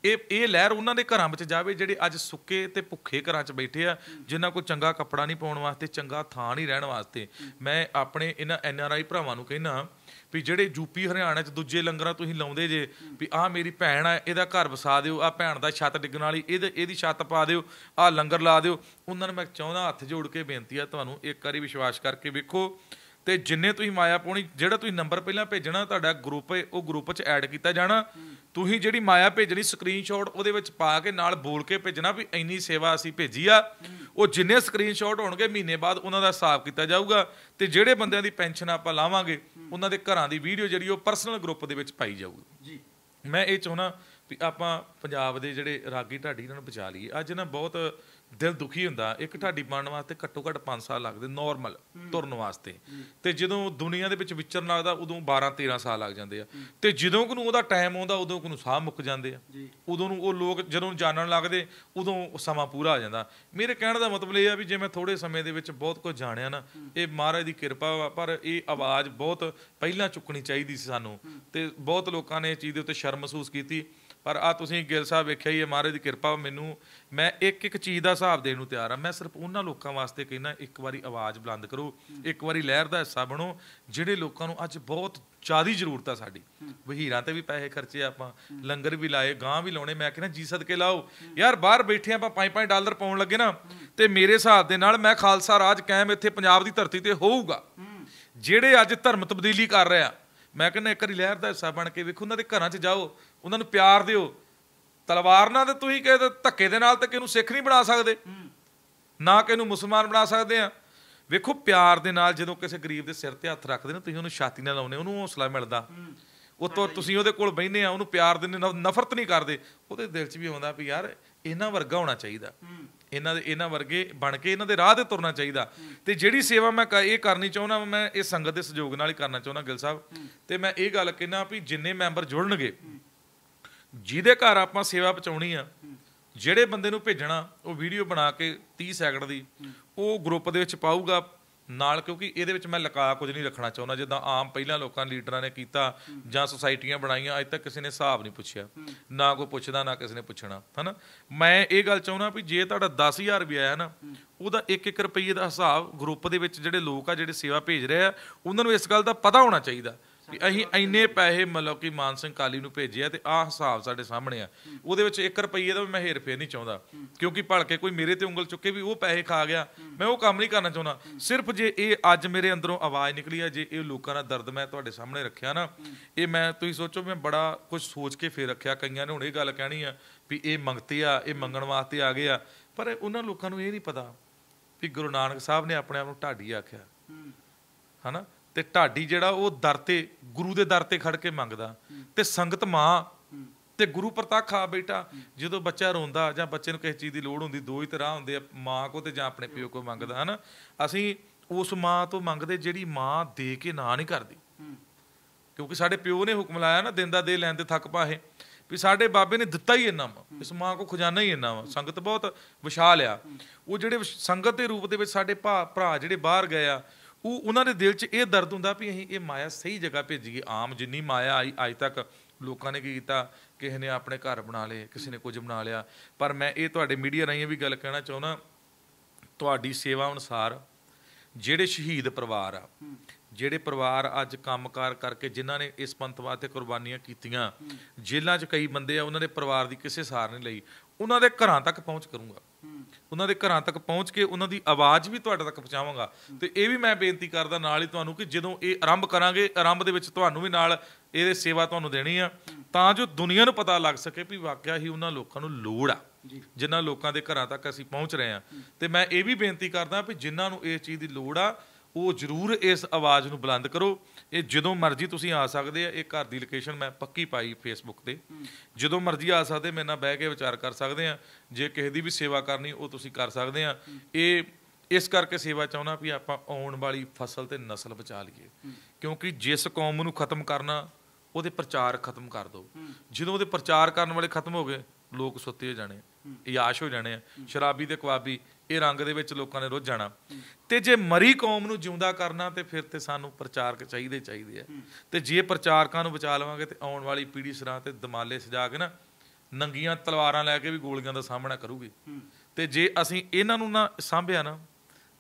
B: ਇਹ ਇਹ ਲਹਿਰ ਉਹਨਾਂ ਦੇ ਘਰਾਂ ਵਿੱਚ ਜਾਵੇ ਜਿਹੜੇ ਅੱਜ ਸੁੱਕੇ ਤੇ ਭੁੱਖੇ ਘਰਾਂ 'ਚ ਬੈਠੇ ਆ ਜਿਨ੍ਹਾਂ ਕੋਲ ਚੰਗਾ ਕੱਪੜਾ ਨਹੀਂ ਪਾਉਣ ਵਾਸਤੇ ਚੰਗਾ ਥਾਂ ਨਹੀਂ ਰਹਿਣ ਵਾਸਤੇ ਮੈਂ ਆਪਣੇ ਇਹਨਾਂ ਐਨ ਆਰ ਆਈ ਭਰਾਵਾਂ ਨੂੰ ਕਹਿਣਾ ਵੀ ਜਿਹੜੇ ਯੂਪੀ ਹਰਿਆਣਾ 'ਚ ਦੂਜੇ ਲੰਗਰਾਂ ਤੁਸੀਂ ਲਾਉਂਦੇ ਜੇ ਵੀ ਆਹ ਮੇਰੀ ਭੈਣ ਆ ਇਹਦਾ ਘਰ ਵਸਾ ਦਿਓ ਆ ਭੈਣ ਦਾ ਛੱਤ ਡਿੱਗਣ ਵਾਲੀ ਇਹਦੇ ਇਹਦੀ ਛੱਤ ਪਾ ਦਿਓ ਆ ਲੰਗਰ ਲਾ ਦਿਓ ਉਹਨਾਂ ਨੂੰ ਮੈਂ ਚਾਹੁੰਦਾ ਹੱਥ ਜੋੜ ਕੇ ਬੇਨਤੀ ਆ ਤੁਹਾਨੂੰ ਇੱਕ ਵਾਰੀ ਵਿਸ਼ਵਾਸ ਕਰਕੇ ਵੇਖੋ ਤੇ ਜਿੰਨੇ ਤੁਸੀਂ ਮਾਇਆ ਪੋਣੀ ਜਿਹੜਾ ਤੁਸੀਂ ਨੰਬਰ ਪਹਿਲਾਂ ਭੇਜਣਾ ਤੁਹਾਡਾ ਗਰੁੱਪ ਹੈ ਉਹ ਗਰੁੱਪ 'ਚ ਐਡ ਕੀਤਾ ਜਾਣਾ ਤੁਸੀਂ ਜਿਹੜੀ ਮਾਇਆ ਭੇਜਣੀ ਸਕਰੀਨਸ਼ਾਟ ਉਹਦੇ ਵਿੱਚ ਪਾ ਕੇ ਨਾਲ ਬੋਲ ਕੇ ਭੇਜਣਾ ਵੀ ਇੰਨੀ ਸੇਵਾ ਅਸੀਂ ਭੇਜੀ ਆ ਉਹ ਜਿੰਨੇ ਸਕਰੀਨਸ਼ਾਟ ਹੋਣਗੇ ਮਹੀਨੇ ਬਾਅਦ ਉਹਨਾਂ ਦਾ ਹਿਸਾਬ ਕੀਤਾ ਜਾਊਗਾ ਤੇ ਜਿਹੜੇ ਬੰਦਿਆਂ ਦੀ ਪੈਨਸ਼ਨ ਆਪਾਂ ਲਾਵਾਂਗੇ ਉਹਨਾਂ ਦੇ ਘਰਾਂ ਦੀ ਵੀਡੀਓ ਜਿਹੜੀ ਉਹ ਪਰਸਨਲ ਗਰੁੱਪ ਦੇ ਵਿੱਚ ਪਾਈ ਜਾਊਗੀ ਜੀ ਮੈਂ ਇਹ ਚਾਹਣਾ ਵੀ ਆਪਾਂ ਪੰਜਾਬ ਦੇ ਜਿਹੜੇ ਰਾਗੀ ਢਾਡੀ ਇਹਨਾਂ ਨੂੰ ਬਚਾ ਲਈਏ ਅੱਜ ਨਾ ਬਹੁਤ ਦਿਲ ਦੁਖੀ ਹੁੰਦਾ ਇੱਕ ਢਾਡੀ ਬਣਨ ਵਾਸਤੇ ਘੱਟੋ ਘੱਟ 5 ਸਾਲ ਲੱਗਦੇ ਨਾਰਮਲ ਤੁਰਨ ਵਾਸਤੇ ਤੇ ਜਦੋਂ ਦੁਨੀਆ ਦੇ ਵਿੱਚ ਵਿਚਰਨ ਲੱਗਦਾ ਉਦੋਂ 12 13 ਸਾਲ ਲੱਗ ਜਾਂਦੇ ਆ ਤੇ ਜਦੋਂ ਕੋ ਨੂੰ ਉਹਦਾ ਟਾਈਮ ਆਉਂਦਾ ਉਦੋਂ ਕੋ ਨੂੰ ਸਾਹ ਮੁੱਕ ਜਾਂਦੇ ਆ ਉਦੋਂ ਨੂੰ ਉਹ ਲੋਕ ਜਦੋਂ ਜਾਣਨ ਲੱਗਦੇ ਉਦੋਂ ਸਮਾਂ ਪੂਰਾ ਆ ਜਾਂਦਾ ਮੇਰੇ ਕਹਿਣ ਦਾ ਮਤਲਬ ਇਹ ਆ ਵੀ ਜੇ ਮੈਂ ਥੋੜੇ ਸਮੇਂ ਦੇ ਵਿੱਚ ਬਹੁਤ ਕੁਝ ਜਾਣਿਆ ਨਾ ਇਹ ਮਹਾਰਾਜ ਦੀ ਕਿਰਪਾ ਵਾ ਪਰ ਇਹ ਆਵਾਜ਼ ਬਹੁਤ ਪਹਿਲਾਂ ਚੁੱਕਣੀ ਚਾਹੀਦੀ ਸੀ ਸਾਨੂੰ ਤੇ ਬਹੁਤ ਲੋਕਾਂ ਨੇ ਇਸ ਚੀਜ਼ ਦੇ ਉੱਤੇ ਸ਼ਰਮ ਮਹਿਸੂਸ ਕੀਤੀ ਪਰ ਆ ਤੁਸੀਂ ਗਿੱਲ ਸਾਹਿਬ ਵੇਖਿਆ ਹੀ ਹੈ ਮਹਾਰਾਜ ਦੀ ਕਿਰਪਾ ਮੈਨੂੰ ਮੈਂ ਇੱਕ ਇੱਕ ਚੀਜ਼ ਦਾ ਹਿਸਾਬ ਦੇਣ ਨੂੰ ਤਿਆਰ ਆ ਮੈਂ ਸਿਰਫ ਉਹਨਾਂ ਲੋਕਾਂ ਵਾਸਤੇ ਕਹਿੰਦਾ ਇੱਕ ਵਾਰੀ ਆਵਾਜ਼ ਬੁਲੰਦ ਕਰੋ ਇੱਕ ਵਾਰੀ ਲਹਿਰ ਦਾ ਹਿੱਸਾ ਬਣੋ ਜਿਹੜੇ ਲੋਕਾਂ ਨੂੰ ਅੱਜ ਬਹੁਤ ਜ਼ਿਆਦੀ ਜ਼ਰੂਰਤ ਆ ਸਾਡੀ ਵਹੀਰਾਂ ਤੇ ਵੀ ਪੈਸੇ ਖਰਚੇ ਆਪਾਂ ਲੰਗਰ ਵੀ ਲਾਏ ਗਾਂ ਵੀ ਲਾਉਣੇ ਮੈਂ ਕਹਿੰਦਾ ਜੀ ਸਦਕੇ ਲਾਓ ਯਾਰ ਬਾਹਰ ਬੈਠੇ ਆਪਾਂ 5-5 ਡਾਲਰ ਪਾਉਣ ਲੱਗੇ ਨਾ ਤੇ ਮੇਰੇ ਹਿਸਾਬ ਦੇ ਨਾਲ ਮੈਂ ਖਾਲਸਾ ਰਾਜ ਕਾਇਮ ਇੱਥੇ ਪੰਜਾਬ ਦੀ ਧਰਤੀ ਤੇ ਹੋਊਗਾ ਜਿਹੜੇ ਅੱਜ ਧਰਮ ਤਬਦੀਲੀ ਕਰ ਰਹੇ ਆ ਮੈਂ ਕਹਿੰਦਾ ਇੱਕ ਵਾਰੀ ਲਹਿਰ ਦਾ ਹਿੱਸਾ ਬਣ ਕੇ ਵੇਖੋ ਉਹਨਾਂ ਦੇ ਘਰਾਂ 'ਚ ਜਾਓ ਉਹਨਾਂ ਨੂੰ ਪਿਆਰ ਦਿਓ ਤਲਵਾਰ ਨਾਲ ਤੇ ਤੁਸੀਂ ਤੇ ਧੱਕੇ ਦੇ ਨਾਲ ਤੇ ਕਿਹਨੂੰ ਸਿੱਖ ਨਹੀਂ ਬਣਾ ਸਕਦੇ ਨਾ ਕਿਹਨੂੰ ਮੁਸਲਮਾਨ ਬਣਾ ਸਕਦੇ ਆ ਵੇਖੋ ਪਿਆਰ ਦੇ ਨਾਲ ਜਦੋਂ ਕਿਸੇ ਗਰੀਬ ਦੇ ਸਿਰ ਤੇ ਹੱਥ ਰੱਖਦੇ ਨੇ ਤੁਸੀਂ ਉਹਨੂੰ ਛਾਤੀ ਨਾਲ ਲਾਉਨੇ ਉਹਨੂੰ ਹੌਸਲਾ ਮਿਲਦਾ ਉਹ ਤੋਂ ਤੁਸੀਂ ਉਹਦੇ ਕੋਲ ਬੈਹਨੇ ਆ ਉਹਨੂੰ ਪਿਆਰ ਦਿੰਦੇ ਨਫ਼ਰਤ ਨਹੀਂ ਕਰਦੇ ਉਹਦੇ ਦਿਲ 'ਚ ਵੀ ਆਉਂਦਾ ਵੀ ਯਾਰ ਇਹਨਾਂ ਵਰਗਾ ਹੋਣਾ ਚਾਹੀਦਾ ਇਹਨਾਂ ਦੇ ਇਹਨਾਂ ਵਰਗੇ ਬਣ ਕੇ ਇਹਨਾਂ ਦੇ ਰਾਹ ਤੇ ਤੁਰਨਾ ਚਾਹੀਦਾ ਤੇ ਜਿਹੜੀ ਸੇਵਾ ਮੈਂ ਇਹ ਕਰਨੀ ਚਾਹੁੰਦਾ ਮੈਂ ਇਹ ਸੰਗਤ ਦੇ ਸਹਿਯੋਗ ਨਾਲ ਹੀ ਕਰਨਾ ਚਾਹੁੰਦਾ ਗਿਲ ਸਾਹਿਬ ਤੇ ਮੈਂ ਇਹ ਗੱਲ ਕਹਿਣਾ ਵੀ ਜਿੰਨੇ ਮੈਂਬਰ ਜੁੜਨਗੇ ਜਿਹਦੇ ਘਰ ਆਪਾਂ ਸੇਵਾ ਪਹੁੰਚਾਉਣੀ ਆ ਜਿਹੜੇ ਬੰਦੇ ਨੂੰ ਭੇਜਣਾ ਉਹ ਵੀਡੀਓ ਬਣਾ ਕੇ 30 ਸੈਕਿੰਡ ਦੀ ਉਹ ਗਰੁੱਪ ਦੇ ਵਿੱਚ ਪਾਊਗਾ ਨਾਲ ਕਿਉਂਕਿ ਇਹਦੇ ਵਿੱਚ ਮੈਂ ਲਕਾ ਕੁਝ ਨਹੀਂ ਰੱਖਣਾ ਚਾਹੁੰਦਾ ਜਿੱਦਾਂ ਆਮ ਪਹਿਲਾਂ ਲੋਕਾਂ ਲੀਡਰਾਂ ਨੇ ਕੀਤਾ ਜਾਂ ਸੁਸਾਇਟੀਆਂ ਬਣਾਈਆਂ ਅੱਜ ਤੱਕ ਕਿਸੇ ਨੇ ਹਿਸਾਬ ਨਹੀਂ ਪੁੱਛਿਆ ਨਾ ਕੋਈ ਪੁੱਛਦਾ ਨਾ ਕਿਸੇ ਨੇ ਪੁੱਛਣਾ ਹਨਾ ਮੈਂ ਇਹ ਗੱਲ ਚਾਹੁੰਦਾ ਵੀ ਜੇ ਤੁਹਾਡਾ 10000 ਰੁਪਏ ਹੈ ਨਾ ਉਹਦਾ 1-1 ਰੁਪਏ ਦਾ ਹਿਸਾਬ ਗਰੁੱਪ ਦੇ ਵਿੱਚ ਜਿਹੜੇ ਲੋਕ ਆ ਜਿਹੜੇ ਸੇਵਾ ਭੇਜ ਰਹੇ ਆ ਉਹਨਾਂ ਨੂੰ ਇਸ ਗੱਲ ਦਾ ਪਤਾ ਹੋਣਾ ਚਾਹੀਦਾ ਅਸੀਂ ਇੰਨੇ ਪੈਸੇ ਮਤਲਬ ਕਿ ਮਾਨ ਸਿੰਘ ਕਾਲੀ ਨੂੰ ਭੇਜਿਆ ਤੇ ਆਹ ਹਿਸਾਬ ਸਾਡੇ ਸਾਹਮਣੇ ਆ ਉਹਦੇ ਵਿੱਚ 1 ਰੁਪਈਏ ਦਾ ਮੈਂ ਹੇਰ ਫੇਰ ਨਹੀਂ ਚਾਹੁੰਦਾ ਕਿਉਂਕਿ ਭਲਕੇ ਕੋਈ ਮੇਰੇ ਤੇ ਉਂਗਲ ਚੁੱਕੇ ਵੀ ਉਹ ਪੈਸੇ ਖਾ ਗਿਆ ਮੈਂ ਉਹ ਕੰਮ ਨਹੀਂ ਕਰਨਾ ਚਾਹੁੰਦਾ ਸਿਰਫ ਜੇ ਇਹ ਅੱਜ ਮੇਰੇ ਅੰਦਰੋਂ ਆਵਾਜ਼ ਨਿਕਲੀ ਆ ਜੇ ਇਹ ਲੋਕਾਂ ਦਾ ਦਰਦ ਮੈਂ ਤੁਹਾਡੇ ਸਾਹਮਣੇ ਰੱਖਿਆ ਨਾ ਇਹ ਮੈਂ ਤੁਸੀਂ ਸੋਚੋ ਮੈਂ ਬੜਾ ਕੁਝ ਸੋਚ ਕੇ ਫੇਰ ਰੱਖਿਆ ਕਈਆਂ ਨੇ ਹੁਣ ਇਹ ਗੱਲ ਕਹਿਣੀ ਆ ਵੀ ਇਹ ਮੰਗਤੇ ਆ ਇਹ ਮੰਗਣ ਵਾਸਤੇ ਆ ਗਏ ਆ ਪਰ ਉਹਨਾਂ ਲੋਕਾਂ ਨੂੰ ਇਹ ਨਹੀਂ ਪਤਾ ਵੀ ਗੁਰੂ ਨਾਨਕ ਸਾਹਿਬ ਨੇ ਆਪਣੇ ਆਪ ਨੂੰ ਢਾਡੀ ਆਖਿਆ ਹਨਾ ਤੇ ਢਾਡੀ ਜਿਹੜਾ ਉਹ ਦਰ ਤੇ ਗੁਰੂ ਦੇ ਦਰ ਤੇ ਖੜ ਕੇ ਮੰਗਦਾ ਤੇ ਸੰਗਤ ਮਾਂ ਤੇ ਗੁਰੂ ਪ੍ਰਤਾਖ ਆ ਬੇਟਾ ਜਦੋਂ ਬੱਚਾ ਰੋਂਦਾ ਜਾਂ ਬੱਚੇ ਨੂੰ ਕਿਸੇ ਚੀਜ਼ ਦੀ ਲੋੜ ਹੁੰਦੀ ਦੋ ਹੀ ਤਰ੍ਹਾਂ ਹੁੰਦੇ ਆ ਮਾਂ ਕੋ ਤੇ ਜਾਂ ਆਪਣੇ ਪਿਓ ਕੋ ਮੰਗਦਾ ਹਨ ਅਸੀਂ ਉਸ ਮਾਂ ਤੋਂ ਮੰਗਦੇ ਜਿਹੜੀ ਮਾਂ ਦੇ ਕੇ ਨਾ ਨਹੀਂ ਕਰਦੀ ਕਿਉਂਕਿ ਸਾਡੇ ਪਿਓ ਨੇ ਹੁਕਮ ਲਾਇਆ ਨਾ ਦਿੰਦਾ ਦੇ ਲੈਣ ਤੇ ਥੱਕ ਪਾਹੇ ਵੀ ਸਾਡੇ ਬਾਬੇ ਨੇ ਦਿੱਤਾ ਹੀ ਇੰਨਾ ਵਾ ਇਸ ਮਾਂ ਕੋ ਖਜ਼ਾਨਾ ਹੀ ਇੰਨਾ ਵਾ ਸੰਗਤ ਬਹੁਤ ਵਿਸ਼ਾਲ ਆ ਉਹ ਜਿਹੜੇ ਸੰਗਤ ਦੇ ਰੂਪ ਦੇ ਵਿੱਚ ਸਾਡੇ ਭਰਾ ਜਿਹੜੇ ਬਾਹਰ ਗਏ ਆ ਉਹ ਉਹਨਾਂ ਦੇ ਦਿਲ 'ਚ ਇਹ ਦਰਦ ਹੁੰਦਾ ਵੀ ਅਸੀਂ ਇਹ ਮਾਇਆ ਸਹੀ ਜਗ੍ਹਾ ਭੇਜੀਏ ਆਮ ਜਿੰਨੀ ਮਾਇਆ ਆਈ ਅੱਜ ਤੱਕ ਲੋਕਾਂ ਨੇ ਕੀ ਕੀਤਾ ਕਿਸੇ ਨੇ ਆਪਣੇ ਘਰ ਬਣਾ ਲਏ ਕਿਸੇ ਨੇ ਕੁਝ ਬਣਾ ਲਿਆ ਪਰ ਮੈਂ ਇਹ ਤੁਹਾਡੇ ਮੀਡੀਆ ਰਾਹੀਂ ਵੀ ਗੱਲ ਕਹਿਣਾ ਚਾਹੁੰਦਾ ਤੁਹਾਡੀ ਸੇਵਾ ਅਨੁਸਾਰ ਜਿਹੜੇ ਸ਼ਹੀਦ ਪਰਿਵਾਰ ਆ ਜਿਹੜੇ ਪਰਿਵਾਰ ਅੱਜ ਕੰਮਕਾਰ ਕਰਕੇ ਜਿਨ੍ਹਾਂ ਨੇ ਇਸ ਪੰਥਵਾਦ ਤੇ ਕੁਰਬਾਨੀਆਂ ਕੀਤੀਆਂ ਜੇਲ੍ਹਾਂ 'ਚ ਕਈ ਬੰਦੇ ਆ ਉਹਨਾਂ ਦੇ ਪਰਿਵਾਰ ਦੀ ਕਿਸੇ ਸਾਰ ਨਹੀਂ ਲਈ ਉਹਨਾਂ ਦੇ ਘਰਾਂ ਤੱਕ ਪਹੁੰਚ ਕਰੂੰਗਾ ਉਹਨਾਂ ਦੇ ਘਰਾਂ ਤੱਕ ਪਹੁੰਚ ਕੇ ਉਹਨਾਂ ਦੀ ਆਵਾਜ਼ ਵੀ ਤੁਹਾਡੇ ਤੱਕ ਪਹੁੰਚਾਵਾਂਗਾ ਤੇ ਇਹ ਵੀ ਮੈਂ ਬੇਨਤੀ ਕਰਦਾ ਨਾਲ ਹੀ ਤੁਹਾਨੂੰ ਕਿ ਜਦੋਂ ਇਹ ਆਰੰਭ ਕਰਾਂਗੇ ਆਰੰਭ ਦੇ ਵਿੱਚ ਤੁਹਾਨੂੰ ਵੀ ਨਾਲ ਇਹਦੇ ਸੇਵਾ ਤੁਹਾਨੂੰ ਦੇਣੀ ਆ ਤਾਂ ਜੋ ਦੁਨੀਆ ਨੂੰ ਪਤਾ ਲੱਗ ਸਕੇ ਵੀ ਵਾਕਿਆ ਹੀ ਉਹਨਾਂ ਲੋਕਾਂ ਨੂੰ ਲੋੜ ਆ ਜਿਨ੍ਹਾਂ ਲੋਕਾਂ ਦੇ ਘਰਾਂ ਤੱਕ ਅਸੀਂ ਪਹੁੰਚ ਰਹੇ ਆ ਤੇ ਮੈਂ ਇਹ ਵੀ ਬੇਨਤੀ ਕਰਦਾ ਵੀ ਜਿਨ੍ਹਾਂ ਨੂੰ ਇਸ ਚੀਜ਼ ਦੀ ਲੋੜ ਆ ਉਹ ਜ਼ਰੂਰ ਇਸ ਆਵਾਜ਼ ਨੂੰ ਬੁਲੰਦ ਕਰੋ ਇਹ ਜਦੋਂ ਮਰਜ਼ੀ ਤੁਸੀਂ ਆ ਸਕਦੇ ਆ ਇਹ ਘਰ ਦੀ ਲੋਕੇਸ਼ਨ ਮੈਂ ਪੱਕੀ ਪਾਈ ਫੇਸਬੁੱਕ ਤੇ ਜਦੋਂ ਮਰਜ਼ੀ ਆ ਸਕਦੇ ਮੇਰੇ ਨਾਲ ਬਹਿ ਕੇ ਵਿਚਾਰ ਕਰ ਸਕਦੇ ਆ ਜੇ ਕਿਸੇ ਦੀ ਵੀ ਸੇਵਾ ਕਰਨੀ ਉਹ ਤੁਸੀਂ ਕਰ ਸਕਦੇ ਆ ਇਹ ਇਸ ਕਰਕੇ ਸੇਵਾ ਚਾਹੁੰਦਾ ਵੀ ਆਪਾਂ ਆਉਣ ਵਾਲੀ ਫਸਲ ਤੇ ਨਸਲ ਬਚਾ ਲਈਏ ਕਿਉਂਕਿ ਜਿਸ ਕੌਮ ਨੂੰ ਖਤਮ ਕਰਨਾ ਉਹਦੇ ਪ੍ਰਚਾਰ ਖਤਮ ਕਰ ਦਿਓ ਜਦੋਂ ਉਹਦੇ ਪ੍ਰਚਾਰ ਕਰਨ ਵਾਲੇ ਖਤਮ ਹੋ ਗਏ ਲੋਕ ਸੁੱਤੇ ਹੋ ਜਾਣੇ ਯਾਸ਼ ਹੋ ਜਾਣੇ ਆ ਸ਼ਰਾਬੀ ਤੇ ਕਵਾਬੀ ਇਹ ਰੰਗ ਦੇ ਵਿੱਚ ਲੋਕਾਂ ਨੇ ਰੁੱਝ ਜਾਣਾ ਤੇ ਜੇ ਮਰੀ ਕੌਮ ਨੂੰ ਜਿਉਂਦਾ ਕਰਨਾ ਤੇ ਫਿਰ ਤੇ ਸਾਨੂੰ ਪ੍ਰਚਾਰਕ ਚਾਹੀਦੇ ਚਾਹੀਦੇ ਆ ਤੇ ਜੇ ਪ੍ਰਚਾਰਕਾਂ ਨੂੰ ਬਚਾ ਲਵਾਂਗੇ ਤੇ ਆਉਣ ਵਾਲੀ ਪੀੜ੍ਹੀ ਸਰਾਂ ਤੇ ਦਮਾਲੇ ਸਜਾ ਕੇ ਨਾ ਨੰਗੀਆਂ ਤਲਵਾਰਾਂ ਲੈ ਕੇ ਵੀ ਗੋਲੀਆਂ ਦਾ ਸਾਹਮਣਾ ਕਰੂਗੀ ਤੇ ਜੇ ਅਸੀਂ ਇਹਨਾਂ ਨੂੰ ਨਾ ਸਾਂਭਿਆ ਨਾ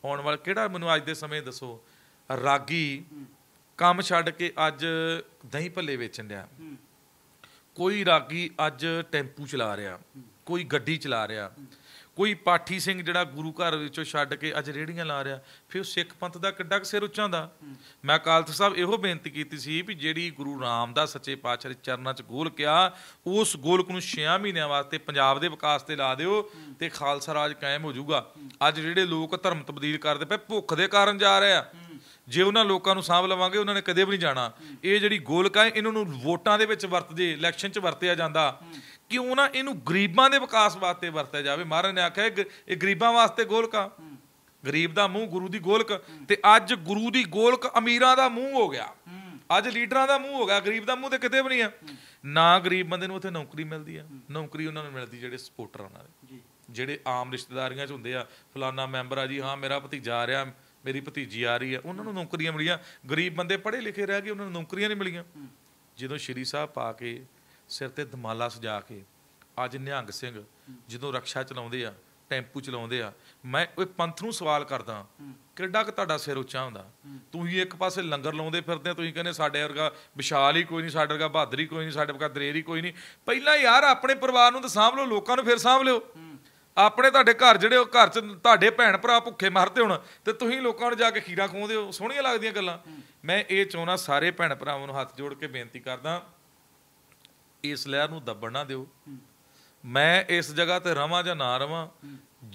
B: ਆਉਣ ਵਾਲਾ ਕਿਹੜਾ ਮੈਨੂੰ ਅੱਜ ਦੇ ਸਮੇਂ ਦੱਸੋ ਰਾਗੀ ਕੰਮ ਛੱਡ ਕੇ ਅੱਜ ਦਹੀਂ ਭੱਲੇ ਵੇਚਣ ਡਿਆ ਕੋਈ ਰਾਗੀ ਅੱਜ ਟੈਂਪੂ ਚਲਾ ਰਿਹਾ ਕੋਈ ਗੱਡੀ ਚਲਾ ਰਿਹਾ ਕੋਈ ਪਾਠੀ ਸਿੰਘ ਜਿਹੜਾ ਗੁਰੂ ਘਰ ਵਿੱਚੋਂ ਛੱਡ ਕੇ ਅੱਜ ਰੇੜੀਆਂ ਲਾ ਰਿਹਾ ਫਿਰ ਉਹ ਸਿੱਖ ਪੰਥ ਦਾ ਕਿੱਡਾ ਕੁ ਸਿਰ ਉੱਚਾਂ ਦਾ ਮੈਂ ਕਾਲਤ ਸਾਹਿਬ ਇਹੋ ਬੇਨਤੀ ਕੀਤੀ ਸੀ ਵੀ ਜਿਹੜੀ ਗੁਰੂ ਰਾਮ ਦਾ ਸੱਚੇ ਪਾਤਸ਼ਾਹ ਦੇ ਚਰਨਾਂ 'ਚ ਗੋਲ ਕਿਆ ਉਸ ਗੋਲਕ ਨੂੰ 6 ਮਹੀਨਿਆਂ ਵਾਸਤੇ ਪੰਜਾਬ ਦੇ ਵਿਕਾਸ ਤੇ ਲਾ ਦਿਓ ਤੇ ਖਾਲਸਾ ਰਾਜ ਕਾਇਮ ਹੋ ਜਾਊਗਾ ਅੱਜ ਜਿਹੜੇ ਲੋਕ ਧਰਮ ਤਬਦੀਲ ਕਰਦੇ ਪਏ ਭੁੱਖ ਦੇ ਕਾਰਨ ਜਾ ਰਹੇ ਆ ਜੇ ਉਹਨਾਂ ਲੋਕਾਂ ਨੂੰ ਸਾਂਭ ਲਵਾਂਗੇ ਉਹਨਾਂ ਨੇ ਕਦੇ ਵੀ ਨਹੀਂ ਜਾਣਾ ਇਹ ਜਿਹੜੀ ਗੋਲਕ ਹੈ ਇਹਨਾਂ ਨੂੰ ਵੋਟਾਂ ਦੇ ਵਿੱਚ ਵਰਤਦੇ ਇਲੈਕਸ਼ਨ 'ਚ ਵਰਤਿਆ ਜਾਂਦਾ ਕਿਉਂ ਨਾ ਇਹਨੂੰ ਗਰੀਬਾਂ ਦੇ ਵਿਕਾਸ ਵਾਸਤੇ ਵਰਤਿਆ ਜਾਵੇ ਮਹਾਰਾਜ ਨੇ ਆਖਿਆ ਇਹ ਗਰੀਬਾਂ ਵਾਸਤੇ ਗੋਲਕਾ ਗਰੀਬ ਦਾ ਮੂੰਹ ਗੁਰੂ ਦੀ ਗੋਲਕ ਤੇ ਅੱਜ ਗੁਰੂ ਦੀ ਗੋਲਕ ਅਮੀਰਾਂ ਦਾ ਮੂੰਹ ਹੋ ਗਿਆ ਅੱਜ ਲੀਡਰਾਂ ਦਾ ਮੂੰਹ ਹੋ ਗਿਆ ਗਰੀਬ ਦਾ ਮੂੰਹ ਤੇ ਕਿਤੇ ਵੀ ਨਹੀਂ ਆ ਨਾ ਗਰੀਬ ਬੰਦੇ ਨੂੰ ਉੱਥੇ ਨੌਕਰੀ ਮਿਲਦੀ ਆ ਨੌਕਰੀ ਉਹਨਾਂ ਨੂੰ ਮਿਲਦੀ ਜਿਹੜੇ ਸਪੋਰਟਰ ਉਹਨਾਂ ਦੇ ਜਿਹੜੇ ਆਮ ਰਿਸ਼ਤੇਦਾਰੀਆਂ 'ਚ ਹੁੰਦੇ ਆ ਫਲਾਨਾ ਮੈਂਬਰ ਆ ਜੀ ਹਾਂ ਮੇਰਾ ਭਤੀਜਾ ਜਾ ਰਿਹਾ ਮੇਰੀ ਭਤੀਜੀ ਆ ਰਹੀ ਆ ਉਹਨਾਂ ਨੂੰ ਨੌਕਰੀਆਂ ਮਿਲੀਆਂ ਗਰੀਬ ਬੰਦੇ ਪੜ੍ਹੇ ਲਿਖੇ ਰਹਿ ਗਏ ਉਹਨਾਂ ਨੂੰ ਨੌਕਰੀਆਂ ਨਹੀਂ ਮਿਲੀਆਂ ਜਦੋਂ ਸ਼੍ਰੀ ਸਾਹਿਬ ਪਾ ਕੇ ਸਿਰ ਤੇ ਦਮਾਲਾ ਸਜਾ ਕੇ ਅੱਜ ਨਿਹੰਗ ਸਿੰਘ ਜਦੋਂ ਰਕਸ਼ਾ ਚਲਾਉਂਦੇ ਆ ਟੈਂਪੂ ਚਲਾਉਂਦੇ ਆ ਮੈਂ ਉਹ ਪੰਥ ਨੂੰ ਸਵਾਲ ਕਰਦਾ ਕਿੱਡਾ ਕਿ ਤੁਹਾਡਾ ਸਿਰ ਉੱਚਾ ਹੁੰਦਾ ਤੁਸੀਂ ਇੱਕ ਪਾਸੇ ਲੰਗਰ ਲਾਉਂਦੇ ਫਿਰਦੇ ਆ ਤੁਸੀਂ ਕਹਿੰਦੇ ਸਾਡੇ ਵਰਗਾ ਵਿਸ਼ਾਲ ਹੀ ਕੋਈ ਨਹੀਂ ਸਾਡੇ ਵਰਗਾ ਬਹਾਦਰ ਹੀ ਕੋਈ ਨਹੀਂ ਸਾਡੇ ਵਰਗਾ ਦਰੇਰ ਹੀ ਕੋਈ ਨਹੀਂ ਪਹਿਲਾਂ ਯਾਰ ਆਪਣੇ ਪਰਿਵਾਰ ਨੂੰ ਤਾਂ ਸਾਂਭ ਲਓ ਲੋਕਾਂ ਨੂੰ ਫਿਰ ਸਾਂਭ ਲਿਓ ਆਪਣੇ ਤੁਹਾਡੇ ਘਰ ਜਿਹੜੇ ਉਹ ਘਰ ਚ ਤੁਹਾਡੇ ਭੈਣ ਭਰਾ ਭੁੱਖੇ ਮਰਦੇ ਹੁਣ ਤੇ ਤੁਸੀਂ ਲੋਕਾਂ ਨੂੰ ਜਾ ਕੇ ਖੀਰਾ ਖਵਾਉਂਦੇ ਹੋ ਸੋਹਣੀਆਂ ਲੱਗਦੀਆਂ ਗੱਲਾਂ ਮੈਂ ਇਹ ਚਾਹਣਾ ਸਾਰੇ ਭੈਣ ਭਰਾਵਾਂ ਨੂੰ ਹੱਥ ਜੋੜ ਕੇ ਬੇਨਤੀ ਕਰਦਾ ਇਸ ਲਹਿਰ ਨੂੰ ਦੱਬਣ ਨਾ ਦਿਓ ਮੈਂ ਇਸ ਜਗ੍ਹਾ ਤੇ ਰਵਾਂ ਜਾਂ ਨਾ ਰਵਾਂ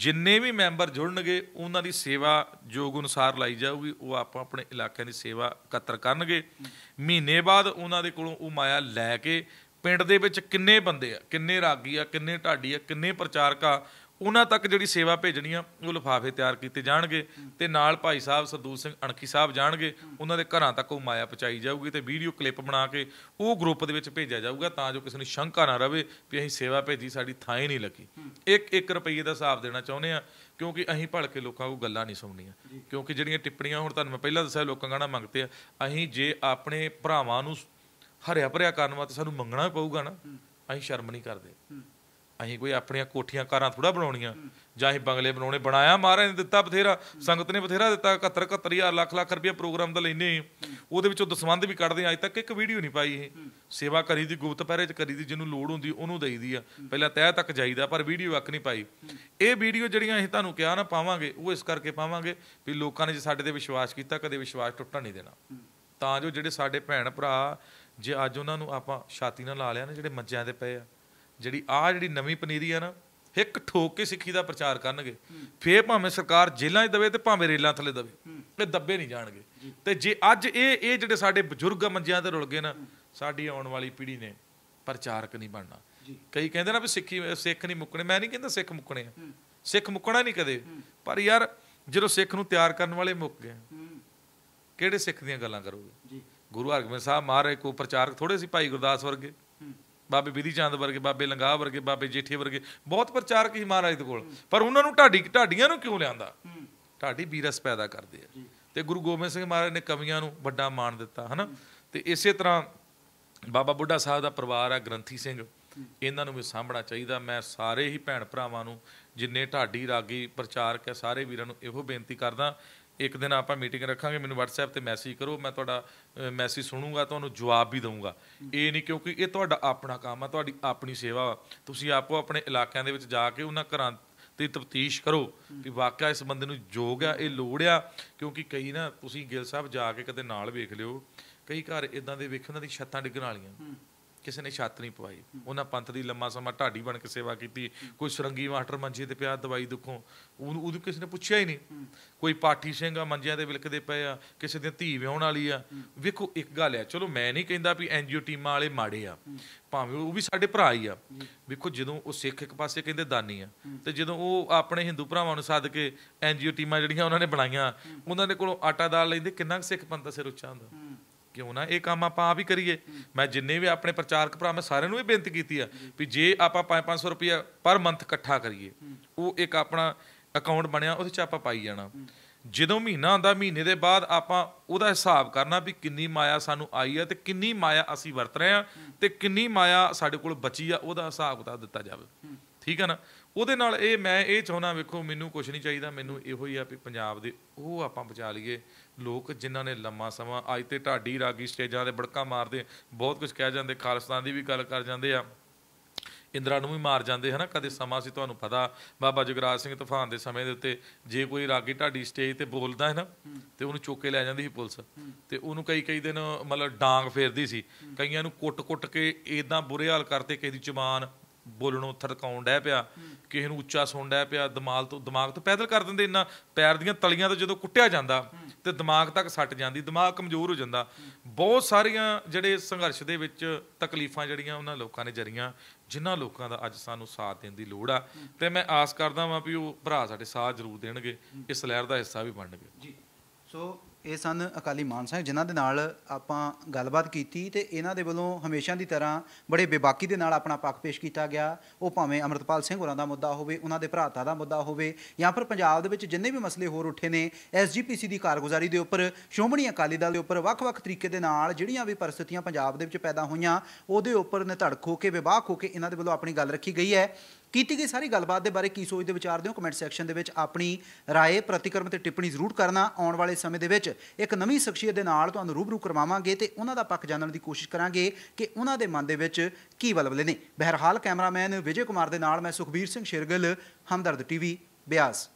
B: ਜਿੰਨੇ ਵੀ ਮੈਂਬਰ ਜੁੜਨਗੇ ਉਹਨਾਂ ਦੀ ਸੇਵਾ ਜੋਗ ਅਨੁਸਾਰ ਲਈ ਜਾਊਗੀ ਉਹ ਆਪਾਂ ਆਪਣੇ ਇਲਾਕਿਆਂ ਦੀ ਸੇਵਾ ਇਕੱਤਰ ਕਰਨਗੇ ਮਹੀਨੇ ਬਾਅਦ ਉਹਨਾਂ ਦੇ ਕੋਲੋਂ ਉਹ ਮਾਇਆ ਲੈ ਕੇ ਪਿੰਡ ਦੇ ਵਿੱਚ ਕਿੰਨੇ ਬੰਦੇ ਆ ਕਿੰਨੇ ਰਾਗੀ ਆ ਕਿੰਨੇ ਢਾਡੀ ਆ ਕਿੰਨੇ ਪ੍ਰਚਾਰਕ ਆ ਉਹਨਾਂ ਤੱਕ ਜਿਹੜੀ ਸੇਵਾ ਭੇਜਣੀ ਆ ਉਹ ਲਫਾਫੇ ਤਿਆਰ ਕੀਤੇ ਜਾਣਗੇ ਤੇ ਨਾਲ ਭਾਈ ਸਾਹਿਬ ਸਰਦੂਲ ਸਿੰਘ ਅਣਖੀ ਸਾਹਿਬ ਜਾਣਗੇ ਉਹਨਾਂ ਦੇ ਘਰਾਂ ਤੱਕ ਉਹ ਮਾਇਆ ਪਹੁੰਚਾਈ ਜਾਊਗੀ ਤੇ ਵੀਡੀਓ ਕਲਿੱਪ ਬਣਾ ਕੇ ਉਹ ਗਰੁੱਪ ਦੇ ਵਿੱਚ ਭੇਜਿਆ ਜਾਊਗਾ ਤਾਂ ਜੋ ਕਿਸੇ ਨੂੰ ਸ਼ੰਕਾ ਨਾ ਰਵੇ ਵੀ ਅਸੀਂ ਸੇਵਾ ਭੇਜੀ ਸਾਡੀ ਥਾਂ ਹੀ ਨਹੀਂ ਲੱਗੀ ਇੱਕ ਇੱਕ ਰੁਪਏ ਦਾ ਹਿਸਾਬ ਦੇਣਾ ਚਾਹੁੰਦੇ ਆ ਕਿਉਂਕਿ ਅਸੀਂ ਭੜਕੇ ਲੋਕਾਂ ਨੂੰ ਗੱਲਾਂ ਨਹੀਂ ਸੁਣਨੀਆਂ ਕਿਉਂਕਿ ਜਿਹੜੀਆਂ ਟਿੱਪਣੀਆਂ ਹੁਣ ਤੁਹਾਨੂੰ ਮੈਂ ਪਹਿਲਾਂ ਦੱਸਿਆ ਲੋਕਾਂ ਕਹਣਾ ਮੰਗਤੇ ਆ ਅਸੀਂ ਜੇ ਆਪਣੇ ਭਰਾਵਾਂ ਨੂੰ ਹਰਿਆ ਭਰਿਆ ਕਰਨ ਵਾਸਤੇ ਸਾਨੂੰ ਮੰਗਣਾ ਪਊਗਾ ਨਾ ਅਸੀਂ ਸ਼ਰਮ ਨਹੀਂ ਕਰਦੇ ਅਸੀਂ ਕੋਈ ਆਪਣੀਆਂ ਕੋਠੀਆਂ ਕਾਰਾਂ ਥੋੜਾ ਬਣਾਉਣੀਆਂ ਜਾਂ ਅਸੀਂ ਬੰਗਲੇ ਬਣਾਉਣੇ ਬਣਾਇਆ ਮਹਾਰਾਜ ਨੇ ਦਿੱਤਾ ਬਥੇਰਾ ਸੰਗਤ ਨੇ ਬਥੇਰਾ ਦਿੱਤਾ 71 71000 ਲੱਖ ਲੱਖ ਰੁਪਏ ਪ੍ਰੋਗਰਾਮ ਦਾ ਲੈਨੇ ਉਹਦੇ ਵਿੱਚੋਂ ਦਸਵੰਦ ਵੀ ਕੱਢਦੇ ਆ ਤੱਕ ਇੱਕ ਵੀਡੀਓ ਨਹੀਂ ਪਾਈ ਇਹ ਸੇਵਾ ਕਰੀ ਦੀ ਗੁਪਤ ਪਹਿਰੇ ਚ ਕਰੀ ਦੀ ਜਿਹਨੂੰ ਲੋੜ ਹੁੰਦੀ ਉਹਨੂੰ ਦੇਈਦੀ ਆ ਪਹਿਲਾਂ ਤਹਿ ਤੱਕ ਜਾਈਦਾ ਪਰ ਵੀਡੀਓ ਅੱਕ ਨਹੀਂ ਪਾਈ ਇਹ ਵੀਡੀਓ ਜਿਹੜੀਆਂ ਅਸੀਂ ਤੁਹਾਨੂੰ ਕਿਹਾ ਨਾ ਪਾਵਾਂਗੇ ਉਹ ਇਸ ਕਰਕੇ ਪਾਵਾਂਗੇ ਵੀ ਲੋਕਾਂ ਨੇ ਜੇ ਸਾਡੇ ਤੇ ਵਿਸ਼ਵਾਸ ਕੀਤਾ ਕਦੇ ਵਿਸ਼ਵਾਸ ਟੁੱਟਣ ਨਹੀਂ ਦੇਣਾ ਤਾਂ ਜੋ ਜਿਹੜੇ ਸਾਡੇ ਭੈਣ ਭਰਾ ਜੇ ਅੱਜ ਉਹਨਾਂ ਨੂੰ ਆਪਾਂ ਛਾਤੀ ਨਾਲ ਲਾ ਲਿਆ ਨਾ ਜਿਹੜੇ ਮੱਜਿਆਂ ਦੇ ਪਏ ਆ ਜਿਹੜੀ ਆ ਜਿਹੜੀ ਨਵੀਂ ਪਨੀਰੀ ਆ ਨਾ ਇੱਕ ਠੋਕ ਕੇ ਸਿੱਖੀ ਦਾ ਪ੍ਰਚਾਰ ਕਰਨਗੇ ਫੇਰ ਭਾਵੇਂ ਸਰਕਾਰ ਜੇਲਾਂ 'ਚ ਦਵੇ ਤੇ ਭਾਵੇਂ ਰੇਲਾਂ ਥੱਲੇ ਦਵੇ ਇਹ ਦੱਬੇ ਨਹੀਂ ਜਾਣਗੇ ਤੇ ਜੇ ਅੱਜ ਇਹ ਇਹ ਜਿਹੜੇ ਸਾਡੇ ਬਜ਼ੁਰਗ ਮੰਜਿਆਂ ਤੇ ਰੁਲ ਗਏ ਨਾ ਸਾਡੀ ਆਉਣ ਵਾਲੀ ਪੀੜ੍ਹੀ ਨੇ ਪ੍ਰਚਾਰਕ ਨਹੀਂ ਬਣਨਾ ਕਈ ਕਹਿੰਦੇ ਨਾ ਵੀ ਸਿੱਖੀ ਸਿੱਖ ਨਹੀਂ ਮੁੱਕਣੇ ਮੈਂ ਨਹੀਂ ਕਹਿੰਦਾ ਸਿੱਖ ਮੁੱਕਣੇ ਆ ਸਿੱਖ ਮੁੱਕਣਾ ਨਹੀਂ ਕਦੇ ਪਰ ਯਾਰ ਜਦੋਂ ਸਿੱਖ ਨੂੰ ਤਿਆਰ ਕਰਨ ਵਾਲੇ ਮੁੱਕ ਗਏ ਕਿਹੜੇ ਸਿੱਖ ਦੀਆਂ ਗੱਲਾਂ ਕਰੋਗੇ ਗੁਰੂ ਹਰਗੋਬਿੰਦ ਸਾਹਿਬ ਮਹਾਰਾਜ ਕੋ ਪ੍ਰਚਾਰਕ ਥੋੜੇ ਸੀ ਭਾਈ ਗੁਰਦਾਸ ਵਰਗੇ ਬਾਬੇ ਬਿਧੀ ਚੰਦ ਵਰਗੇ ਬਾਬੇ ਲੰਗਾਹ ਵਰਗੇ ਬਾਬੇ ਜੇਠੇ ਵਰਗੇ ਬਹੁਤ ਪ੍ਰਚਾਰਕ ਹੀ ਮਹਾਰਾਜ ਦੇ ਕੋਲ ਪਰ ਉਹਨਾਂ ਨੂੰ ਢਾਡੀ ਢਾਡੀਆਂ ਨੂੰ ਕਿਉਂ ਲਿਆਂਦਾ ਢਾਡੀ ਵੀਰਸ ਪੈਦਾ ਕਰਦੇ ਆ ਤੇ ਗੁਰੂ ਗੋਬਿੰਦ ਸਿੰਘ ਮਹਾਰਾਜ ਨੇ ਕਵੀਆਂ ਨੂੰ ਵੱਡਾ ਮਾਣ ਦਿੱਤਾ ਹਨਾ ਤੇ ਇਸੇ ਤਰ੍ਹਾਂ ਬਾਬਾ ਬੁੱਢਾ ਸਾਹਿਬ ਦਾ ਪਰਿਵਾਰ ਆ ਗ੍ਰੰਥੀ ਸਿੰਘ ਇਹਨਾਂ ਨੂੰ ਵੀ ਸਾਂਭਣਾ ਚਾਹੀਦਾ ਮੈਂ ਸਾਰੇ ਹੀ ਭੈਣ ਭਰਾਵਾਂ ਨੂੰ ਜਿੰਨੇ ਢਾਡੀ ਰਾਗੀ ਪ੍ਰਚਾਰਕ ਹੈ ਸਾਰੇ ਵੀਰਾਂ ਨੂੰ ਇਹੋ ਬੇਨਤੀ ਕਰਦਾ ਇੱਕ ਦਿਨ ਆਪਾਂ ਮੀਟਿੰਗ ਰੱਖਾਂਗੇ ਮੈਨੂੰ WhatsApp ਤੇ ਮੈਸੇਜ ਕਰੋ ਮੈਂ ਤੁਹਾਡਾ ਮੈਸੇਜ ਸੁਣੂਗਾ ਤੁਹਾਨੂੰ ਜਵਾਬ ਵੀ ਦਊਗਾ ਇਹ ਨਹੀਂ ਕਿਉਂਕਿ ਇਹ ਤੁਹਾਡਾ ਆਪਣਾ ਕੰਮ ਆ ਤੁਹਾਡੀ ਆਪਣੀ ਸੇਵਾ ਤੁਸੀਂ ਆਪੋ ਆਪਣੇ ਇਲਾਕਿਆਂ ਦੇ ਵਿੱਚ ਜਾ ਕੇ ਉਹਨਾਂ ਘਰਾਂ ਤੇ ਤਫਤੀਸ਼ ਕਰੋ ਕਿ ਵਾਕਿਆ ਇਸ ਬੰਦੇ ਨੂੰ ਯੋਗ ਆ ਇਹ ਲੋੜ ਆ ਕਿਉਂਕਿ ਕਈ ਨਾ ਤੁਸੀਂ ਗਿਲ ਸਾਹਿਬ ਜਾ ਕੇ ਕਦੇ ਨਾਲ ਵੇਖ ਲਿਓ ਕਈ ਘਰ ਇਦਾਂ ਦੇ ਵੇਖਣ ਦੀ ਛੱਤਾਂ ਡਿੱਗਣ ਵਾਲੀਆਂ ਕਿਸੇ ਨੇ ਛੱਤ ਨਹੀਂ ਪਵਾਈ ਉਹਨਾਂ ਪੰਥ ਦੀ ਲੰਮਾ ਸਮਾਂ ਢਾਡੀ ਬਣ ਕੇ ਸੇਵਾ ਕੀਤੀ ਕੋਈ ਸਰੰਗੀ ਮਾਸਟਰ ਮੰਜੀ ਤੇ ਪਿਆ ਦਵਾਈ ਦੁੱਖੋਂ ਉਹਨੂੰ ਕਿਸੇ ਨੇ ਪੁੱਛਿਆ ਹੀ ਨਹੀਂ ਕੋਈ ਪਾਠੀ ਸਿੰਘ ਆ ਮੰਜਿਆਂ ਦੇ ਵਿਲਕਦੇ ਪਏ ਆ ਕਿਸੇ ਦੀ ਧੀ ਵਿਆਹਣ ਵਾਲੀ ਆ ਵੇਖੋ ਇੱਕ ਗੱਲ ਆ ਚਲੋ ਮੈਂ ਨਹੀਂ ਕਹਿੰਦਾ ਵੀ ਐਨਜੀਓ ਟੀਮਾਂ ਵਾਲੇ ਮਾੜੇ ਆ ਭਾਵੇਂ ਉਹ ਵੀ ਸਾਡੇ ਭਰਾ ਹੀ ਆ ਵੇਖੋ ਜਦੋਂ ਉਹ ਸਿੱਖ ਇੱਕ ਪਾਸੇ ਕਹਿੰਦੇ ਦਾਨੀ ਆ ਤੇ ਜਦੋਂ ਉਹ ਆਪਣੇ ਹਿੰਦੂ ਭਰਾਵਾਂ ਨੂੰ ਸੱਦ ਕੇ ਐਨਜੀਓ ਟੀਮਾਂ ਜਿਹੜੀਆਂ ਉਹਨਾਂ ਨੇ ਬਣਾਈਆਂ ਉਹਨਾਂ ਦੇ ਕੋਲੋਂ ਆਟਾ ਦਾਲ ਲੈਂਦੇ ਕਿੰਨਾ ਸਿੱਖ ਪੰਥ ਸਿਰ ਉੱਚਾ ਹੁੰਦਾ ਕਿਉਂ ਨਾ ਇਹ ਕੰਮ ਆਪਾਂ ਆਪ ਹੀ ਕਰੀਏ ਮੈਂ ਜਿੰਨੇ ਵੀ ਆਪਣੇ ਪ੍ਰਚਾਰਕ ਭਰਾ ਮੈਂ ਸਾਰਿਆਂ ਨੂੰ ਇਹ ਬੇਨਤੀ ਕੀਤੀ ਆ ਵੀ ਜੇ ਆਪਾਂ 5-500 ਰੁਪਏ ਪਰ ਮੰਥ ਇਕੱਠਾ ਕਰੀਏ ਉਹ ਇੱਕ ਆਪਣਾ ਅਕਾਊਂਟ ਬਣਿਆ ਉਹਦੇ 'ਚ ਆਪਾਂ ਪਾਈ ਜਾਣਾ ਜਦੋਂ ਮਹੀਨਾ ਆਉਂਦਾ ਮਹੀਨੇ ਦੇ ਬਾਅਦ ਆਪਾਂ ਉਹਦਾ ਹਿਸਾਬ ਕਰਨਾ ਵੀ ਕਿੰਨੀ ਮਾਇਆ ਸਾਨੂੰ ਆਈ ਆ ਤੇ ਕਿੰਨੀ ਮਾਇਆ ਅਸੀਂ ਵਰਤ ਰਹੇ ਆ ਤੇ ਕਿੰਨੀ ਮਾਇਆ ਸਾਡੇ ਕੋਲ ਬਚੀ ਆ ਉਹਦਾ ਹਿਸਾਬ ਕਿਤਾਬ ਦਿੱਤਾ ਜਾਵੇ ਠੀਕ ਆ ਨਾ ਉਹਦੇ ਨਾਲ ਇਹ ਮੈਂ ਇਹ ਚਾਹੁੰਦਾ ਵੇਖੋ ਮੈਨੂੰ ਕੁਝ ਨਹੀਂ ਚਾਹੀਦਾ ਮੈਨੂੰ ਇਹੋ ਹੀ ਆ ਵੀ ਪੰਜਾਬ ਦੇ ਉਹ ਆਪਾਂ ਬਚਾ ਲਈਏ ਲੋਕ ਜਿਨ੍ਹਾਂ ਨੇ ਲੰਮਾ ਸਮਾਂ ਅੱਜ ਤੇ ਢਾਡੀ ਰਾਗੀ ਸਟੇਜਾਂ ਦੇ ਬੜਕਾ ਮਾਰਦੇ ਬਹੁਤ ਕੁਝ ਕਹਿ ਜਾਂਦੇ ਖਾਲਸਾ ਦੀ ਵੀ ਗੱਲ ਕਰ ਜਾਂਦੇ ਆ ਇੰਦਰਾ ਨੂੰ ਵੀ ਮਾਰ ਜਾਂਦੇ ਹਨਾ ਕਦੇ ਸਮਾਂ ਸੀ ਤੁਹਾਨੂੰ ਪਤਾ ਬਾਬਾ ਜਗਰਾਜ ਸਿੰਘ ਤੂਫਾਨ ਦੇ ਸਮੇਂ ਦੇ ਉੱਤੇ ਜੇ ਕੋਈ ਰਾਗੀ ਢਾਡੀ ਸਟੇਜ ਤੇ ਬੋਲਦਾ ਹੈ ਨਾ ਤੇ ਉਹਨੂੰ ਚੁੱਕ ਕੇ ਲੈ ਜਾਂਦੀ ਸੀ ਪੁਲਿਸ ਤੇ ਉਹਨੂੰ ਕਈ ਕਈ ਦਿਨ ਮਤਲਬ ਡਾਂਗ ਫੇਰਦੀ ਸੀ ਕਈਆਂ ਨੂੰ ਕੁੱਟ-ਕੁੱਟ ਕੇ ਇਦਾਂ ਬੁਰੇ ਹਾਲ ਕਰਤੇ ਕਿਸੇ ਦੀ ਜ਼ਬਾਨ ਬੋਲਣੋਂ ਥੜਕਾਉਣ ਡੈ ਪਿਆ ਕਿਸੇ ਨੂੰ ਉੱਚਾ ਸੁਣ ਡੈ ਪਿਆ ਦਿਮਾਗ ਤੋਂ ਦਿਮਾਗ ਤੋਂ ਪੈਦਲ ਕਰ ਦਿੰਦੇ ਇੰਨਾ ਪੈਰ ਦੀਆਂ ਤਲੀਆਂ ਤੋਂ ਜਦੋਂ ਕੁੱਟਿਆ ਜਾਂਦਾ ਤੇ ਦਿਮਾਗ ਤੱਕ ਸੱਟ ਜਾਂਦੀ ਦਿਮਾਗ ਕਮਜ਼ੋਰ ਹੋ ਜਾਂਦਾ ਬਹੁਤ ਸਾਰੀਆਂ ਜਿਹੜੇ ਸੰਘਰਸ਼ ਦੇ ਵਿੱਚ ਤਕਲੀਫਾਂ ਜਿਹੜੀਆਂ ਉਹਨਾਂ ਲੋਕਾਂ ਨੇ ਜਰੀਆਂ ਜਿਨ੍ਹਾਂ ਲੋਕਾਂ ਦਾ ਅੱਜ ਸਾਨੂੰ ਸਾਥ ਦੇਣ ਦੀ ਲੋੜ ਆ ਤੇ ਮੈਂ ਆਸ ਕਰਦਾ ਵਾਂ ਵੀ ਉਹ ਭਰਾ ਸਾਡੇ ਸਾਥ ਜ਼ਰੂਰ ਦੇਣਗੇ ਇਸ ਲਹਿਰ ਦਾ ਹਿੱਸਾ ਵੀ ਬਣਨਗੇ ਜੀ
A: ਸੋ ਇਹ ਸਨ ਅਕਾਲੀ ਮਾਨ ਸਿੰਘ ਜਿਨ੍ਹਾਂ ਦੇ ਨਾਲ ਆਪਾਂ ਗੱਲਬਾਤ ਕੀਤੀ ਤੇ ਇਹਨਾਂ ਦੇ ਵੱਲੋਂ ਹਮੇਸ਼ਾ ਦੀ ਤਰ੍ਹਾਂ ਬੜੇ ਬੇਬਾਕੀ ਦੇ ਨਾਲ ਆਪਣਾ ਪੱਖ ਪੇਸ਼ ਕੀਤਾ ਗਿਆ ਉਹ ਭਾਵੇਂ ਅਮਰਤਪਾਲ ਸਿੰਘ ਹੋਰਾਂ ਦਾ ਮੁੱਦਾ ਹੋਵੇ ਉਹਨਾਂ ਦੇ ਭਰਾਤਾ ਦਾ ਮੁੱਦਾ ਹੋਵੇ ਜਾਂ ਫਿਰ ਪੰਜਾਬ ਦੇ ਵਿੱਚ ਜਿੰਨੇ ਵੀ ਮਸਲੇ ਹੋਰ ਉੱਠੇ ਨੇ ਐਸਜੀਪੀਸੀ ਦੀ ਕਾਰਗੁਜ਼ਾਰੀ ਦੇ ਉੱਪਰ ਸ਼੍ਰੋਮਣੀ ਅਕਾਲੀ ਦਲ ਦੇ ਉੱਪਰ ਵੱਖ-ਵੱਖ ਤਰੀਕੇ ਦੇ ਨਾਲ ਜਿਹੜੀਆਂ ਵੀ ਪਰਿਸਥਿਤੀਆਂ ਪੰਜਾਬ ਦੇ ਵਿੱਚ ਪੈਦਾ ਹੋਈਆਂ ਉਹਦੇ ਉੱਪਰ ਨਿਧੜਕ ਹੋ ਕੇ ਵਿਵਾਹ ਹੋ ਕੇ ਇਹਨਾਂ ਦੇ ਵੱਲੋਂ ਆਪਣੀ ਗੱਲ ਰੱਖੀ ਗਈ ਹੈ ਕੀਤੀ ਗਈ ਸਾਰੀ ਗੱਲਬਾਤ ਦੇ ਬਾਰੇ ਕੀ ਸੋਚਦੇ ਵਿਚਾਰਦੇ ਹੋ ਕਮੈਂਟ ਸੈਕਸ਼ਨ ਦੇ ਵਿੱਚ ਆਪਣੀ ਰਾਏ ਪ੍ਰਤੀਕਰਮ ਤੇ ਟਿੱਪਣੀ ਜ਼ਰੂਰ ਕਰਨਾ ਆਉਣ ਵਾਲੇ ਸਮੇਂ ਦੇ ਵਿੱਚ ਇੱਕ ਨਵੀਂ ਸ਼ਖਸੀਅਤ ਦੇ ਨਾਲ ਤੁਹਾਨੂੰ ਰੂਬਰੂ ਕਰਵਾਵਾਂਗੇ ਤੇ ਉਹਨਾਂ ਦਾ ਪੱਖ ਜਾਣਨ ਦੀ ਕੋਸ਼ਿਸ਼ ਕਰਾਂਗੇ ਕਿ ਉਹਨਾਂ ਦੇ ਮਨ ਦੇ ਵਿੱਚ ਕੀ ਬਲਬਲੇ ਨੇ ਬਹਿਰਹਾਲ ਕੈਮਰਾਮੈਨ ਵਿਜੇ ਕੁਮਾਰ ਦੇ ਨਾਲ ਮੈਂ ਸੁਖਬੀਰ ਸਿੰਘ ਸ਼ਿਰਗਲ ਹਮਦਰਦ ਟੀਵੀ ਬਿਆਸ